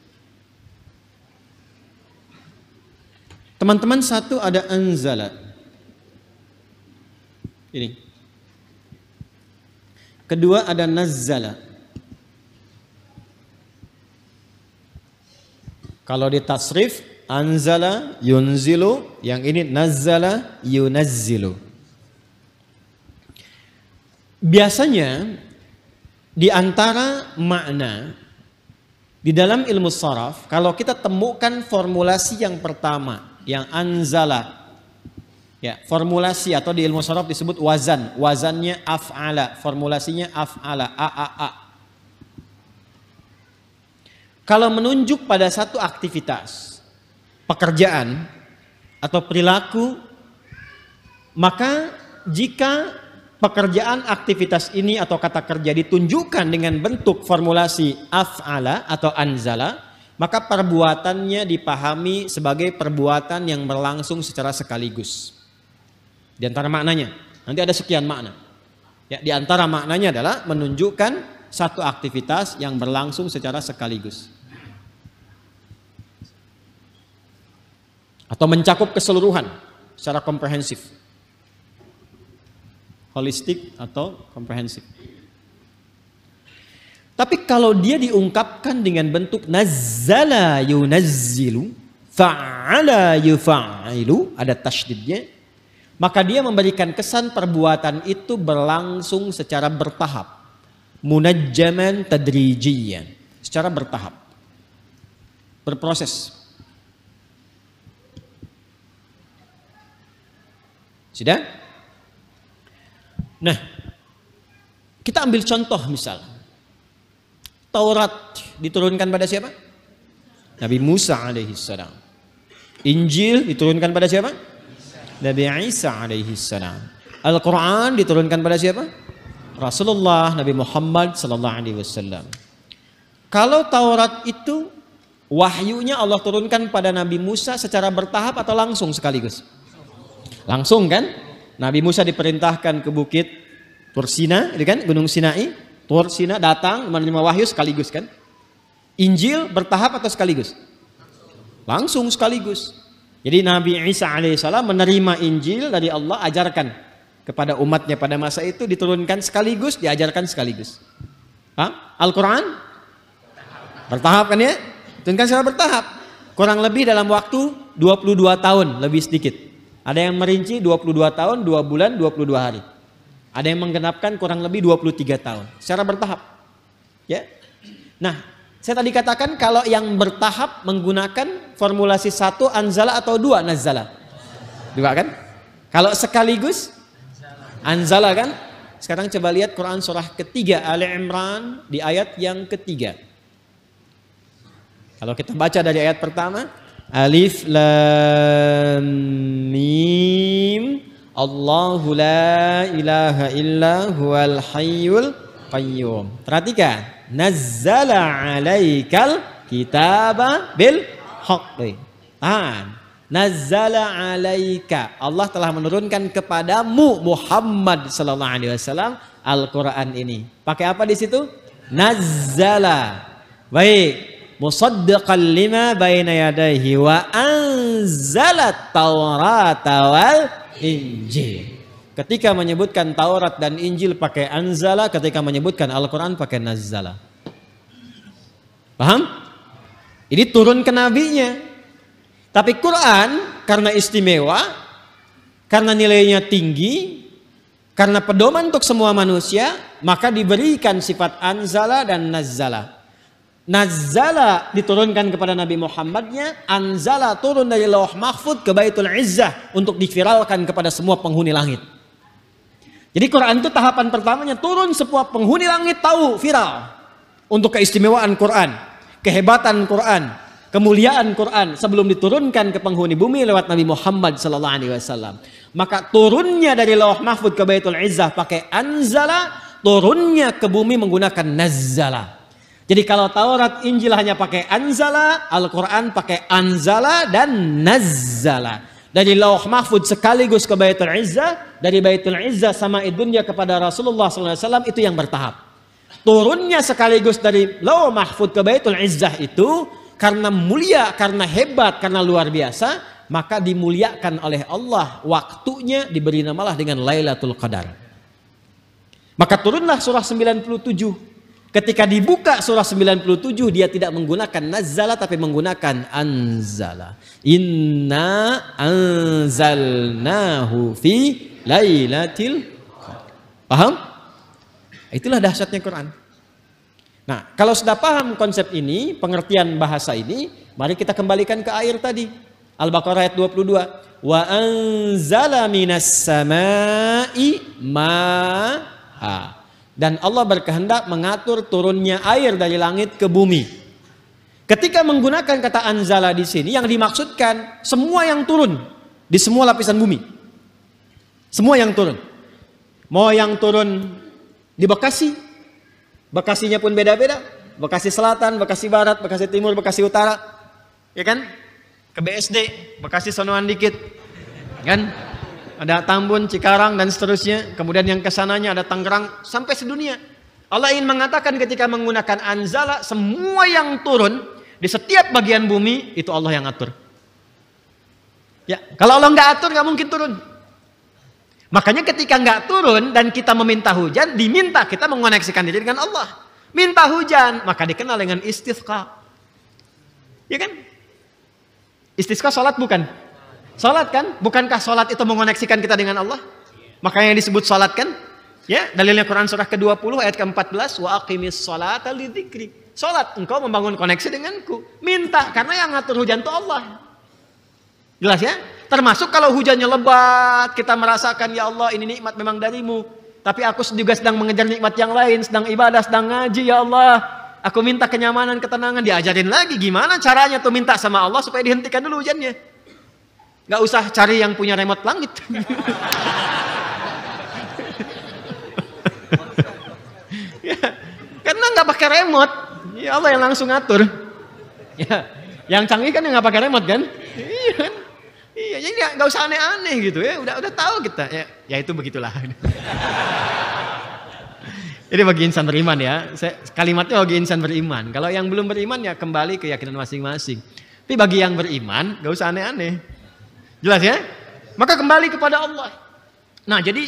Teman-teman satu ada anzala. Ini. Kedua ada nazala. Kalau di tasrif Anzala yunzilu, yang ini nazzala yunazzilu. Biasanya di antara makna di dalam ilmu saraf kalau kita temukan formulasi yang pertama yang anzala ya formulasi atau di ilmu saraf disebut wazan wazannya af'ala formulasinya af'ala a a a kalau menunjuk pada satu aktivitas pekerjaan atau perilaku, maka jika pekerjaan aktivitas ini atau kata kerja ditunjukkan dengan bentuk formulasi af'ala atau anzala, maka perbuatannya dipahami sebagai perbuatan yang berlangsung secara sekaligus. Di antara maknanya, nanti ada sekian makna. Ya, di antara maknanya adalah menunjukkan satu aktivitas yang berlangsung secara sekaligus. atau mencakup keseluruhan secara komprehensif. Holistik atau komprehensif. Tapi kalau dia diungkapkan dengan bentuk nazzala yunazzilu, fa'ala yufa'ilu, ada tasydidnya, maka dia memberikan kesan perbuatan itu berlangsung secara bertahap. Munajjaman tadrijiyan, secara bertahap. Berproses, Sudah? Nah, kita ambil contoh misal. Taurat diturunkan pada siapa? Nabi Musa alaihi salam. Injil diturunkan pada siapa? Nabi Isa alaihi salam. Al-Qur'an diturunkan pada siapa? Rasulullah Nabi Muhammad sallallahu alaihi wasallam. Kalau Taurat itu wahyunya Allah turunkan pada Nabi Musa secara bertahap atau langsung sekaligus? Langsung kan? Nabi Musa diperintahkan ke bukit Tursina, itu kan Gunung Sinai. Tursina datang menerima wahyu sekaligus kan? Injil bertahap atau sekaligus? Langsung sekaligus. Jadi Nabi Isa alaihissalam menerima Injil dari Allah ajarkan kepada umatnya pada masa itu diturunkan sekaligus diajarkan sekaligus. Al-Quran bertahap kan ya? Turunkan secara bertahap. Kurang lebih dalam waktu 22 tahun lebih sedikit. Ada yang merinci 22 tahun, 2 bulan, 22 hari. Ada yang menggenapkan kurang lebih 23 tahun secara bertahap. Ya. Nah, saya tadi katakan kalau yang bertahap menggunakan formulasi satu anzala atau dua nazala. Dua kan? Kalau sekaligus anzala kan? Sekarang coba lihat Quran surah ketiga Ali Imran di ayat yang ketiga. Kalau kita baca dari ayat pertama, Alif Lam Mim Allahu la ilaha illa huwal hayyul qayyum. Perhatikan. Nazzala alaikal kitaba bil haqqi. Tahan. Nazzala alaika. Allah telah menurunkan kepadamu Muhammad sallallahu alaihi wasallam Al-Qur'an ini. Pakai apa di situ? Nazzala. Baik, musaddiqan lima baina yadayhi wa anzalat Taurat wal injil. Ketika menyebutkan Taurat dan Injil pakai anzala, ketika menyebutkan Al-Qur'an pakai nazzala. Paham? Ini turun ke nabinya. Tapi Quran karena istimewa, karena nilainya tinggi, karena pedoman untuk semua manusia, maka diberikan sifat anzala dan nazzala. Nazala diturunkan kepada Nabi Muhammadnya, anzala turun dari Lauh Mahfud ke Baitul Izzah untuk diviralkan kepada semua penghuni langit. Jadi Quran itu tahapan pertamanya turun semua penghuni langit tahu viral untuk keistimewaan Quran, kehebatan Quran, kemuliaan Quran sebelum diturunkan ke penghuni bumi lewat Nabi Muhammad sallallahu alaihi wasallam. Maka turunnya dari Lauh Mahfud ke Baitul Izzah pakai anzala, turunnya ke bumi menggunakan nazala. Jadi kalau Taurat Injil hanya pakai anzala, Al-Quran pakai anzala dan nazala. Dari lauh mahfud sekaligus ke Baitul Izzah, dari Baitul Izzah sama dunia kepada Rasulullah SAW itu yang bertahap. Turunnya sekaligus dari lauh mahfud ke Baitul Izzah itu karena mulia, karena hebat, karena luar biasa, maka dimuliakan oleh Allah waktunya diberi namalah dengan Lailatul Qadar. Maka turunlah surah 97 Ketika dibuka surah 97 dia tidak menggunakan nazala tapi menggunakan anzala. Inna anzalnahu fi lailatil Paham? Itulah dahsyatnya Quran. Nah, kalau sudah paham konsep ini, pengertian bahasa ini, mari kita kembalikan ke air tadi. Al-Baqarah ayat 22. Wa anzala minas sama'i ma'a dan Allah berkehendak mengatur turunnya air dari langit ke bumi. Ketika menggunakan kata anzala di sini yang dimaksudkan semua yang turun di semua lapisan bumi. Semua yang turun. Mau yang turun di Bekasi, Bekasinya pun beda-beda. Bekasi Selatan, Bekasi Barat, Bekasi Timur, Bekasi Utara. Ya kan? Ke BSD, Bekasi sonoan dikit. Kan? ada Tambun, Cikarang dan seterusnya. Kemudian yang kesananya ada Tangerang sampai sedunia. Allah ingin mengatakan ketika menggunakan anzala semua yang turun di setiap bagian bumi itu Allah yang atur. Ya, kalau Allah nggak atur nggak mungkin turun. Makanya ketika nggak turun dan kita meminta hujan, diminta kita mengoneksikan diri dengan Allah. Minta hujan, maka dikenal dengan istisqa. Ya kan? Istisqa sholat bukan? Salat kan? Bukankah salat itu mengoneksikan kita dengan Allah? Makanya yang disebut salat kan? Ya, dalilnya Quran surah ke-20 ayat ke-14 wa aqimis salata lidzikri. Salat engkau membangun koneksi denganku. Minta karena yang ngatur hujan itu Allah. Jelas ya? Termasuk kalau hujannya lebat, kita merasakan ya Allah ini nikmat memang darimu. Tapi aku juga sedang mengejar nikmat yang lain, sedang ibadah, sedang ngaji ya Allah. Aku minta kenyamanan, ketenangan, diajarin lagi gimana caranya tuh minta sama Allah supaya dihentikan dulu hujannya. Nggak usah cari yang punya remote langit. ya, karena nggak pakai remote, ya Allah yang langsung ngatur. Ya, yang canggih kan yang nggak pakai remote kan? Iya kan? Iya, jadi nggak usah aneh-aneh gitu ya. Udah udah tahu kita. Ya, ya itu begitulah. ini bagi insan beriman ya, saya, kalimatnya bagi insan beriman. Kalau yang belum beriman ya kembali keyakinan masing-masing. Tapi bagi yang beriman, gak usah aneh-aneh. Jelas ya? Maka kembali kepada Allah. Nah, jadi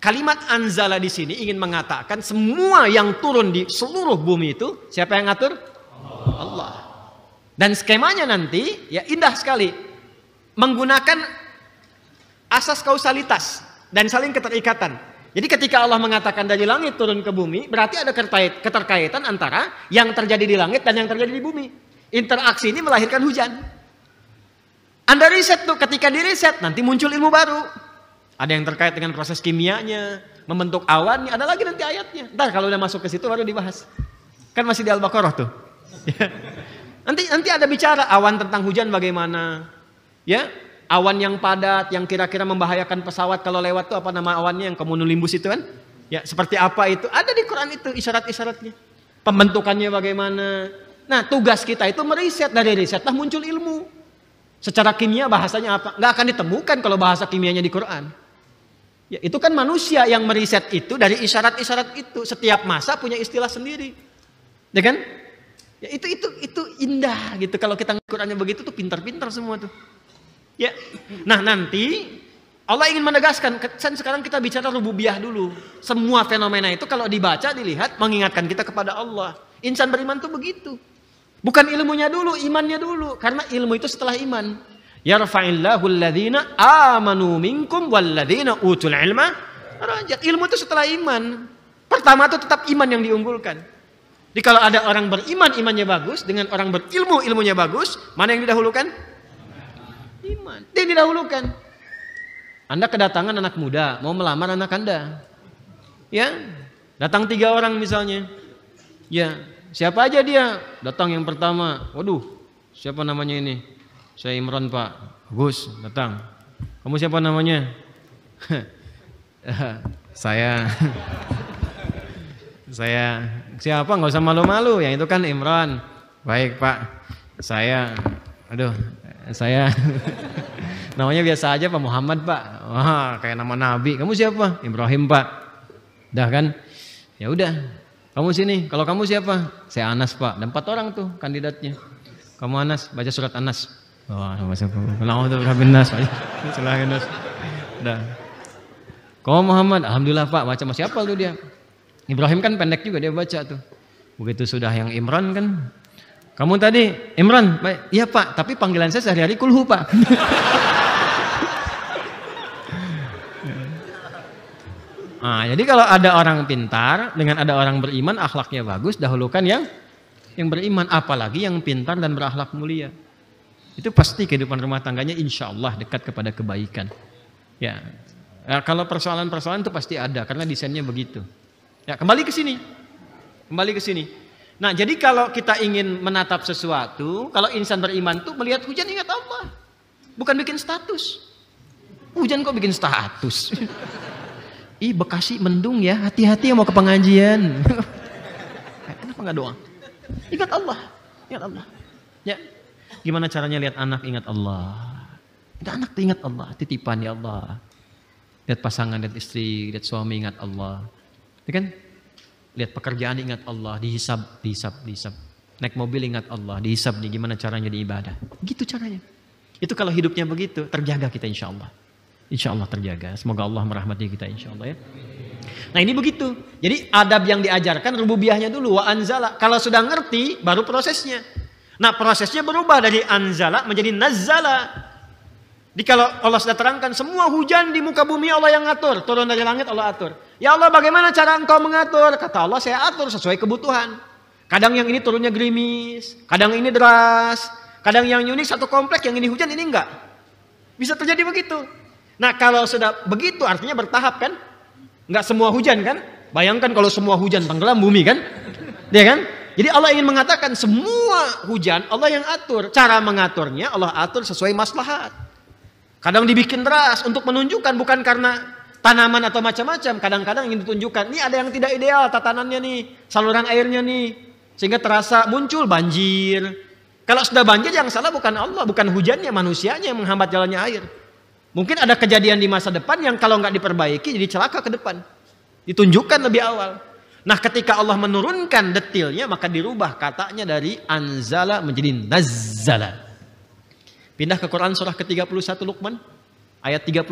kalimat anzala di sini ingin mengatakan semua yang turun di seluruh bumi itu siapa yang ngatur? Allah. Dan skemanya nanti ya indah sekali. Menggunakan asas kausalitas dan saling keterikatan. Jadi ketika Allah mengatakan dari langit turun ke bumi, berarti ada keterkaitan antara yang terjadi di langit dan yang terjadi di bumi. Interaksi ini melahirkan hujan. Anda riset tuh, ketika diriset nanti muncul ilmu baru. Ada yang terkait dengan proses kimianya, membentuk awannya, ada lagi nanti ayatnya. Entar kalau udah masuk ke situ baru dibahas. Kan masih di Al-Baqarah tuh. <laughs> Nanti nanti ada bicara awan tentang hujan bagaimana. Ya, awan yang padat yang kira-kira membahayakan pesawat kalau lewat tuh apa nama awannya yang limbus itu kan? Ya, seperti apa itu? Ada di Quran itu isyarat-isyaratnya. Pembentukannya bagaimana? Nah, tugas kita itu meriset dari risetlah muncul ilmu. Secara kimia bahasanya apa? Nggak akan ditemukan kalau bahasa kimianya di Quran. Ya, itu kan manusia yang meriset itu dari isyarat-isyarat itu. Setiap masa punya istilah sendiri. Ya kan? Ya itu itu itu indah gitu. Kalau kita Qurannya begitu tuh pintar-pintar semua tuh. Ya. Nah, nanti Allah ingin menegaskan, kan sekarang kita bicara rububiyah dulu. Semua fenomena itu kalau dibaca, dilihat, mengingatkan kita kepada Allah. Insan beriman tuh begitu. Bukan ilmunya dulu, imannya dulu. Karena ilmu itu setelah iman. Yarfa'illahu alladhina amanu minkum utul ilma rajat. Ilmu itu setelah iman. Pertama itu tetap iman yang diunggulkan. Jadi kalau ada orang beriman, imannya bagus. Dengan orang berilmu, ilmunya bagus. Mana yang didahulukan? Iman. Dia didahulukan. Anda kedatangan anak muda, mau melamar anak Anda. Ya, datang tiga orang misalnya. Ya, Siapa aja dia? Datang yang pertama. Waduh, siapa namanya ini? Saya Imron Pak. Gus, datang. Kamu siapa namanya? <laughs> saya <laughs> saya siapa Gak usah malu-malu yang itu kan Imron baik pak saya aduh saya <laughs> namanya biasa aja pak Muhammad pak wah kayak nama Nabi kamu siapa Ibrahim pak dah kan ya udah kamu sini, kalau kamu siapa? Saya Anas pak, ada empat orang tuh kandidatnya. Kamu Anas, baca surat Anas. Wah, baca Nas, baca Nas. Dah. Kamu Muhammad, Alhamdulillah pak, baca masih apa tuh dia? Ibrahim kan pendek juga dia baca tuh. Begitu sudah yang Imran kan, kamu tadi Imran, iya pak, tapi panggilan saya sehari-hari kulhu pak. <laughs> Nah, jadi kalau ada orang pintar dengan ada orang beriman akhlaknya bagus, dahulukan yang yang beriman apalagi yang pintar dan berakhlak mulia. Itu pasti kehidupan rumah tangganya insya Allah dekat kepada kebaikan. Ya. Nah, kalau persoalan-persoalan itu pasti ada karena desainnya begitu. Ya, kembali ke sini. Kembali ke sini. Nah, jadi kalau kita ingin menatap sesuatu, kalau insan beriman tuh melihat hujan ingat Allah. Bukan bikin status. Hujan kok bikin status. Ih Bekasi mendung ya, hati-hati yang mau ke pengajian. <laughs> Kenapa nggak doang? Ingat Allah, ingat Allah. Ya, gimana caranya lihat anak ingat Allah? Lihat anak ingat Allah, titipan ya Allah. Lihat pasangan, lihat istri, lihat suami ingat Allah. Ya kan? Lihat pekerjaan ingat Allah, dihisab, dihisab, dihisab. Naik mobil ingat Allah, dihisab nih gimana caranya diibadah. Gitu caranya. Itu kalau hidupnya begitu, terjaga kita insya Allah insya Allah terjaga. Semoga Allah merahmati kita insya Allah ya. Nah ini begitu. Jadi adab yang diajarkan rububiahnya dulu. Wa anzala. Kalau sudah ngerti baru prosesnya. Nah prosesnya berubah dari anzala menjadi nazala. Jadi kalau Allah sudah terangkan semua hujan di muka bumi Allah yang ngatur. Turun dari langit Allah atur. Ya Allah bagaimana cara engkau mengatur? Kata Allah saya atur sesuai kebutuhan. Kadang yang ini turunnya gerimis. Kadang ini deras. Kadang yang unik satu komplek yang ini hujan ini enggak. Bisa terjadi begitu. Nah kalau sudah begitu artinya bertahap kan? Nggak semua hujan kan? Bayangkan kalau semua hujan tenggelam bumi kan? Ya kan? Jadi Allah ingin mengatakan semua hujan Allah yang atur. Cara mengaturnya Allah atur sesuai maslahat. Kadang dibikin deras untuk menunjukkan bukan karena tanaman atau macam-macam. Kadang-kadang ingin ditunjukkan, ini ada yang tidak ideal tatanannya nih, saluran airnya nih. Sehingga terasa muncul banjir. Kalau sudah banjir yang salah bukan Allah, bukan hujannya, manusianya yang menghambat jalannya air. Mungkin ada kejadian di masa depan yang kalau nggak diperbaiki jadi celaka ke depan. Ditunjukkan lebih awal. Nah ketika Allah menurunkan detilnya maka dirubah katanya dari anzala menjadi nazala. Pindah ke Quran surah ke-31 Luqman ayat 34.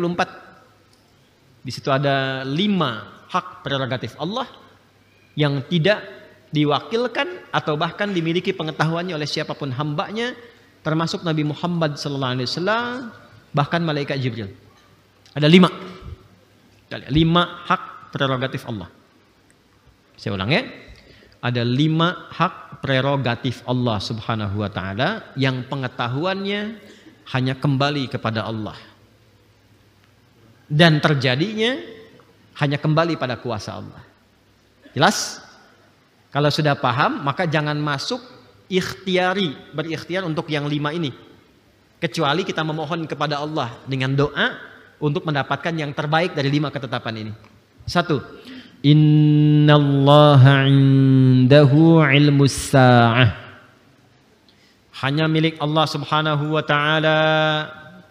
Di situ ada lima hak prerogatif Allah yang tidak diwakilkan atau bahkan dimiliki pengetahuannya oleh siapapun hambanya termasuk Nabi Muhammad SAW bahkan malaikat Jibril. Ada lima. Lima hak prerogatif Allah. Saya ulang ya. Ada lima hak prerogatif Allah subhanahu wa ta'ala yang pengetahuannya hanya kembali kepada Allah. Dan terjadinya hanya kembali pada kuasa Allah. Jelas? Kalau sudah paham, maka jangan masuk ikhtiari, berikhtiar untuk yang lima ini. Kecuali kita memohon kepada Allah dengan doa untuk mendapatkan yang terbaik dari lima ketetapan ini. Satu, Inna Allah indahu ilmu sa'ah. Hanya milik Allah subhanahu wa ta'ala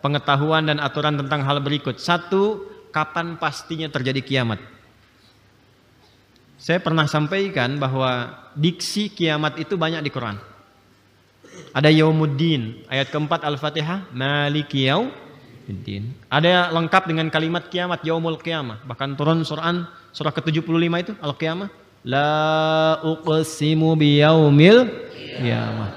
pengetahuan dan aturan tentang hal berikut. Satu, kapan pastinya terjadi kiamat. Saya pernah sampaikan bahwa diksi kiamat itu banyak di Quran. Ada yaumuddin, ayat keempat Al-Fatihah, maliki Yaumuddin. Ada lengkap dengan kalimat kiamat, yaumul kiamah. Bahkan turun surah, surah ke-75 itu Al-Qiyamah, la uqsimu biyaumil kiamah.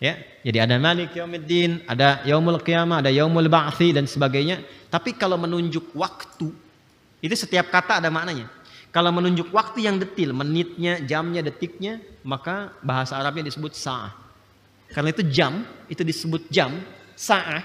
Ya, jadi ada Malik Yaumuddin, ada Yaumul kiamah, ada Yaumul Ba'thi dan sebagainya. Tapi kalau menunjuk waktu, itu setiap kata ada maknanya. Kalau menunjuk waktu yang detil, menitnya, jamnya, detiknya, maka bahasa Arabnya disebut sah. Karena itu jam, itu disebut jam, sa'ah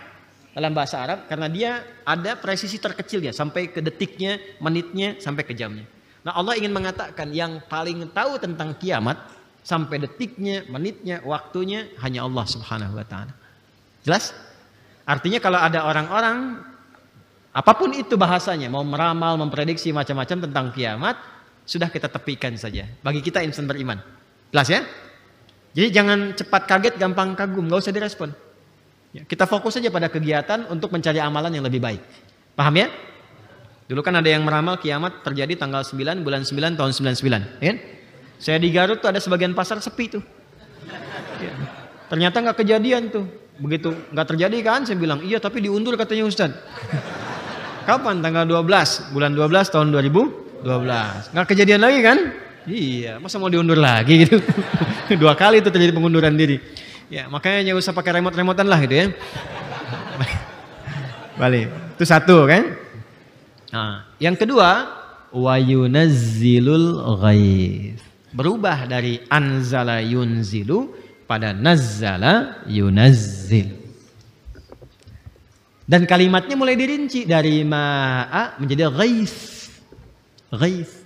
dalam bahasa Arab karena dia ada presisi terkecil ya sampai ke detiknya, menitnya, sampai ke jamnya. Nah, Allah ingin mengatakan yang paling tahu tentang kiamat sampai detiknya, menitnya, waktunya hanya Allah Subhanahu wa taala. Jelas? Artinya kalau ada orang-orang apapun itu bahasanya mau meramal, memprediksi macam-macam tentang kiamat, sudah kita tepikan saja. Bagi kita insan beriman. Jelas ya? Jadi jangan cepat kaget, gampang kagum, nggak usah direspon. Ya, kita fokus saja pada kegiatan untuk mencari amalan yang lebih baik. Paham ya? Dulu kan ada yang meramal kiamat terjadi tanggal 9 bulan 9 tahun 99, ya? Kan? Saya di Garut tuh ada sebagian pasar sepi tuh. Ya. Ternyata nggak kejadian tuh. Begitu nggak terjadi kan? Saya bilang iya tapi diundur katanya Ustad. <laughs> Kapan? Tanggal 12 bulan 12 tahun 2012. Nggak kejadian lagi kan? Iya, masa mau diundur lagi gitu. <laughs> Dua kali itu terjadi pengunduran diri. Ya, makanya jangan usah pakai remote-remotan lah gitu ya. <laughs> Balik. Itu satu kan? Nah, yang kedua, wayunazzilul ghaiz. Berubah dari anzala yunzilu pada nazala yunazzil. Dan kalimatnya mulai dirinci dari ma'a menjadi ghaiz. Ghaiz.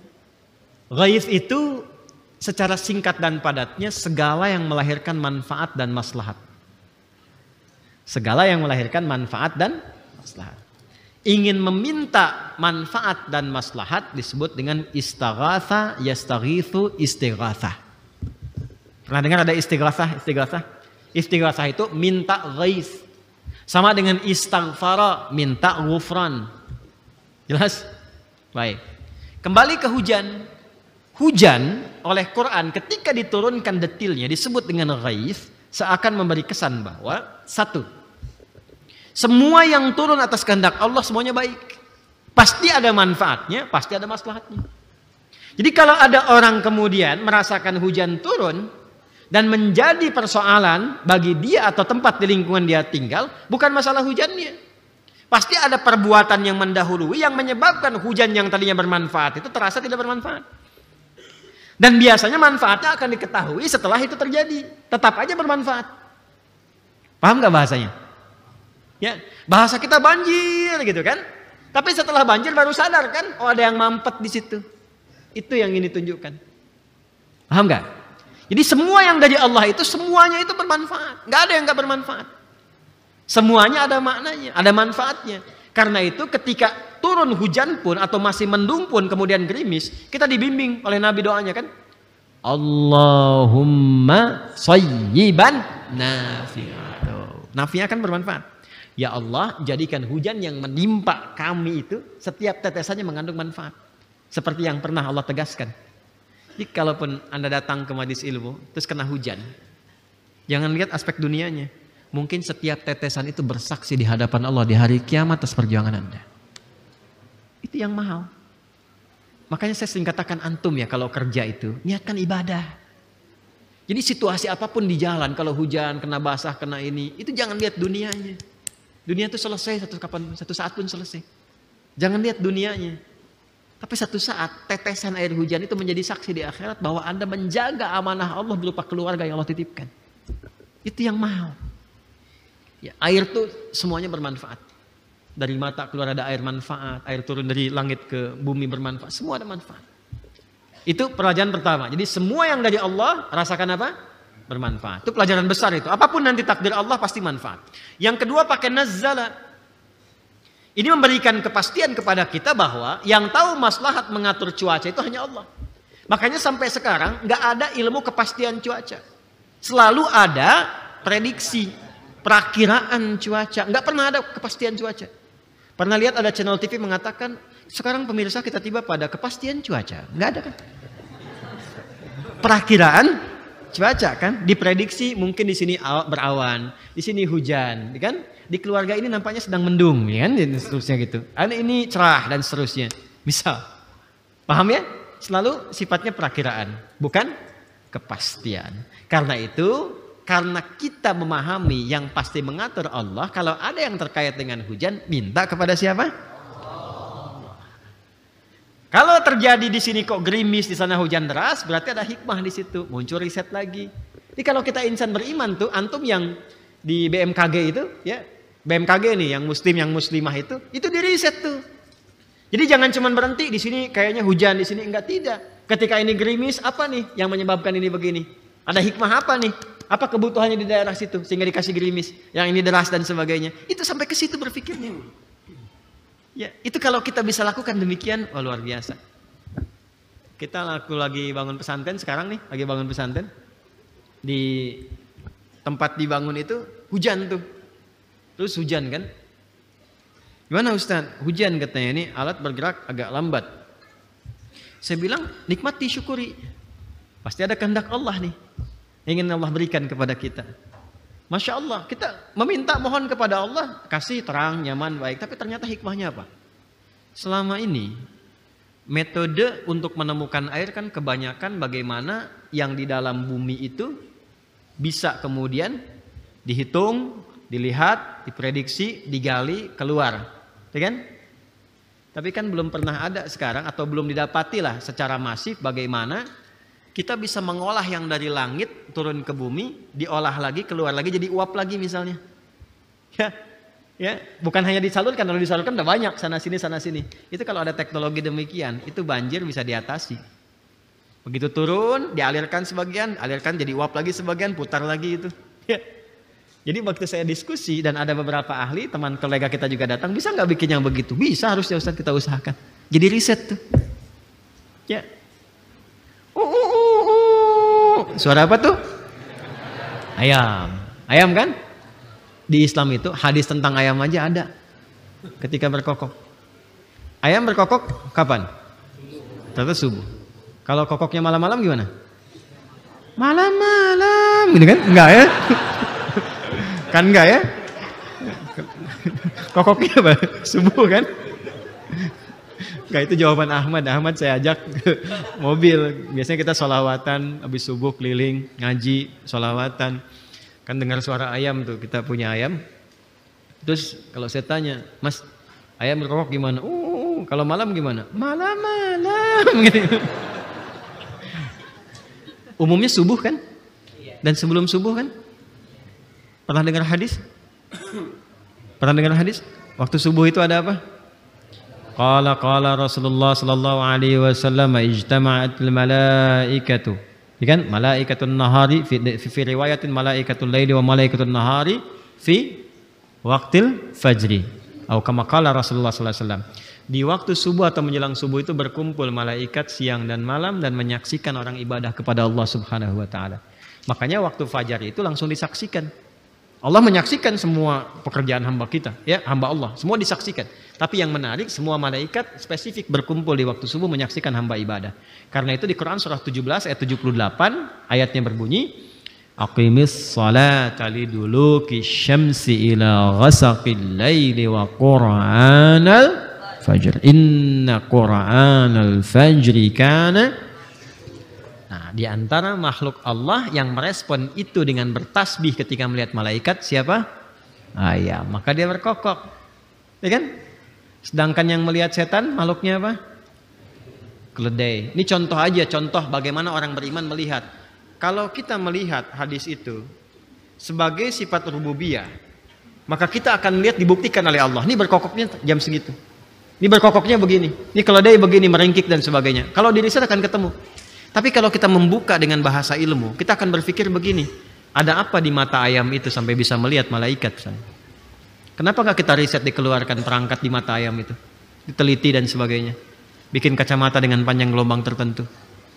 Ghaif itu secara singkat dan padatnya segala yang melahirkan manfaat dan maslahat. Segala yang melahirkan manfaat dan maslahat. Ingin meminta manfaat dan maslahat disebut dengan istighatha yastaghithu, istighatha. Pernah dengar ada istighatha, istighatha? Istighatha itu minta ghaif. Sama dengan istighfara, minta ghufran. Jelas? Baik. Kembali ke hujan, hujan oleh Quran ketika diturunkan detilnya disebut dengan raif seakan memberi kesan bahwa satu semua yang turun atas kehendak Allah semuanya baik. Pasti ada manfaatnya, pasti ada maslahatnya. Jadi kalau ada orang kemudian merasakan hujan turun dan menjadi persoalan bagi dia atau tempat di lingkungan dia tinggal, bukan masalah hujannya. Pasti ada perbuatan yang mendahului yang menyebabkan hujan yang tadinya bermanfaat itu terasa tidak bermanfaat. Dan biasanya manfaatnya akan diketahui setelah itu terjadi. Tetap aja bermanfaat. Paham gak bahasanya? Ya, bahasa kita banjir gitu kan? Tapi setelah banjir baru sadar kan, oh ada yang mampet di situ. Itu yang ini tunjukkan. Paham gak? Jadi semua yang dari Allah itu semuanya itu bermanfaat. Gak ada yang gak bermanfaat. Semuanya ada maknanya, ada manfaatnya. Karena itu ketika turun hujan pun atau masih mendung pun kemudian gerimis, kita dibimbing oleh Nabi doanya kan? Allahumma sayyiban nafi'atu. Nafi'ah kan bermanfaat. Ya Allah, jadikan hujan yang menimpa kami itu setiap tetesannya mengandung manfaat. Seperti yang pernah Allah tegaskan. Jadi kalaupun Anda datang ke majlis ilmu terus kena hujan, jangan lihat aspek dunianya. Mungkin setiap tetesan itu bersaksi di hadapan Allah di hari kiamat atas perjuangan Anda. Itu yang mahal. Makanya saya sering katakan antum ya kalau kerja itu, niatkan ibadah. Jadi situasi apapun di jalan, kalau hujan, kena basah, kena ini, itu jangan lihat dunianya. Dunia itu selesai satu kapan satu saat pun selesai. Jangan lihat dunianya. Tapi satu saat tetesan air hujan itu menjadi saksi di akhirat bahwa Anda menjaga amanah Allah berupa keluarga yang Allah titipkan. Itu yang mahal. Ya, air itu semuanya bermanfaat. Dari mata keluar ada air manfaat, air turun dari langit ke bumi bermanfaat. Semua ada manfaat. Itu pelajaran pertama. Jadi semua yang dari Allah rasakan apa? Bermanfaat. Itu pelajaran besar itu. Apapun nanti takdir Allah pasti manfaat. Yang kedua pakai nazala. Ini memberikan kepastian kepada kita bahwa yang tahu maslahat mengatur cuaca itu hanya Allah. Makanya sampai sekarang nggak ada ilmu kepastian cuaca. Selalu ada prediksi, perakiraan cuaca. Nggak pernah ada kepastian cuaca. Pernah lihat ada channel TV mengatakan sekarang pemirsa kita tiba pada kepastian cuaca. nggak ada kan? Perakiraan cuaca kan diprediksi mungkin di sini berawan, di sini hujan, kan? Di keluarga ini nampaknya sedang mendung, ya kan? Dan seterusnya gitu. Anak ini cerah dan seterusnya. Misal, paham ya? Selalu sifatnya perakiraan, bukan kepastian. Karena itu karena kita memahami yang pasti mengatur Allah, kalau ada yang terkait dengan hujan, minta kepada siapa? Kalau terjadi di sini kok gerimis, di sana hujan deras, berarti ada hikmah di situ. Muncul riset lagi. Jadi kalau kita insan beriman tuh, antum yang di BMKG itu, ya BMKG nih, yang muslim, yang muslimah itu, itu di riset tuh. Jadi jangan cuma berhenti di sini kayaknya hujan, di sini enggak tidak. Ketika ini gerimis, apa nih yang menyebabkan ini begini? Ada hikmah apa nih? Apa kebutuhannya di daerah situ sehingga dikasih gerimis, yang ini deras dan sebagainya. Itu sampai ke situ berpikirnya. Ya, itu kalau kita bisa lakukan demikian, wah luar biasa. Kita laku lagi bangun pesantren sekarang nih, lagi bangun pesantren. Di tempat dibangun itu hujan tuh. Terus hujan kan? Gimana Ustaz? Hujan katanya ini alat bergerak agak lambat. Saya bilang nikmati syukuri. Pasti ada kehendak Allah nih. Ingin Allah berikan kepada kita. Masya Allah, kita meminta mohon kepada Allah, kasih terang, nyaman, baik. Tapi ternyata hikmahnya apa? Selama ini, metode untuk menemukan air kan kebanyakan bagaimana yang di dalam bumi itu bisa kemudian dihitung, dilihat, diprediksi, digali, keluar. Ya kan? Tapi kan belum pernah ada sekarang atau belum didapati lah secara masif bagaimana kita bisa mengolah yang dari langit turun ke bumi, diolah lagi, keluar lagi jadi uap lagi misalnya. Ya. Ya, bukan hanya disalurkan, kalau disalurkan udah banyak sana sini sana sini. Itu kalau ada teknologi demikian, itu banjir bisa diatasi. Begitu turun, dialirkan sebagian, alirkan jadi uap lagi sebagian, putar lagi itu. Ya. Jadi waktu saya diskusi dan ada beberapa ahli, teman kolega kita juga datang, bisa nggak bikin yang begitu? Bisa harusnya Ustaz kita usahakan. Jadi riset tuh. Ya, Suara apa tuh? Ayam. Ayam kan? Di Islam itu hadis tentang ayam aja ada. Ketika berkokok. Ayam berkokok kapan? Ternyata subuh. Kalau kokoknya malam-malam gimana? Malam-malam gitu kan? Enggak ya? <laughs> kan enggak ya? Kokoknya apa? Subuh kan? Enggak itu jawaban Ahmad. Ahmad saya ajak <laughs> mobil. Biasanya kita solawatan, habis subuh keliling, ngaji, solawatan. Kan dengar suara ayam tuh, kita punya ayam. Terus kalau saya tanya, mas ayam berkokok gimana? Uh, kalau malam gimana? Malam-malam <laughs> gitu. Umumnya subuh kan? Dan sebelum subuh kan? Pernah dengar hadis? Pernah dengar hadis? Waktu subuh itu ada apa? Qala qala Rasulullah sallallahu alaihi wasallam ijtama'at al malaikatu. Ya kan? Malaikatun nahari fi, fi riwayatin malaikatul laili wa malaikatun nahari fi waqtil fajri. Atau kama qala Rasulullah sallallahu alaihi wasallam. Di waktu subuh atau menjelang subuh itu berkumpul malaikat siang dan malam dan menyaksikan orang ibadah kepada Allah Subhanahu wa taala. Makanya waktu fajar itu langsung disaksikan Allah menyaksikan semua pekerjaan hamba kita, ya hamba Allah, semua disaksikan. Tapi yang menarik semua malaikat spesifik berkumpul di waktu subuh menyaksikan hamba ibadah. Karena itu di Quran surah 17 ayat 78 ayatnya berbunyi Aqimis salata dulu kishamsi ila ghasaqil laili wa qur'anal fajr. Inna qur'anal fajri kana di antara makhluk Allah yang merespon itu dengan bertasbih ketika melihat malaikat siapa? ya, Maka dia berkokok. Ya kan? Sedangkan yang melihat setan makhluknya apa? Keledai. Ini contoh aja, contoh bagaimana orang beriman melihat. Kalau kita melihat hadis itu sebagai sifat rububiyah, maka kita akan lihat dibuktikan oleh Allah. Ini berkokoknya jam segitu. Ini berkokoknya begini. Ini keledai begini, meringkik dan sebagainya. Kalau diri saya akan ketemu. Tapi kalau kita membuka dengan bahasa ilmu, kita akan berpikir begini, ada apa di mata ayam itu sampai bisa melihat malaikat misalnya. Kenapa nggak kita riset dikeluarkan perangkat di mata ayam itu? Diteliti dan sebagainya. Bikin kacamata dengan panjang gelombang tertentu.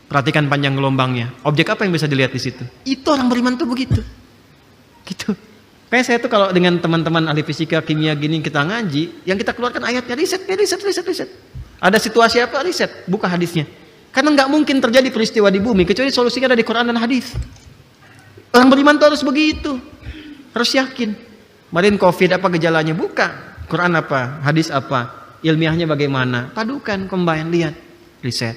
Perhatikan panjang gelombangnya. Objek apa yang bisa dilihat di situ? Itu orang beriman tuh begitu. Gitu. Kayak saya tuh kalau dengan teman-teman ahli fisika, kimia gini kita ngaji, yang kita keluarkan ayatnya riset, riset, riset, riset. Ada situasi apa riset, buka hadisnya. Karena nggak mungkin terjadi peristiwa di bumi kecuali solusinya ada di Quran dan hadis. Orang beriman itu harus begitu. Harus yakin. Marin Covid apa gejalanya? Buka. Quran apa? Hadis apa? Ilmiahnya bagaimana? Padukan, combine, lihat, riset.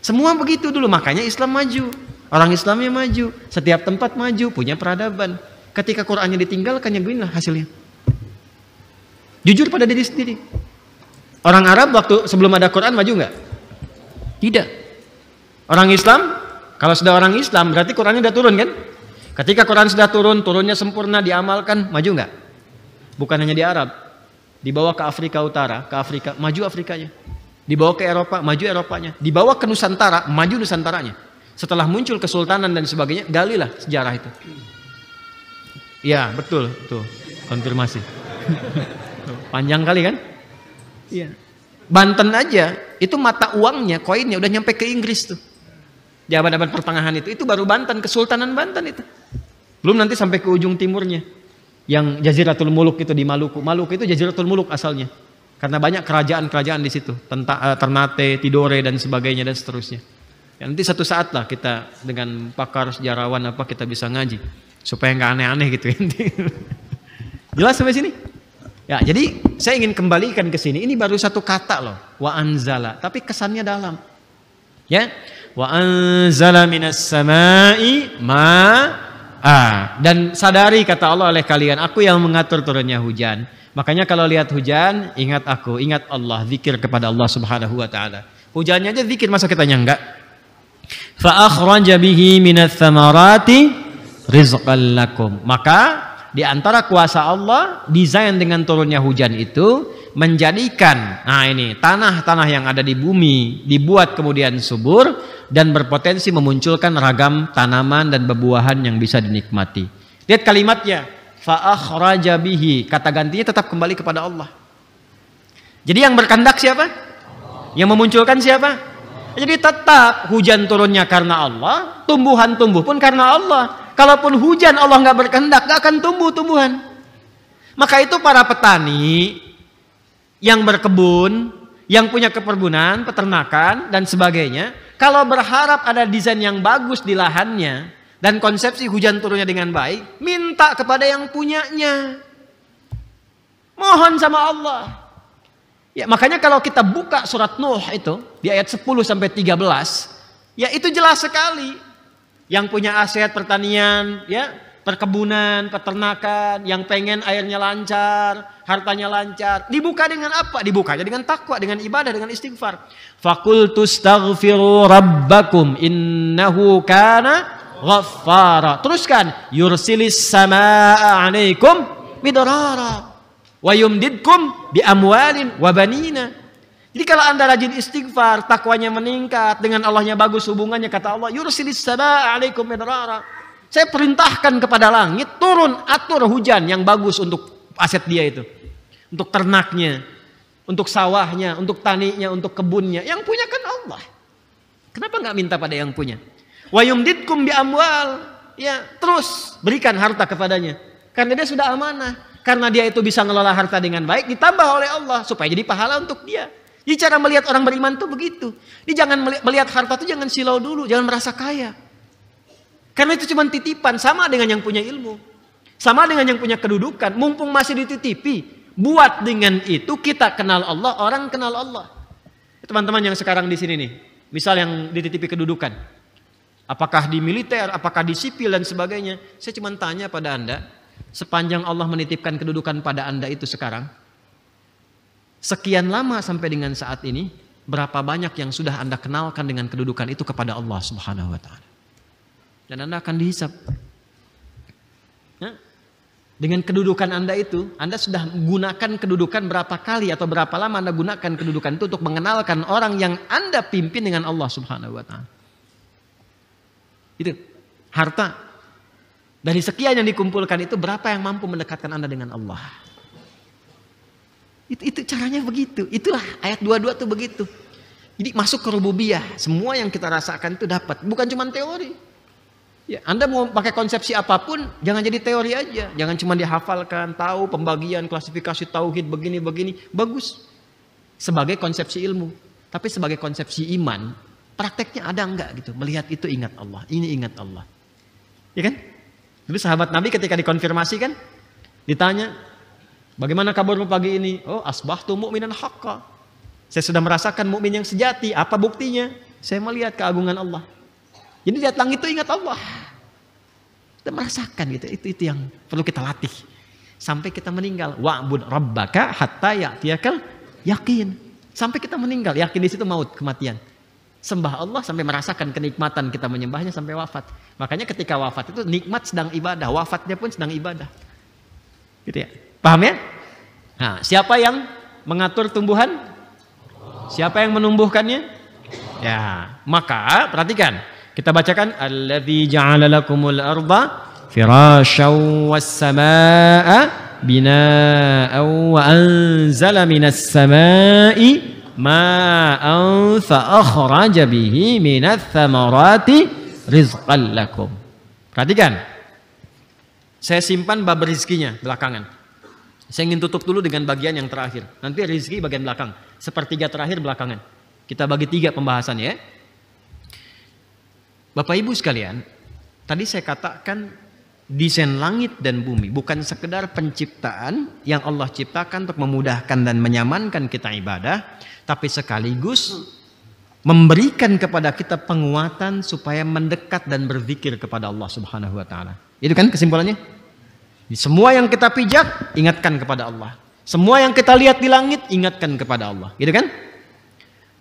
Semua begitu dulu, makanya Islam maju. Orang Islamnya maju, setiap tempat maju, punya peradaban. Ketika Qurannya ditinggalkan, ya beginilah hasilnya. Jujur pada diri sendiri. Orang Arab waktu sebelum ada Quran maju nggak? Tidak. Orang Islam, kalau sudah orang Islam berarti Qurannya sudah turun kan? Ketika Quran sudah turun, turunnya sempurna diamalkan, maju nggak? Bukan hanya di Arab, dibawa ke Afrika Utara, ke Afrika, maju Afrikanya. Dibawa ke Eropa, maju Eropanya. Dibawa ke Nusantara, maju Nusantaranya. Setelah muncul kesultanan dan sebagainya, galilah sejarah itu. Ya, betul, tuh konfirmasi. <laughs> Panjang kali kan? Iya. Banten aja itu mata uangnya, koinnya udah nyampe ke Inggris tuh. di abad-abad pertengahan itu, itu baru Banten, Kesultanan Banten itu. Belum nanti sampai ke ujung timurnya. Yang Jaziratul Muluk itu di Maluku. Maluku itu Jaziratul Muluk asalnya. Karena banyak kerajaan-kerajaan di situ, Tenta, eh, Ternate, Tidore dan sebagainya dan seterusnya. Ya, nanti satu saat lah kita dengan pakar sejarawan apa kita bisa ngaji supaya nggak aneh-aneh gitu. Ya, <laughs> Jelas sampai sini? Ya, jadi saya ingin kembalikan ke sini. Ini baru satu kata loh, wa anzala, tapi kesannya dalam. Ya, wa anzala minas samai ma a. Dan sadari kata Allah oleh kalian, aku yang mengatur turunnya hujan. Makanya kalau lihat hujan, ingat aku, ingat Allah, zikir kepada Allah Subhanahu wa taala. Hujannya aja zikir masa kita enggak? Fa akhraja bihi minas samarati rizqan lakum. Maka di antara kuasa Allah desain dengan turunnya hujan itu menjadikan nah ini tanah-tanah yang ada di bumi dibuat kemudian subur dan berpotensi memunculkan ragam tanaman dan bebuahan yang bisa dinikmati. Lihat kalimatnya fa bihi kata gantinya tetap kembali kepada Allah. Jadi yang berkendak siapa? Yang memunculkan siapa? Jadi tetap hujan turunnya karena Allah, tumbuhan tumbuh pun karena Allah. Kalaupun hujan Allah nggak berkehendak, nggak akan tumbuh tumbuhan. Maka itu para petani yang berkebun, yang punya keperbunan, peternakan dan sebagainya, kalau berharap ada desain yang bagus di lahannya dan konsepsi hujan turunnya dengan baik, minta kepada yang punyanya. Mohon sama Allah. Ya, makanya kalau kita buka surat Nuh itu di ayat 10 sampai 13, ya itu jelas sekali yang punya aset pertanian, ya, perkebunan, peternakan, yang pengen airnya lancar, hartanya lancar. Dibuka dengan apa? Dibukanya dengan takwa, dengan ibadah, dengan istighfar. Fakultus taghfiru rabbakum innahu kana ghaffara. Teruskan, yursilis samaa alaikum midrara wa yumdidkum bi amwalin wa banina jadi kalau anda rajin istighfar, takwanya meningkat, dengan Allahnya bagus hubungannya, kata Allah, yursilis alaikum Saya perintahkan kepada langit, turun atur hujan yang bagus untuk aset dia itu. Untuk ternaknya, untuk sawahnya, untuk taninya, untuk kebunnya. Yang punya kan Allah. Kenapa nggak minta pada yang punya? Wa yumditkum bi amwal. Ya, terus berikan harta kepadanya. Karena dia sudah amanah. Karena dia itu bisa ngelola harta dengan baik, ditambah oleh Allah supaya jadi pahala untuk dia. Jadi cara melihat orang beriman itu begitu. Jadi jangan melihat harta tuh jangan silau dulu, jangan merasa kaya. Karena itu cuma titipan, sama dengan yang punya ilmu. Sama dengan yang punya kedudukan, mumpung masih dititipi. Buat dengan itu kita kenal Allah, orang kenal Allah. Teman-teman yang sekarang di sini nih, misal yang dititipi kedudukan. Apakah di militer, apakah di sipil dan sebagainya. Saya cuma tanya pada Anda, sepanjang Allah menitipkan kedudukan pada Anda itu sekarang, Sekian lama sampai dengan saat ini, berapa banyak yang sudah Anda kenalkan dengan kedudukan itu kepada Allah Subhanahu wa taala. Dan Anda akan dihisap. Ya? Dengan kedudukan Anda itu, Anda sudah gunakan kedudukan berapa kali atau berapa lama Anda gunakan kedudukan itu untuk mengenalkan orang yang Anda pimpin dengan Allah Subhanahu wa taala. Itu harta dari sekian yang dikumpulkan itu berapa yang mampu mendekatkan Anda dengan Allah? Itu, itu caranya begitu. Itulah ayat 22 tuh begitu. Jadi masuk ke rububiyah. Semua yang kita rasakan itu dapat. Bukan cuma teori. Ya, anda mau pakai konsepsi apapun, jangan jadi teori aja. Jangan cuma dihafalkan, tahu pembagian, klasifikasi tauhid begini begini, bagus. Sebagai konsepsi ilmu, tapi sebagai konsepsi iman, prakteknya ada enggak gitu? Melihat itu ingat Allah, ini ingat Allah. Ya kan? Dulu sahabat Nabi ketika dikonfirmasi kan, ditanya, Bagaimana kabarmu pagi ini? Oh, asbah tuh mukminan hakka. Saya sudah merasakan mukmin yang sejati. Apa buktinya? Saya melihat keagungan Allah. Jadi lihat langit itu ingat Allah. Kita merasakan gitu. Itu itu yang perlu kita latih. Sampai kita meninggal. Wa'bud rabbaka hatta ya'tiyakal yakin. Sampai kita meninggal. Yakin di situ maut, kematian. Sembah Allah sampai merasakan kenikmatan kita menyembahnya sampai wafat. Makanya ketika wafat itu nikmat sedang ibadah. Wafatnya pun sedang ibadah. Gitu ya. Paham ya? Nah, siapa yang mengatur tumbuhan? Siapa yang menumbuhkannya? Ya, maka perhatikan. Kita bacakan allazi ja'ala lakumul arda firasyaw was samaa'a binaa'an wa anzala minas samaa'i ma'an fa akhraja bihi minats samarati rizqan lakum. Perhatikan. Saya simpan bab rezekinya belakangan. Saya ingin tutup dulu dengan bagian yang terakhir. Nanti rezeki bagian belakang. Sepertiga terakhir belakangan. Kita bagi tiga pembahasannya ya. Bapak Ibu sekalian, tadi saya katakan desain langit dan bumi bukan sekedar penciptaan yang Allah ciptakan untuk memudahkan dan menyamankan kita ibadah, tapi sekaligus memberikan kepada kita penguatan supaya mendekat dan berzikir kepada Allah Subhanahu wa taala. Itu kan kesimpulannya? Semua yang kita pijak, ingatkan kepada Allah. Semua yang kita lihat di langit, ingatkan kepada Allah. Gitu kan?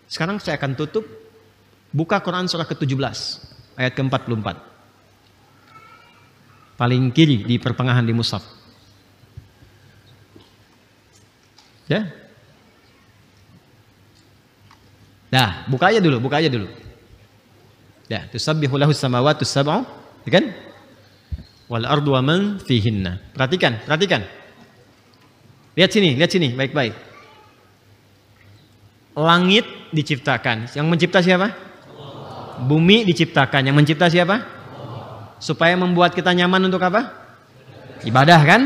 Sekarang saya akan tutup. Buka Quran surah ke-17, ayat ke-44. Paling kiri di pertengahan di Musaf. Ya? Nah, buka aja dulu, buka aja dulu. Ya, tusabbihu lahu samawati sab'u, ya kan? wal ardu wa man fihinna. Perhatikan, perhatikan. Lihat sini, lihat sini, baik-baik. Langit diciptakan. Yang mencipta siapa? Bumi diciptakan. Yang mencipta siapa? Supaya membuat kita nyaman untuk apa? Ibadah kan?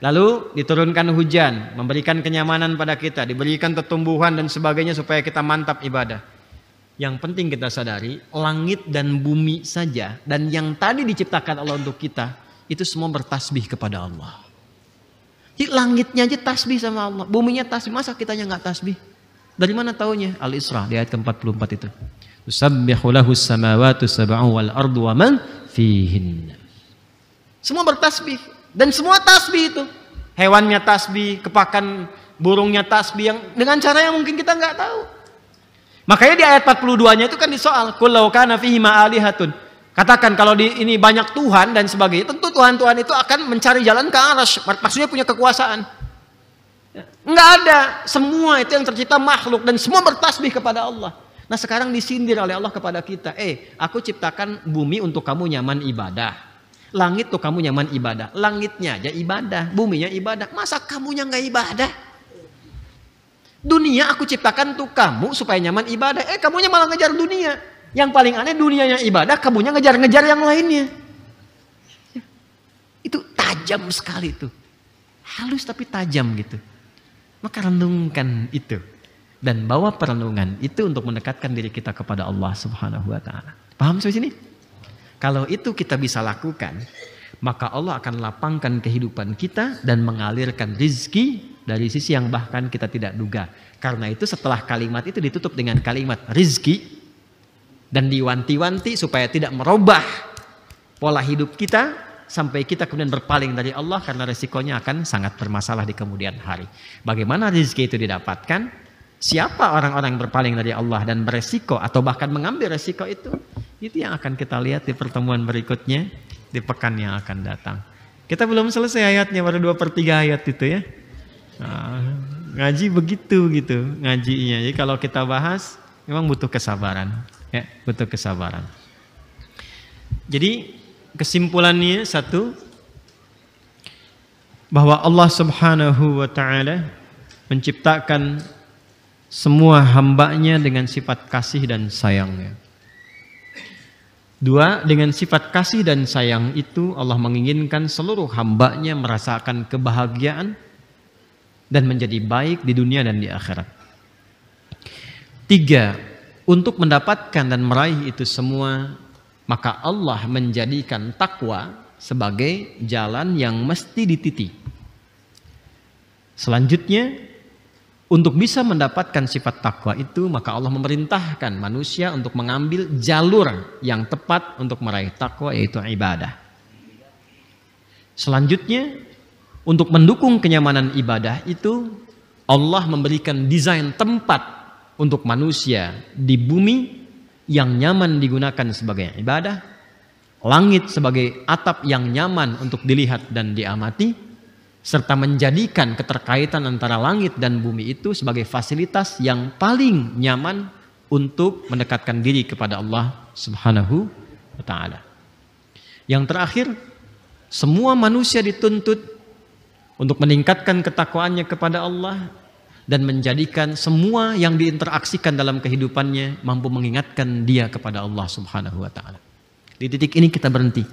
Lalu diturunkan hujan, memberikan kenyamanan pada kita, diberikan pertumbuhan dan sebagainya supaya kita mantap ibadah. Yang penting kita sadari, langit dan bumi saja dan yang tadi diciptakan Allah untuk kita itu semua bertasbih kepada Allah. Jadi langitnya aja tasbih sama Allah, buminya tasbih, masa kitanya nggak tasbih? Dari mana taunya? Al-Isra di ayat ke-44 itu. Tusabbihu samawati sab'u wal ardu wa man fihin. Semua bertasbih dan semua tasbih itu hewannya tasbih, kepakan burungnya tasbih yang dengan cara yang mungkin kita nggak tahu. Makanya di ayat 42-nya itu kan disoal, "Kullau kana fihi alihatun." Katakan kalau di ini banyak Tuhan dan sebagainya, tentu Tuhan-Tuhan itu akan mencari jalan ke arah, maksudnya punya kekuasaan. Enggak ada, semua itu yang tercipta makhluk dan semua bertasbih kepada Allah. Nah sekarang disindir oleh Allah kepada kita, eh aku ciptakan bumi untuk kamu nyaman ibadah. Langit tuh kamu nyaman ibadah. Langitnya aja ibadah, buminya ibadah. Masa kamunya nggak ibadah? Dunia aku ciptakan untuk kamu supaya nyaman ibadah. Eh kamunya malah ngejar dunia. Yang paling aneh dunianya ibadah, kamunya ngejar-ngejar yang lainnya. Itu tajam sekali itu. Halus tapi tajam gitu. Maka renungkan itu. Dan bawa perenungan itu untuk mendekatkan diri kita kepada Allah subhanahu wa ta'ala. Paham sampai sini? Kalau itu kita bisa lakukan, maka Allah akan lapangkan kehidupan kita dan mengalirkan rizki dari sisi yang bahkan kita tidak duga. Karena itu setelah kalimat itu ditutup dengan kalimat rizki dan diwanti-wanti supaya tidak merubah pola hidup kita sampai kita kemudian berpaling dari Allah karena resikonya akan sangat bermasalah di kemudian hari. Bagaimana rizki itu didapatkan? Siapa orang-orang yang berpaling dari Allah dan beresiko atau bahkan mengambil resiko itu? Itu yang akan kita lihat di pertemuan berikutnya di pekan yang akan datang. Kita belum selesai ayatnya, baru dua per tiga ayat itu ya. Ah, ngaji begitu gitu ngajinya. Jadi kalau kita bahas memang butuh kesabaran, ya, butuh kesabaran. Jadi kesimpulannya satu bahwa Allah Subhanahu wa taala menciptakan semua hambanya dengan sifat kasih dan sayangnya. Dua, dengan sifat kasih dan sayang itu Allah menginginkan seluruh hambanya merasakan kebahagiaan dan menjadi baik di dunia dan di akhirat. Tiga, untuk mendapatkan dan meraih itu semua, maka Allah menjadikan takwa sebagai jalan yang mesti dititi. Selanjutnya, untuk bisa mendapatkan sifat takwa itu, maka Allah memerintahkan manusia untuk mengambil jalur yang tepat untuk meraih takwa, yaitu ibadah. Selanjutnya, untuk mendukung kenyamanan ibadah itu Allah memberikan desain tempat untuk manusia di bumi yang nyaman digunakan sebagai ibadah, langit sebagai atap yang nyaman untuk dilihat dan diamati, serta menjadikan keterkaitan antara langit dan bumi itu sebagai fasilitas yang paling nyaman untuk mendekatkan diri kepada Allah Subhanahu wa taala. Yang terakhir, semua manusia dituntut untuk meningkatkan ketakwaannya kepada Allah dan menjadikan semua yang diinteraksikan dalam kehidupannya mampu mengingatkan dia kepada Allah Subhanahu wa taala. Di titik ini kita berhenti.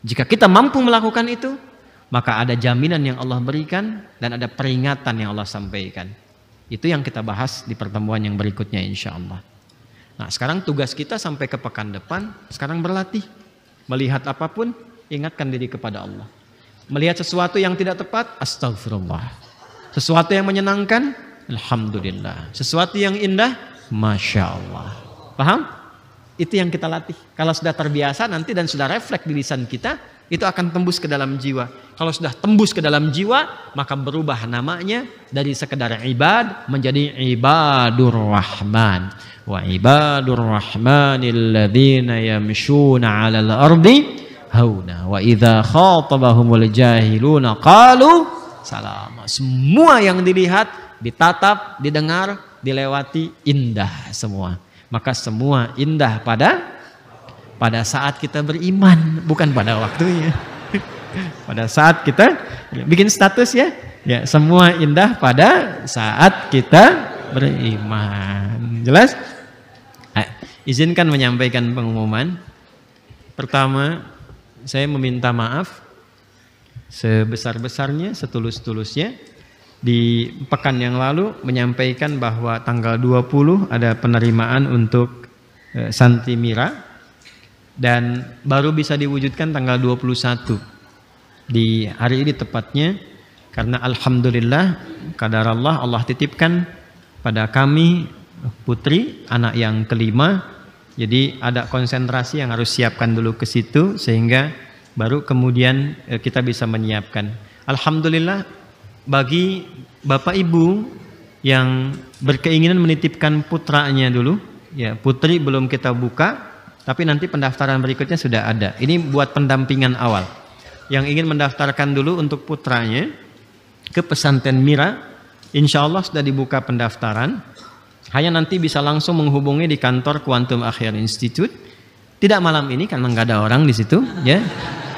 Jika kita mampu melakukan itu, maka ada jaminan yang Allah berikan dan ada peringatan yang Allah sampaikan. Itu yang kita bahas di pertemuan yang berikutnya insya Allah. Nah sekarang tugas kita sampai ke pekan depan, sekarang berlatih. Melihat apapun, ingatkan diri kepada Allah. Melihat sesuatu yang tidak tepat, astagfirullah. Sesuatu yang menyenangkan, alhamdulillah. Sesuatu yang indah, masya Allah. Paham? Itu yang kita latih. Kalau sudah terbiasa nanti dan sudah refleks di lisan kita, itu akan tembus ke dalam jiwa. Kalau sudah tembus ke dalam jiwa, maka berubah namanya dari sekedar ibad menjadi ibadur rahman. Wa ibadur rahmanil ladzina yamshuna 'alal ardi hauna wa idza khatabahumul jahiluna qalu salam. Semua yang dilihat, ditatap, didengar, dilewati indah semua. Maka semua indah pada pada saat kita beriman, bukan pada waktunya. <laughs> pada saat kita bikin status ya. Ya, semua indah pada saat kita beriman. Jelas? Nah, izinkan menyampaikan pengumuman. Pertama, saya meminta maaf sebesar-besarnya, setulus-tulusnya. Di pekan yang lalu menyampaikan bahwa tanggal 20 ada penerimaan untuk eh, Santi Mira dan baru bisa diwujudkan tanggal 21 di hari ini tepatnya karena alhamdulillah kadar Allah Allah titipkan pada kami putri anak yang kelima jadi ada konsentrasi yang harus siapkan dulu ke situ sehingga baru kemudian eh, kita bisa menyiapkan. Alhamdulillah bagi Bapak Ibu yang berkeinginan menitipkan putranya dulu, ya putri belum kita buka, tapi nanti pendaftaran berikutnya sudah ada. Ini buat pendampingan awal. Yang ingin mendaftarkan dulu untuk putranya ke pesantren Mira, insya Allah sudah dibuka pendaftaran. Hanya nanti bisa langsung menghubungi di kantor Quantum Akhir Institute. Tidak malam ini kan nggak ada orang di situ, ya.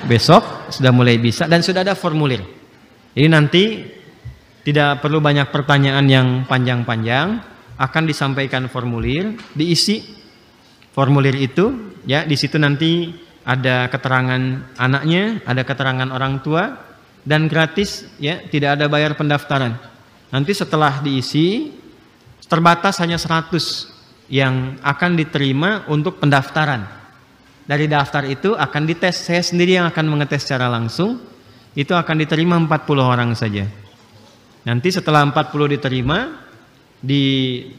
Besok sudah mulai bisa dan sudah ada formulir. Jadi nanti tidak perlu banyak pertanyaan yang panjang-panjang, akan disampaikan formulir, diisi formulir itu, ya di situ nanti ada keterangan anaknya, ada keterangan orang tua, dan gratis ya tidak ada bayar pendaftaran nanti setelah diisi terbatas hanya 100 yang akan diterima untuk pendaftaran. Dari daftar itu akan dites, saya sendiri yang akan mengetes secara langsung, itu akan diterima 40 orang saja. Nanti setelah 40 diterima, di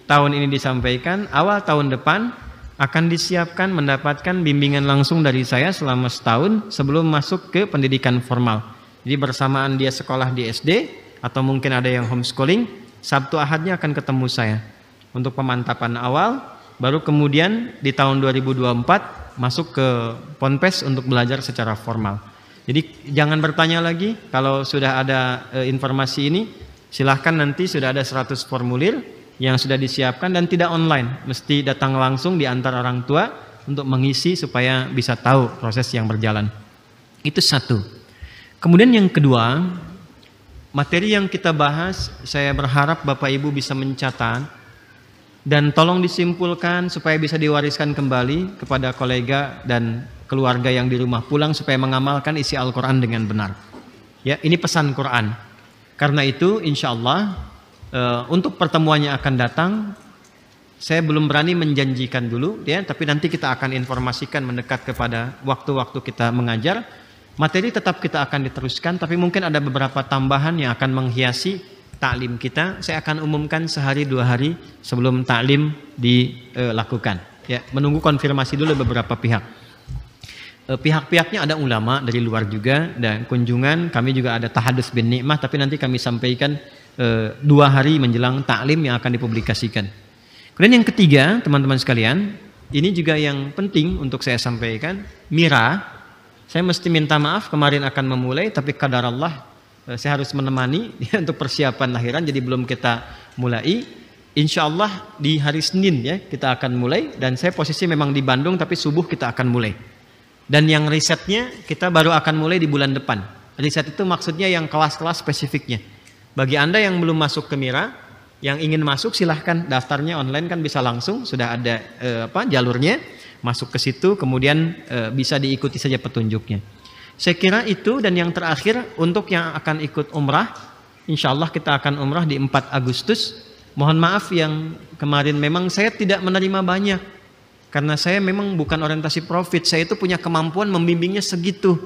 tahun ini disampaikan, awal tahun depan akan disiapkan mendapatkan bimbingan langsung dari saya selama setahun sebelum masuk ke pendidikan formal. Jadi bersamaan dia sekolah di SD atau mungkin ada yang homeschooling, Sabtu Ahadnya akan ketemu saya untuk pemantapan awal baru kemudian di tahun 2024 masuk ke Ponpes untuk belajar secara formal. Jadi jangan bertanya lagi kalau sudah ada e, informasi ini silahkan nanti sudah ada 100 formulir yang sudah disiapkan dan tidak online mesti datang langsung di antar orang tua untuk mengisi supaya bisa tahu proses yang berjalan. Itu satu. Kemudian yang kedua, Materi yang kita bahas, saya berharap Bapak Ibu bisa mencatat dan tolong disimpulkan supaya bisa diwariskan kembali kepada kolega dan keluarga yang di rumah pulang supaya mengamalkan isi Al-Quran dengan benar. Ya, ini pesan Quran. Karena itu, insya Allah, eh, untuk pertemuannya akan datang, saya belum berani menjanjikan dulu, ya, tapi nanti kita akan informasikan mendekat kepada waktu-waktu kita mengajar Materi tetap kita akan diteruskan, tapi mungkin ada beberapa tambahan yang akan menghiasi taklim kita. Saya akan umumkan sehari dua hari sebelum taklim dilakukan. Ya, menunggu konfirmasi dulu beberapa pihak. Eh, pihak-pihaknya ada ulama dari luar juga dan kunjungan kami juga ada tahadus bin nikmah tapi nanti kami sampaikan eh, dua hari menjelang taklim yang akan dipublikasikan. Kemudian yang ketiga teman-teman sekalian ini juga yang penting untuk saya sampaikan Mira saya mesti minta maaf kemarin akan memulai tapi kadar Allah eh, saya harus menemani ya, <laughs> untuk persiapan lahiran jadi belum kita mulai. Insya Allah di hari Senin ya kita akan mulai dan saya posisi memang di Bandung tapi subuh kita akan mulai. Dan yang risetnya kita baru akan mulai di bulan depan. Riset itu maksudnya yang kelas-kelas spesifiknya. Bagi Anda yang belum masuk ke Mira, yang ingin masuk silahkan daftarnya online kan bisa langsung sudah ada eh, apa jalurnya masuk ke situ kemudian e, bisa diikuti saja petunjuknya. Saya kira itu dan yang terakhir untuk yang akan ikut umrah, insya Allah kita akan umrah di 4 Agustus. Mohon maaf yang kemarin memang saya tidak menerima banyak karena saya memang bukan orientasi profit. Saya itu punya kemampuan membimbingnya segitu.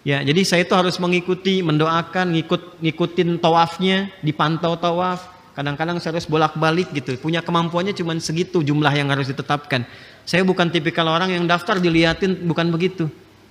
Ya, jadi saya itu harus mengikuti, mendoakan, ngikut ngikutin tawafnya, dipantau tawaf, Kadang-kadang saya harus bolak-balik gitu. Punya kemampuannya cuma segitu jumlah yang harus ditetapkan. Saya bukan tipikal orang yang daftar diliatin, bukan begitu.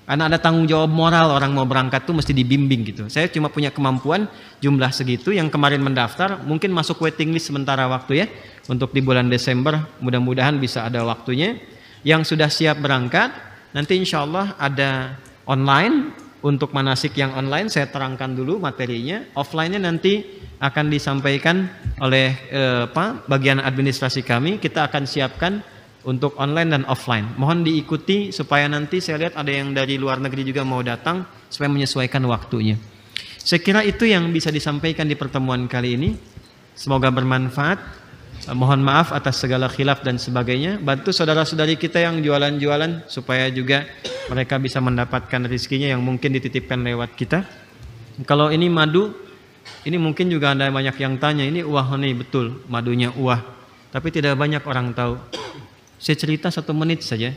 Karena ada tanggung jawab moral orang mau berangkat tuh mesti dibimbing gitu. Saya cuma punya kemampuan jumlah segitu yang kemarin mendaftar mungkin masuk waiting list sementara waktu ya untuk di bulan Desember mudah-mudahan bisa ada waktunya. Yang sudah siap berangkat nanti insya Allah ada online untuk manasik yang online saya terangkan dulu materinya. Offline-nya nanti akan disampaikan oleh eh, apa bagian administrasi kami. Kita akan siapkan untuk online dan offline. Mohon diikuti supaya nanti saya lihat ada yang dari luar negeri juga mau datang supaya menyesuaikan waktunya. Saya kira itu yang bisa disampaikan di pertemuan kali ini. Semoga bermanfaat. Eh, mohon maaf atas segala khilaf dan sebagainya. Bantu saudara-saudari kita yang jualan-jualan supaya juga mereka bisa mendapatkan rizkinya yang mungkin dititipkan lewat kita. Kalau ini madu, ini mungkin juga ada banyak yang tanya, ini uah nih betul, madunya uah. Tapi tidak banyak orang tahu saya cerita satu menit saja.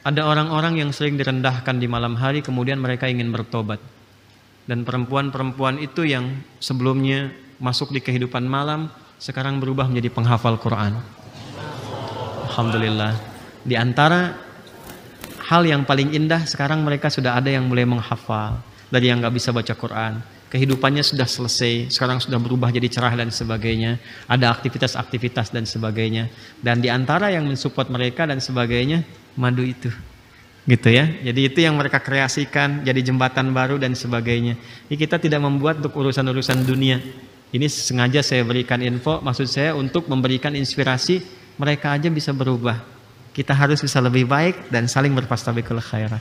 Ada orang-orang yang sering direndahkan di malam hari kemudian mereka ingin bertobat. Dan perempuan-perempuan itu yang sebelumnya masuk di kehidupan malam sekarang berubah menjadi penghafal Quran. Alhamdulillah. Di antara hal yang paling indah sekarang mereka sudah ada yang mulai menghafal dari yang nggak bisa baca Quran kehidupannya sudah selesai, sekarang sudah berubah jadi cerah dan sebagainya, ada aktivitas-aktivitas dan sebagainya. Dan di antara yang mensupport mereka dan sebagainya, madu itu. Gitu ya. Jadi itu yang mereka kreasikan, jadi jembatan baru dan sebagainya. Ini kita tidak membuat untuk urusan-urusan dunia. Ini sengaja saya berikan info, maksud saya untuk memberikan inspirasi mereka aja bisa berubah. Kita harus bisa lebih baik dan saling berpastabikul khairah.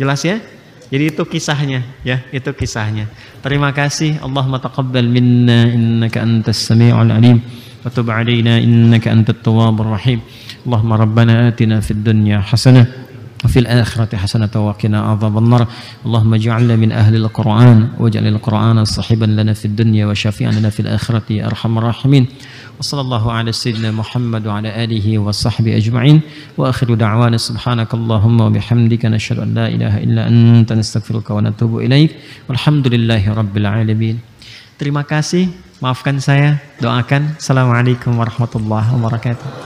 Jelas ya? Jadi itu kisahnya ya, itu kisahnya. Terima kasih Allahumma taqabbal minna innaka antas samiul alim wa tub alaina innaka antat tawwabur rahim. Allahumma rabbana atina fid dunya hasanah وفي الآخرة حسنة وقنا عذاب النار اللهم اجعلنا من أهل القرآن واجعل القرآن صاحبا لنا في الدنيا وشافعا لنا في الآخرة أرحم الراحمين وصلى الله على سيدنا محمد وعلى آله وصحبه أجمعين وآخر دعوانا سبحانك اللهم وبحمدك نشهد أن لا إله إلا أنت نستغفرك ونتوب إليك والحمد لله رب العالمين Terima kasih, maafkan saya, doakan. Assalamualaikum warahmatullahi wabarakatuh.